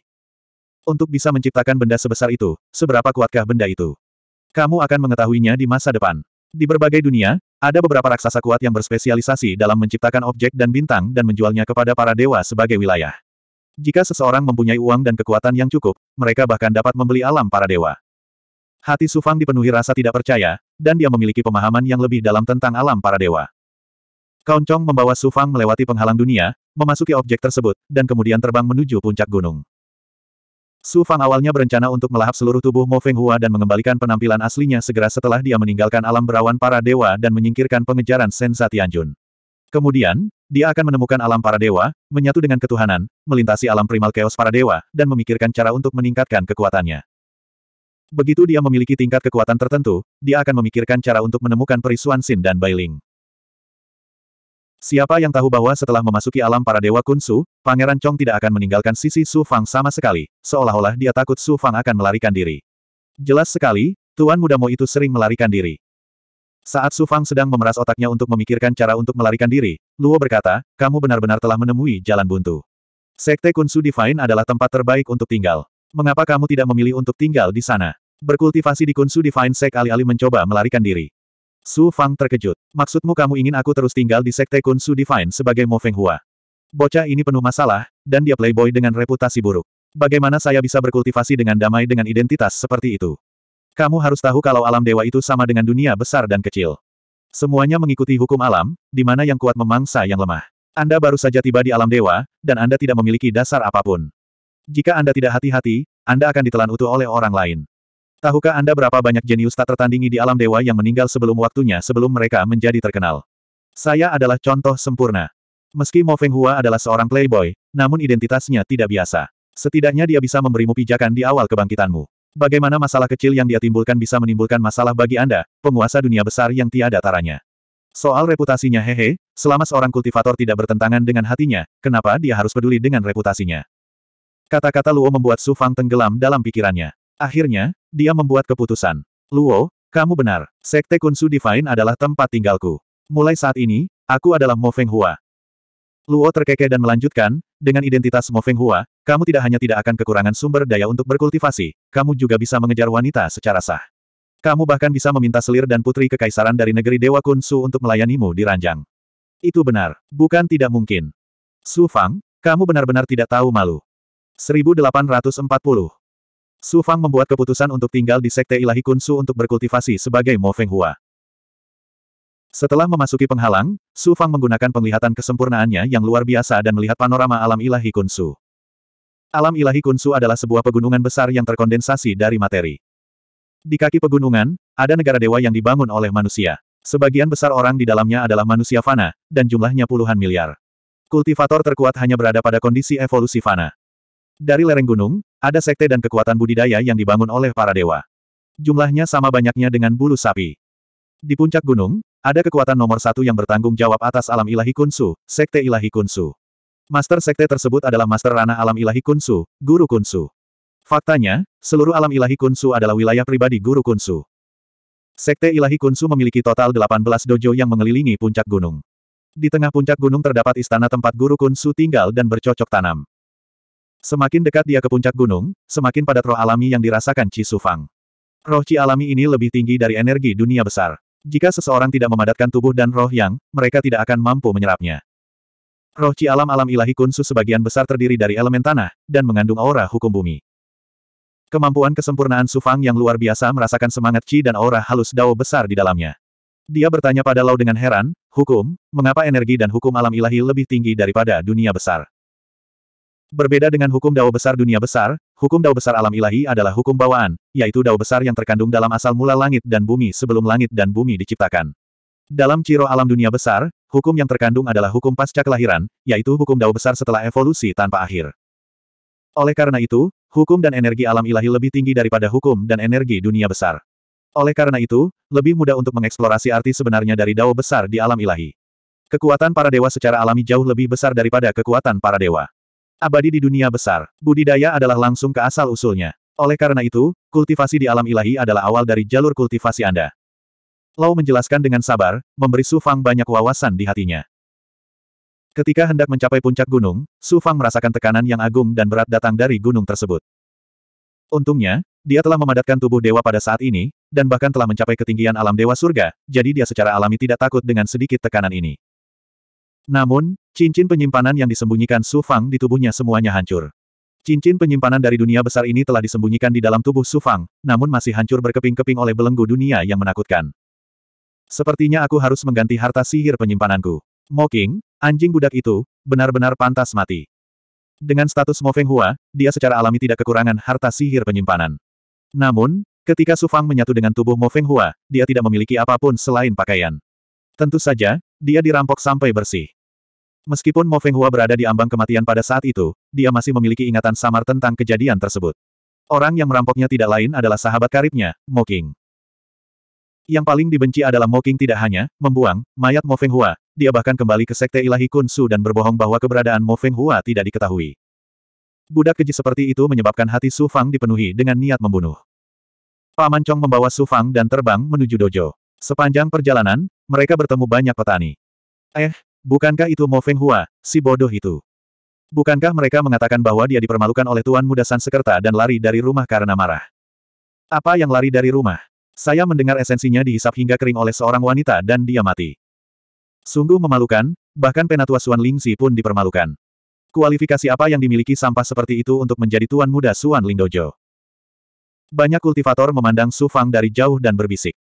Untuk bisa menciptakan benda sebesar itu, seberapa kuatkah benda itu? Kamu akan mengetahuinya di masa depan. Di berbagai dunia, ada beberapa raksasa kuat yang berspesialisasi dalam menciptakan objek dan bintang dan menjualnya kepada para dewa sebagai wilayah. Jika seseorang mempunyai uang dan kekuatan yang cukup, mereka bahkan dapat membeli alam para dewa. Hati Sufang dipenuhi rasa tidak percaya, dan dia memiliki pemahaman yang lebih dalam tentang alam para dewa. Kaoncong membawa Sufang melewati penghalang dunia, memasuki objek tersebut, dan kemudian terbang menuju puncak gunung. Su Fang awalnya berencana untuk melahap seluruh tubuh Mo Feng Hua dan mengembalikan penampilan aslinya segera setelah dia meninggalkan alam berawan para dewa dan menyingkirkan pengejaran Satian Tianjun. Kemudian, dia akan menemukan alam para dewa, menyatu dengan ketuhanan, melintasi alam primal chaos para dewa, dan memikirkan cara untuk meningkatkan kekuatannya. Begitu dia memiliki tingkat kekuatan tertentu, dia akan memikirkan cara untuk menemukan perisuan Sin dan Bailing. Siapa yang tahu bahwa setelah memasuki alam para dewa kunsu, Pangeran Chong tidak akan meninggalkan sisi Su Fang sama sekali, seolah-olah dia takut Su Fang akan melarikan diri. Jelas sekali, Tuan Muda Mo itu sering melarikan diri. Saat Su Fang sedang memeras otaknya untuk memikirkan cara untuk melarikan diri, Luo berkata, kamu benar-benar telah menemui jalan buntu. Sekte Kunsu Divine adalah tempat terbaik untuk tinggal. Mengapa kamu tidak memilih untuk tinggal di sana? Berkultivasi di Kunsu Divine Sek alih-alih mencoba melarikan diri. Su Fang terkejut. Maksudmu kamu ingin aku terus tinggal di Sekte Kun Su Divine sebagai Mo Feng Hua? Bocah ini penuh masalah, dan dia playboy dengan reputasi buruk. Bagaimana saya bisa berkultivasi dengan damai dengan identitas seperti itu? Kamu harus tahu kalau alam dewa itu sama dengan dunia besar dan kecil. Semuanya mengikuti hukum alam, di mana yang kuat memangsa yang lemah. Anda baru saja tiba di alam dewa, dan Anda tidak memiliki dasar apapun. Jika Anda tidak hati-hati, Anda akan ditelan utuh oleh orang lain. Tahukah Anda berapa banyak jenius tak tertandingi di alam dewa yang meninggal sebelum waktunya sebelum mereka menjadi terkenal? Saya adalah contoh sempurna. Meski Mo Feng Hua adalah seorang playboy, namun identitasnya tidak biasa. Setidaknya dia bisa memberimu pijakan di awal kebangkitanmu. Bagaimana masalah kecil yang dia timbulkan bisa menimbulkan masalah bagi Anda, penguasa dunia besar yang tiada taranya. Soal reputasinya hehe, selama seorang kultivator tidak bertentangan dengan hatinya, kenapa dia harus peduli dengan reputasinya? Kata-kata Luo membuat Su Fang tenggelam dalam pikirannya. Akhirnya, dia membuat keputusan. Luo, kamu benar. Sekte Kunsu Divine adalah tempat tinggalku. Mulai saat ini, aku adalah Mo Feng Hua. Luo terkekeh dan melanjutkan, dengan identitas Mo Feng Hua, kamu tidak hanya tidak akan kekurangan sumber daya untuk berkultivasi, kamu juga bisa mengejar wanita secara sah. Kamu bahkan bisa meminta selir dan putri kekaisaran dari negeri Dewa Kunsu untuk melayanimu di ranjang. Itu benar, bukan tidak mungkin. Su Fang, kamu benar-benar tidak tahu malu. 1840 Su Fang membuat keputusan untuk tinggal di Sekte Ilahi Kunsu untuk berkultivasi sebagai Mo Feng Hua. Setelah memasuki penghalang, Su Fang menggunakan penglihatan kesempurnaannya yang luar biasa dan melihat panorama alam ilahi Kunsu. Alam ilahi Kunsu adalah sebuah pegunungan besar yang terkondensasi dari materi. Di kaki pegunungan, ada negara dewa yang dibangun oleh manusia. Sebagian besar orang di dalamnya adalah manusia fana, dan jumlahnya puluhan miliar. Kultivator terkuat hanya berada pada kondisi evolusi fana. Dari lereng gunung, ada sekte dan kekuatan budidaya yang dibangun oleh para dewa. Jumlahnya sama banyaknya dengan bulu sapi. Di puncak gunung, ada kekuatan nomor satu yang bertanggung jawab atas alam ilahi Kunsu, Sekte Ilahi Kunsu. Master Sekte tersebut adalah Master Rana Alam Ilahi Kunsu, Guru Kunsu. Faktanya, seluruh alam ilahi Kunsu adalah wilayah pribadi Guru Kunsu. Sekte Ilahi Kunsu memiliki total 18 dojo yang mengelilingi puncak gunung. Di tengah puncak gunung terdapat istana tempat Guru Kunsu tinggal dan bercocok tanam. Semakin dekat dia ke puncak gunung, semakin padat roh alami yang dirasakan Qi Sufang. Roh Qi alami ini lebih tinggi dari energi dunia besar. Jika seseorang tidak memadatkan tubuh dan roh yang, mereka tidak akan mampu menyerapnya. Roh Qi alam-alam ilahi kunsu sebagian besar terdiri dari elemen tanah, dan mengandung aura hukum bumi. Kemampuan kesempurnaan Sufang yang luar biasa merasakan semangat Qi dan aura halus Dao besar di dalamnya. Dia bertanya pada Lau dengan heran, hukum, mengapa energi dan hukum alam ilahi lebih tinggi daripada dunia besar? Berbeda dengan hukum dao besar dunia besar, hukum dao besar alam ilahi adalah hukum bawaan, yaitu dao besar yang terkandung dalam asal mula langit dan bumi sebelum langit dan bumi diciptakan. Dalam ciro alam dunia besar, hukum yang terkandung adalah hukum pasca kelahiran, yaitu hukum dao besar setelah evolusi tanpa akhir. Oleh karena itu, hukum dan energi alam ilahi lebih tinggi daripada hukum dan energi dunia besar. Oleh karena itu, lebih mudah untuk mengeksplorasi arti sebenarnya dari dao besar di alam ilahi. Kekuatan para dewa secara alami jauh lebih besar daripada kekuatan para dewa abadi di dunia besar. Budidaya adalah langsung ke asal-usulnya. Oleh karena itu, kultivasi di alam ilahi adalah awal dari jalur kultivasi Anda. Lau menjelaskan dengan sabar, memberi Su Fang banyak wawasan di hatinya. Ketika hendak mencapai puncak gunung, Su Fang merasakan tekanan yang agung dan berat datang dari gunung tersebut. Untungnya, dia telah memadatkan tubuh dewa pada saat ini, dan bahkan telah mencapai ketinggian alam dewa surga, jadi dia secara alami tidak takut dengan sedikit tekanan ini. Namun, cincin penyimpanan yang disembunyikan Su Fang di tubuhnya semuanya hancur. Cincin penyimpanan dari dunia besar ini telah disembunyikan di dalam tubuh Su Fang, namun masih hancur berkeping-keping oleh belenggu dunia yang menakutkan. Sepertinya aku harus mengganti harta sihir penyimpananku. Moking, anjing budak itu, benar-benar pantas mati. Dengan status Mo Feng Hua, dia secara alami tidak kekurangan harta sihir penyimpanan. Namun, ketika Su Fang menyatu dengan tubuh Mo Feng Hua, dia tidak memiliki apapun selain pakaian. Tentu saja, dia dirampok sampai bersih. Meskipun Mo Feng Hua berada di ambang kematian pada saat itu, dia masih memiliki ingatan samar tentang kejadian tersebut. Orang yang merampoknya tidak lain adalah sahabat karibnya, Mo King. Yang paling dibenci adalah Mo King tidak hanya membuang mayat Mo Feng Hua, dia bahkan kembali ke sekte ilahi Kun Su dan berbohong bahwa keberadaan Mo Feng Hua tidak diketahui. Budak keji seperti itu menyebabkan hati Su Fang dipenuhi dengan niat membunuh. Paman Chong membawa Su Fang dan terbang menuju dojo. Sepanjang perjalanan, mereka bertemu banyak petani. Eh, bukankah itu Mo Feng Hua, si bodoh itu? Bukankah mereka mengatakan bahwa dia dipermalukan oleh Tuan Muda San Sekerta dan lari dari rumah karena marah? Apa yang lari dari rumah? Saya mendengar esensinya dihisap hingga kering oleh seorang wanita dan dia mati. Sungguh memalukan, bahkan penatua Suan Lingzi pun dipermalukan. Kualifikasi apa yang dimiliki sampah seperti itu untuk menjadi Tuan Muda Suan Lingdojo? Banyak kultivator memandang Su Fang dari jauh dan berbisik.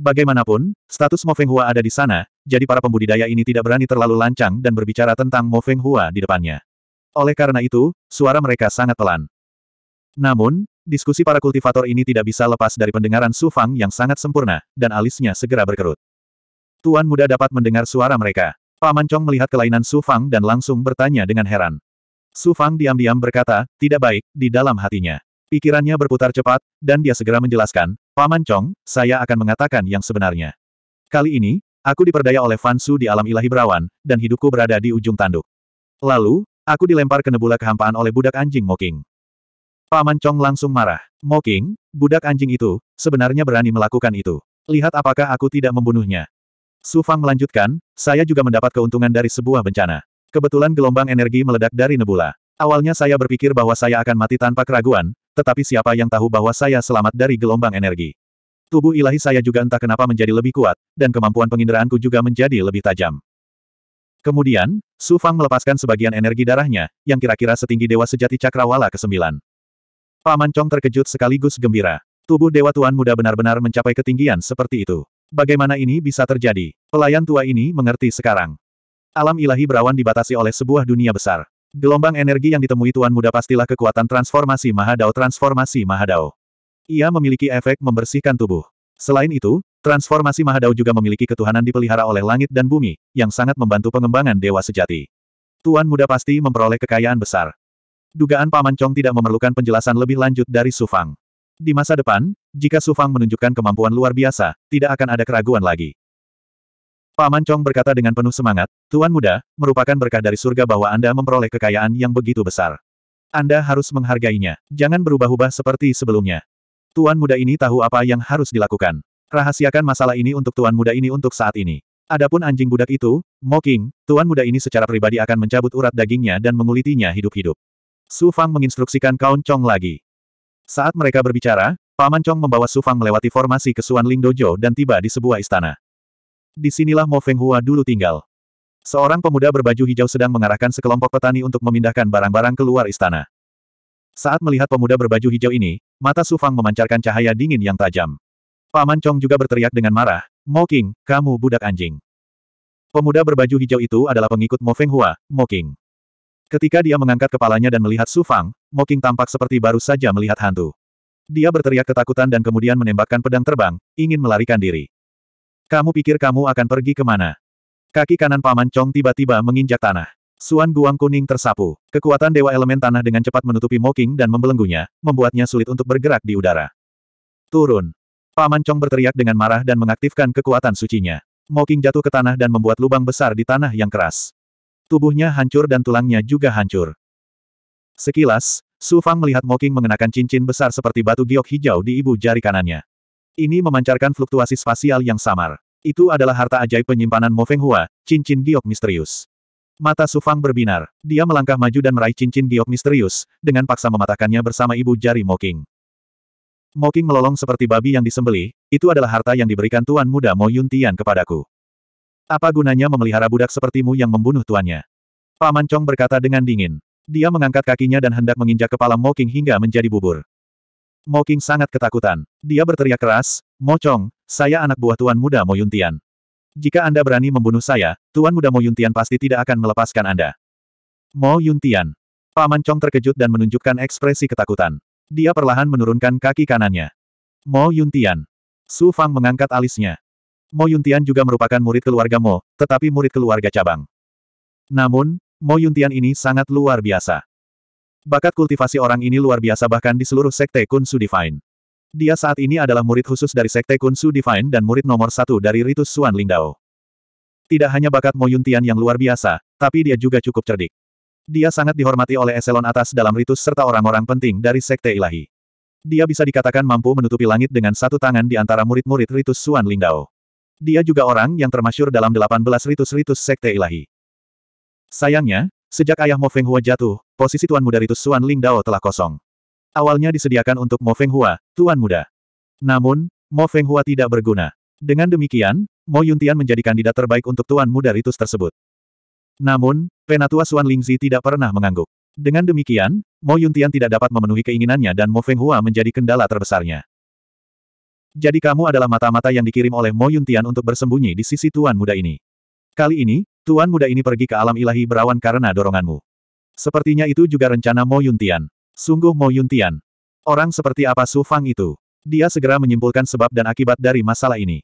Bagaimanapun, status Mo Feng Hua ada di sana, jadi para pembudidaya ini tidak berani terlalu lancang dan berbicara tentang Mo Feng Hua di depannya. Oleh karena itu, suara mereka sangat pelan. Namun, diskusi para kultivator ini tidak bisa lepas dari pendengaran Su Fang yang sangat sempurna, dan alisnya segera berkerut. Tuan muda dapat mendengar suara mereka. Paman Chong melihat kelainan Su Fang dan langsung bertanya dengan heran. Su Fang diam-diam berkata, tidak baik, di dalam hatinya. Pikirannya berputar cepat, dan dia segera menjelaskan, Paman Chong, saya akan mengatakan yang sebenarnya. Kali ini, aku diperdaya oleh Fansu di alam ilahi berawan, dan hidupku berada di ujung tanduk. Lalu, aku dilempar ke nebula kehampaan oleh budak anjing Moking. Paman Chong langsung marah. Moking, budak anjing itu, sebenarnya berani melakukan itu. Lihat apakah aku tidak membunuhnya. Su Fang melanjutkan, saya juga mendapat keuntungan dari sebuah bencana. Kebetulan gelombang energi meledak dari nebula. Awalnya saya berpikir bahwa saya akan mati tanpa keraguan, tetapi siapa yang tahu bahwa saya selamat dari gelombang energi? Tubuh ilahi saya juga entah kenapa menjadi lebih kuat, dan kemampuan penginderaanku juga menjadi lebih tajam. Kemudian, Su Fang melepaskan sebagian energi darahnya, yang kira-kira setinggi Dewa Sejati Cakrawala ke-9. Paman Chong terkejut sekaligus gembira. Tubuh Dewa Tuan Muda benar-benar mencapai ketinggian seperti itu. Bagaimana ini bisa terjadi? Pelayan tua ini mengerti sekarang. Alam ilahi berawan dibatasi oleh sebuah dunia besar. Gelombang energi yang ditemui Tuan Muda pastilah kekuatan transformasi Mahadao transformasi Mahadao. Ia memiliki efek membersihkan tubuh. Selain itu, transformasi Mahadao juga memiliki ketuhanan dipelihara oleh langit dan bumi, yang sangat membantu pengembangan dewa sejati. Tuan Muda pasti memperoleh kekayaan besar. Dugaan Paman Chong tidak memerlukan penjelasan lebih lanjut dari Sufang. Di masa depan, jika Sufang menunjukkan kemampuan luar biasa, tidak akan ada keraguan lagi. Paman Chong berkata dengan penuh semangat, Tuan Muda, merupakan berkah dari surga bahwa Anda memperoleh kekayaan yang begitu besar. Anda harus menghargainya, jangan berubah-ubah seperti sebelumnya. Tuan Muda ini tahu apa yang harus dilakukan. Rahasiakan masalah ini untuk Tuan Muda ini untuk saat ini. Adapun anjing budak itu, Moking, Tuan Muda ini secara pribadi akan mencabut urat dagingnya dan mengulitinya hidup-hidup. Su Fang menginstruksikan Kaun Chong lagi. Saat mereka berbicara, Paman Chong membawa Su Fang melewati formasi ke Suan Ling Dojo dan tiba di sebuah istana. Di sinilah Mo Feng Hua dulu tinggal. Seorang pemuda berbaju hijau sedang mengarahkan sekelompok petani untuk memindahkan barang-barang keluar istana. Saat melihat pemuda berbaju hijau ini, mata Su Fang memancarkan cahaya dingin yang tajam. Paman Chong juga berteriak dengan marah, Mo King, kamu budak anjing. Pemuda berbaju hijau itu adalah pengikut Mo Feng Hua, Mo King. Ketika dia mengangkat kepalanya dan melihat Su Fang, Mo King tampak seperti baru saja melihat hantu. Dia berteriak ketakutan dan kemudian menembakkan pedang terbang, ingin melarikan diri. Kamu pikir kamu akan pergi kemana? Kaki kanan Paman Chong tiba-tiba menginjak tanah. Suan Guang kuning tersapu. Kekuatan Dewa Elemen Tanah dengan cepat menutupi Moking dan membelenggunya, membuatnya sulit untuk bergerak di udara. Turun. Paman Chong berteriak dengan marah dan mengaktifkan kekuatan sucinya. Moking jatuh ke tanah dan membuat lubang besar di tanah yang keras. Tubuhnya hancur dan tulangnya juga hancur. Sekilas, Su Fang melihat Moking mengenakan cincin besar seperti batu giok hijau di ibu jari kanannya. Ini memancarkan fluktuasi spasial yang samar. Itu adalah harta ajaib penyimpanan Mo Feng Hua, cincin giok misterius. Mata Su Fang berbinar. Dia melangkah maju dan meraih cincin giok misterius, dengan paksa mematahkannya bersama ibu jari Mo Mo Moking melolong seperti babi yang disembeli. itu adalah harta yang diberikan tuan muda Mo Yun Tian kepadaku. Apa gunanya memelihara budak sepertimu yang membunuh tuannya? Paman Chong berkata dengan dingin. Dia mengangkat kakinya dan hendak menginjak kepala Mo Moking hingga menjadi bubur. Mo King sangat ketakutan. Dia berteriak keras, Mo Chong, saya anak buah Tuan Muda Mo Yuntian. Jika Anda berani membunuh saya, Tuan Muda Mo Yuntian pasti tidak akan melepaskan Anda. Mo Yuntian. Paman Chong terkejut dan menunjukkan ekspresi ketakutan. Dia perlahan menurunkan kaki kanannya. Mo Yuntian. Su Fang mengangkat alisnya. Mo Yuntian juga merupakan murid keluarga Mo, tetapi murid keluarga cabang. Namun, Mo Yuntian ini sangat luar biasa. Bakat kultivasi orang ini luar biasa bahkan di seluruh Sekte Kunsu Divine. Dia saat ini adalah murid khusus dari Sekte Kunsu Divine dan murid nomor satu dari Ritus Suan Lingdao. Tidak hanya bakat Mo Yuntian yang luar biasa, tapi dia juga cukup cerdik. Dia sangat dihormati oleh eselon atas dalam ritus serta orang-orang penting dari Sekte Ilahi. Dia bisa dikatakan mampu menutupi langit dengan satu tangan di antara murid-murid ritus Suan Lingdao. Dia juga orang yang termasyur dalam 18 ritus-ritus Sekte Ilahi. Sayangnya, Sejak ayah Mo Feng Hua jatuh, posisi Tuan Muda Ritus Suan Ling Dao telah kosong. Awalnya disediakan untuk Mo Feng Hua, Tuan Muda. Namun, Mo Feng Hua tidak berguna. Dengan demikian, Mo Yuntian menjadi kandidat terbaik untuk Tuan Muda Ritus tersebut. Namun, Penatua Suan Lingzi tidak pernah mengangguk. Dengan demikian, Mo Yuntian tidak dapat memenuhi keinginannya dan Mo Feng Hua menjadi kendala terbesarnya. Jadi kamu adalah mata-mata yang dikirim oleh Mo Yuntian untuk bersembunyi di sisi Tuan Muda ini. Kali ini, Tuan muda ini pergi ke alam ilahi berawan karena doronganmu. Sepertinya itu juga rencana Mo Yuntian. Sungguh Mo Yuntian. Orang seperti apa Su Fang itu? Dia segera menyimpulkan sebab dan akibat dari masalah ini.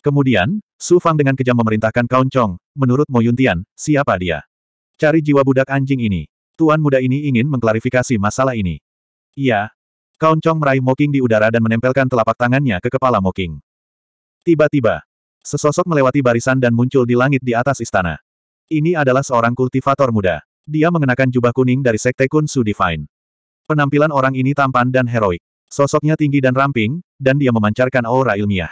Kemudian, Su Fang dengan kejam memerintahkan Kaun Chong, menurut Mo Yuntian, siapa dia? Cari jiwa budak anjing ini. Tuan muda ini ingin mengklarifikasi masalah ini. Iya. Kaun Chong meraih Moking di udara dan menempelkan telapak tangannya ke kepala Moking. Tiba-tiba, Sesosok melewati barisan dan muncul di langit di atas istana. Ini adalah seorang kultivator muda. Dia mengenakan jubah kuning dari Sekte Kun Su Divine. Penampilan orang ini tampan dan heroik. Sosoknya tinggi dan ramping, dan dia memancarkan aura ilmiah.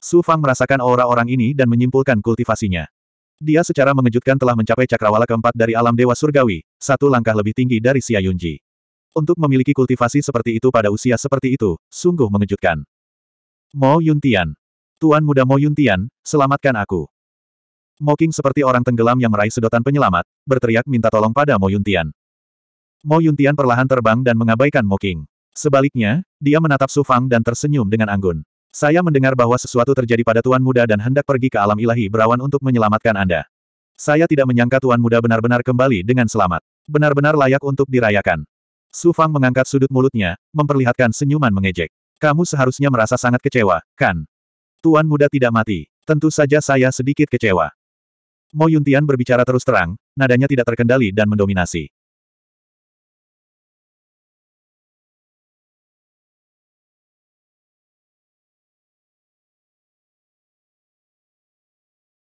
Su Fang merasakan aura orang ini dan menyimpulkan kultivasinya. Dia secara mengejutkan telah mencapai cakrawala keempat dari alam dewa surgawi, satu langkah lebih tinggi dari Xia Yunji. Untuk memiliki kultivasi seperti itu pada usia seperti itu, sungguh mengejutkan. Mo Yuntian, Tuan muda Mo Yuntian, selamatkan aku. Moking seperti orang tenggelam yang meraih sedotan penyelamat, berteriak minta tolong pada Mo Yuntian. Mo Yuntian perlahan terbang dan mengabaikan Moking. Sebaliknya, dia menatap Su Fang dan tersenyum dengan anggun. Saya mendengar bahwa sesuatu terjadi pada Tuan Muda dan hendak pergi ke alam ilahi berawan untuk menyelamatkan Anda. Saya tidak menyangka Tuan Muda benar-benar kembali dengan selamat. Benar-benar layak untuk dirayakan. Su Fang mengangkat sudut mulutnya, memperlihatkan senyuman mengejek. Kamu seharusnya merasa sangat kecewa, kan? Tuan muda tidak mati. Tentu saja saya sedikit kecewa. Mo Yuntian berbicara terus terang, nadanya tidak terkendali dan mendominasi.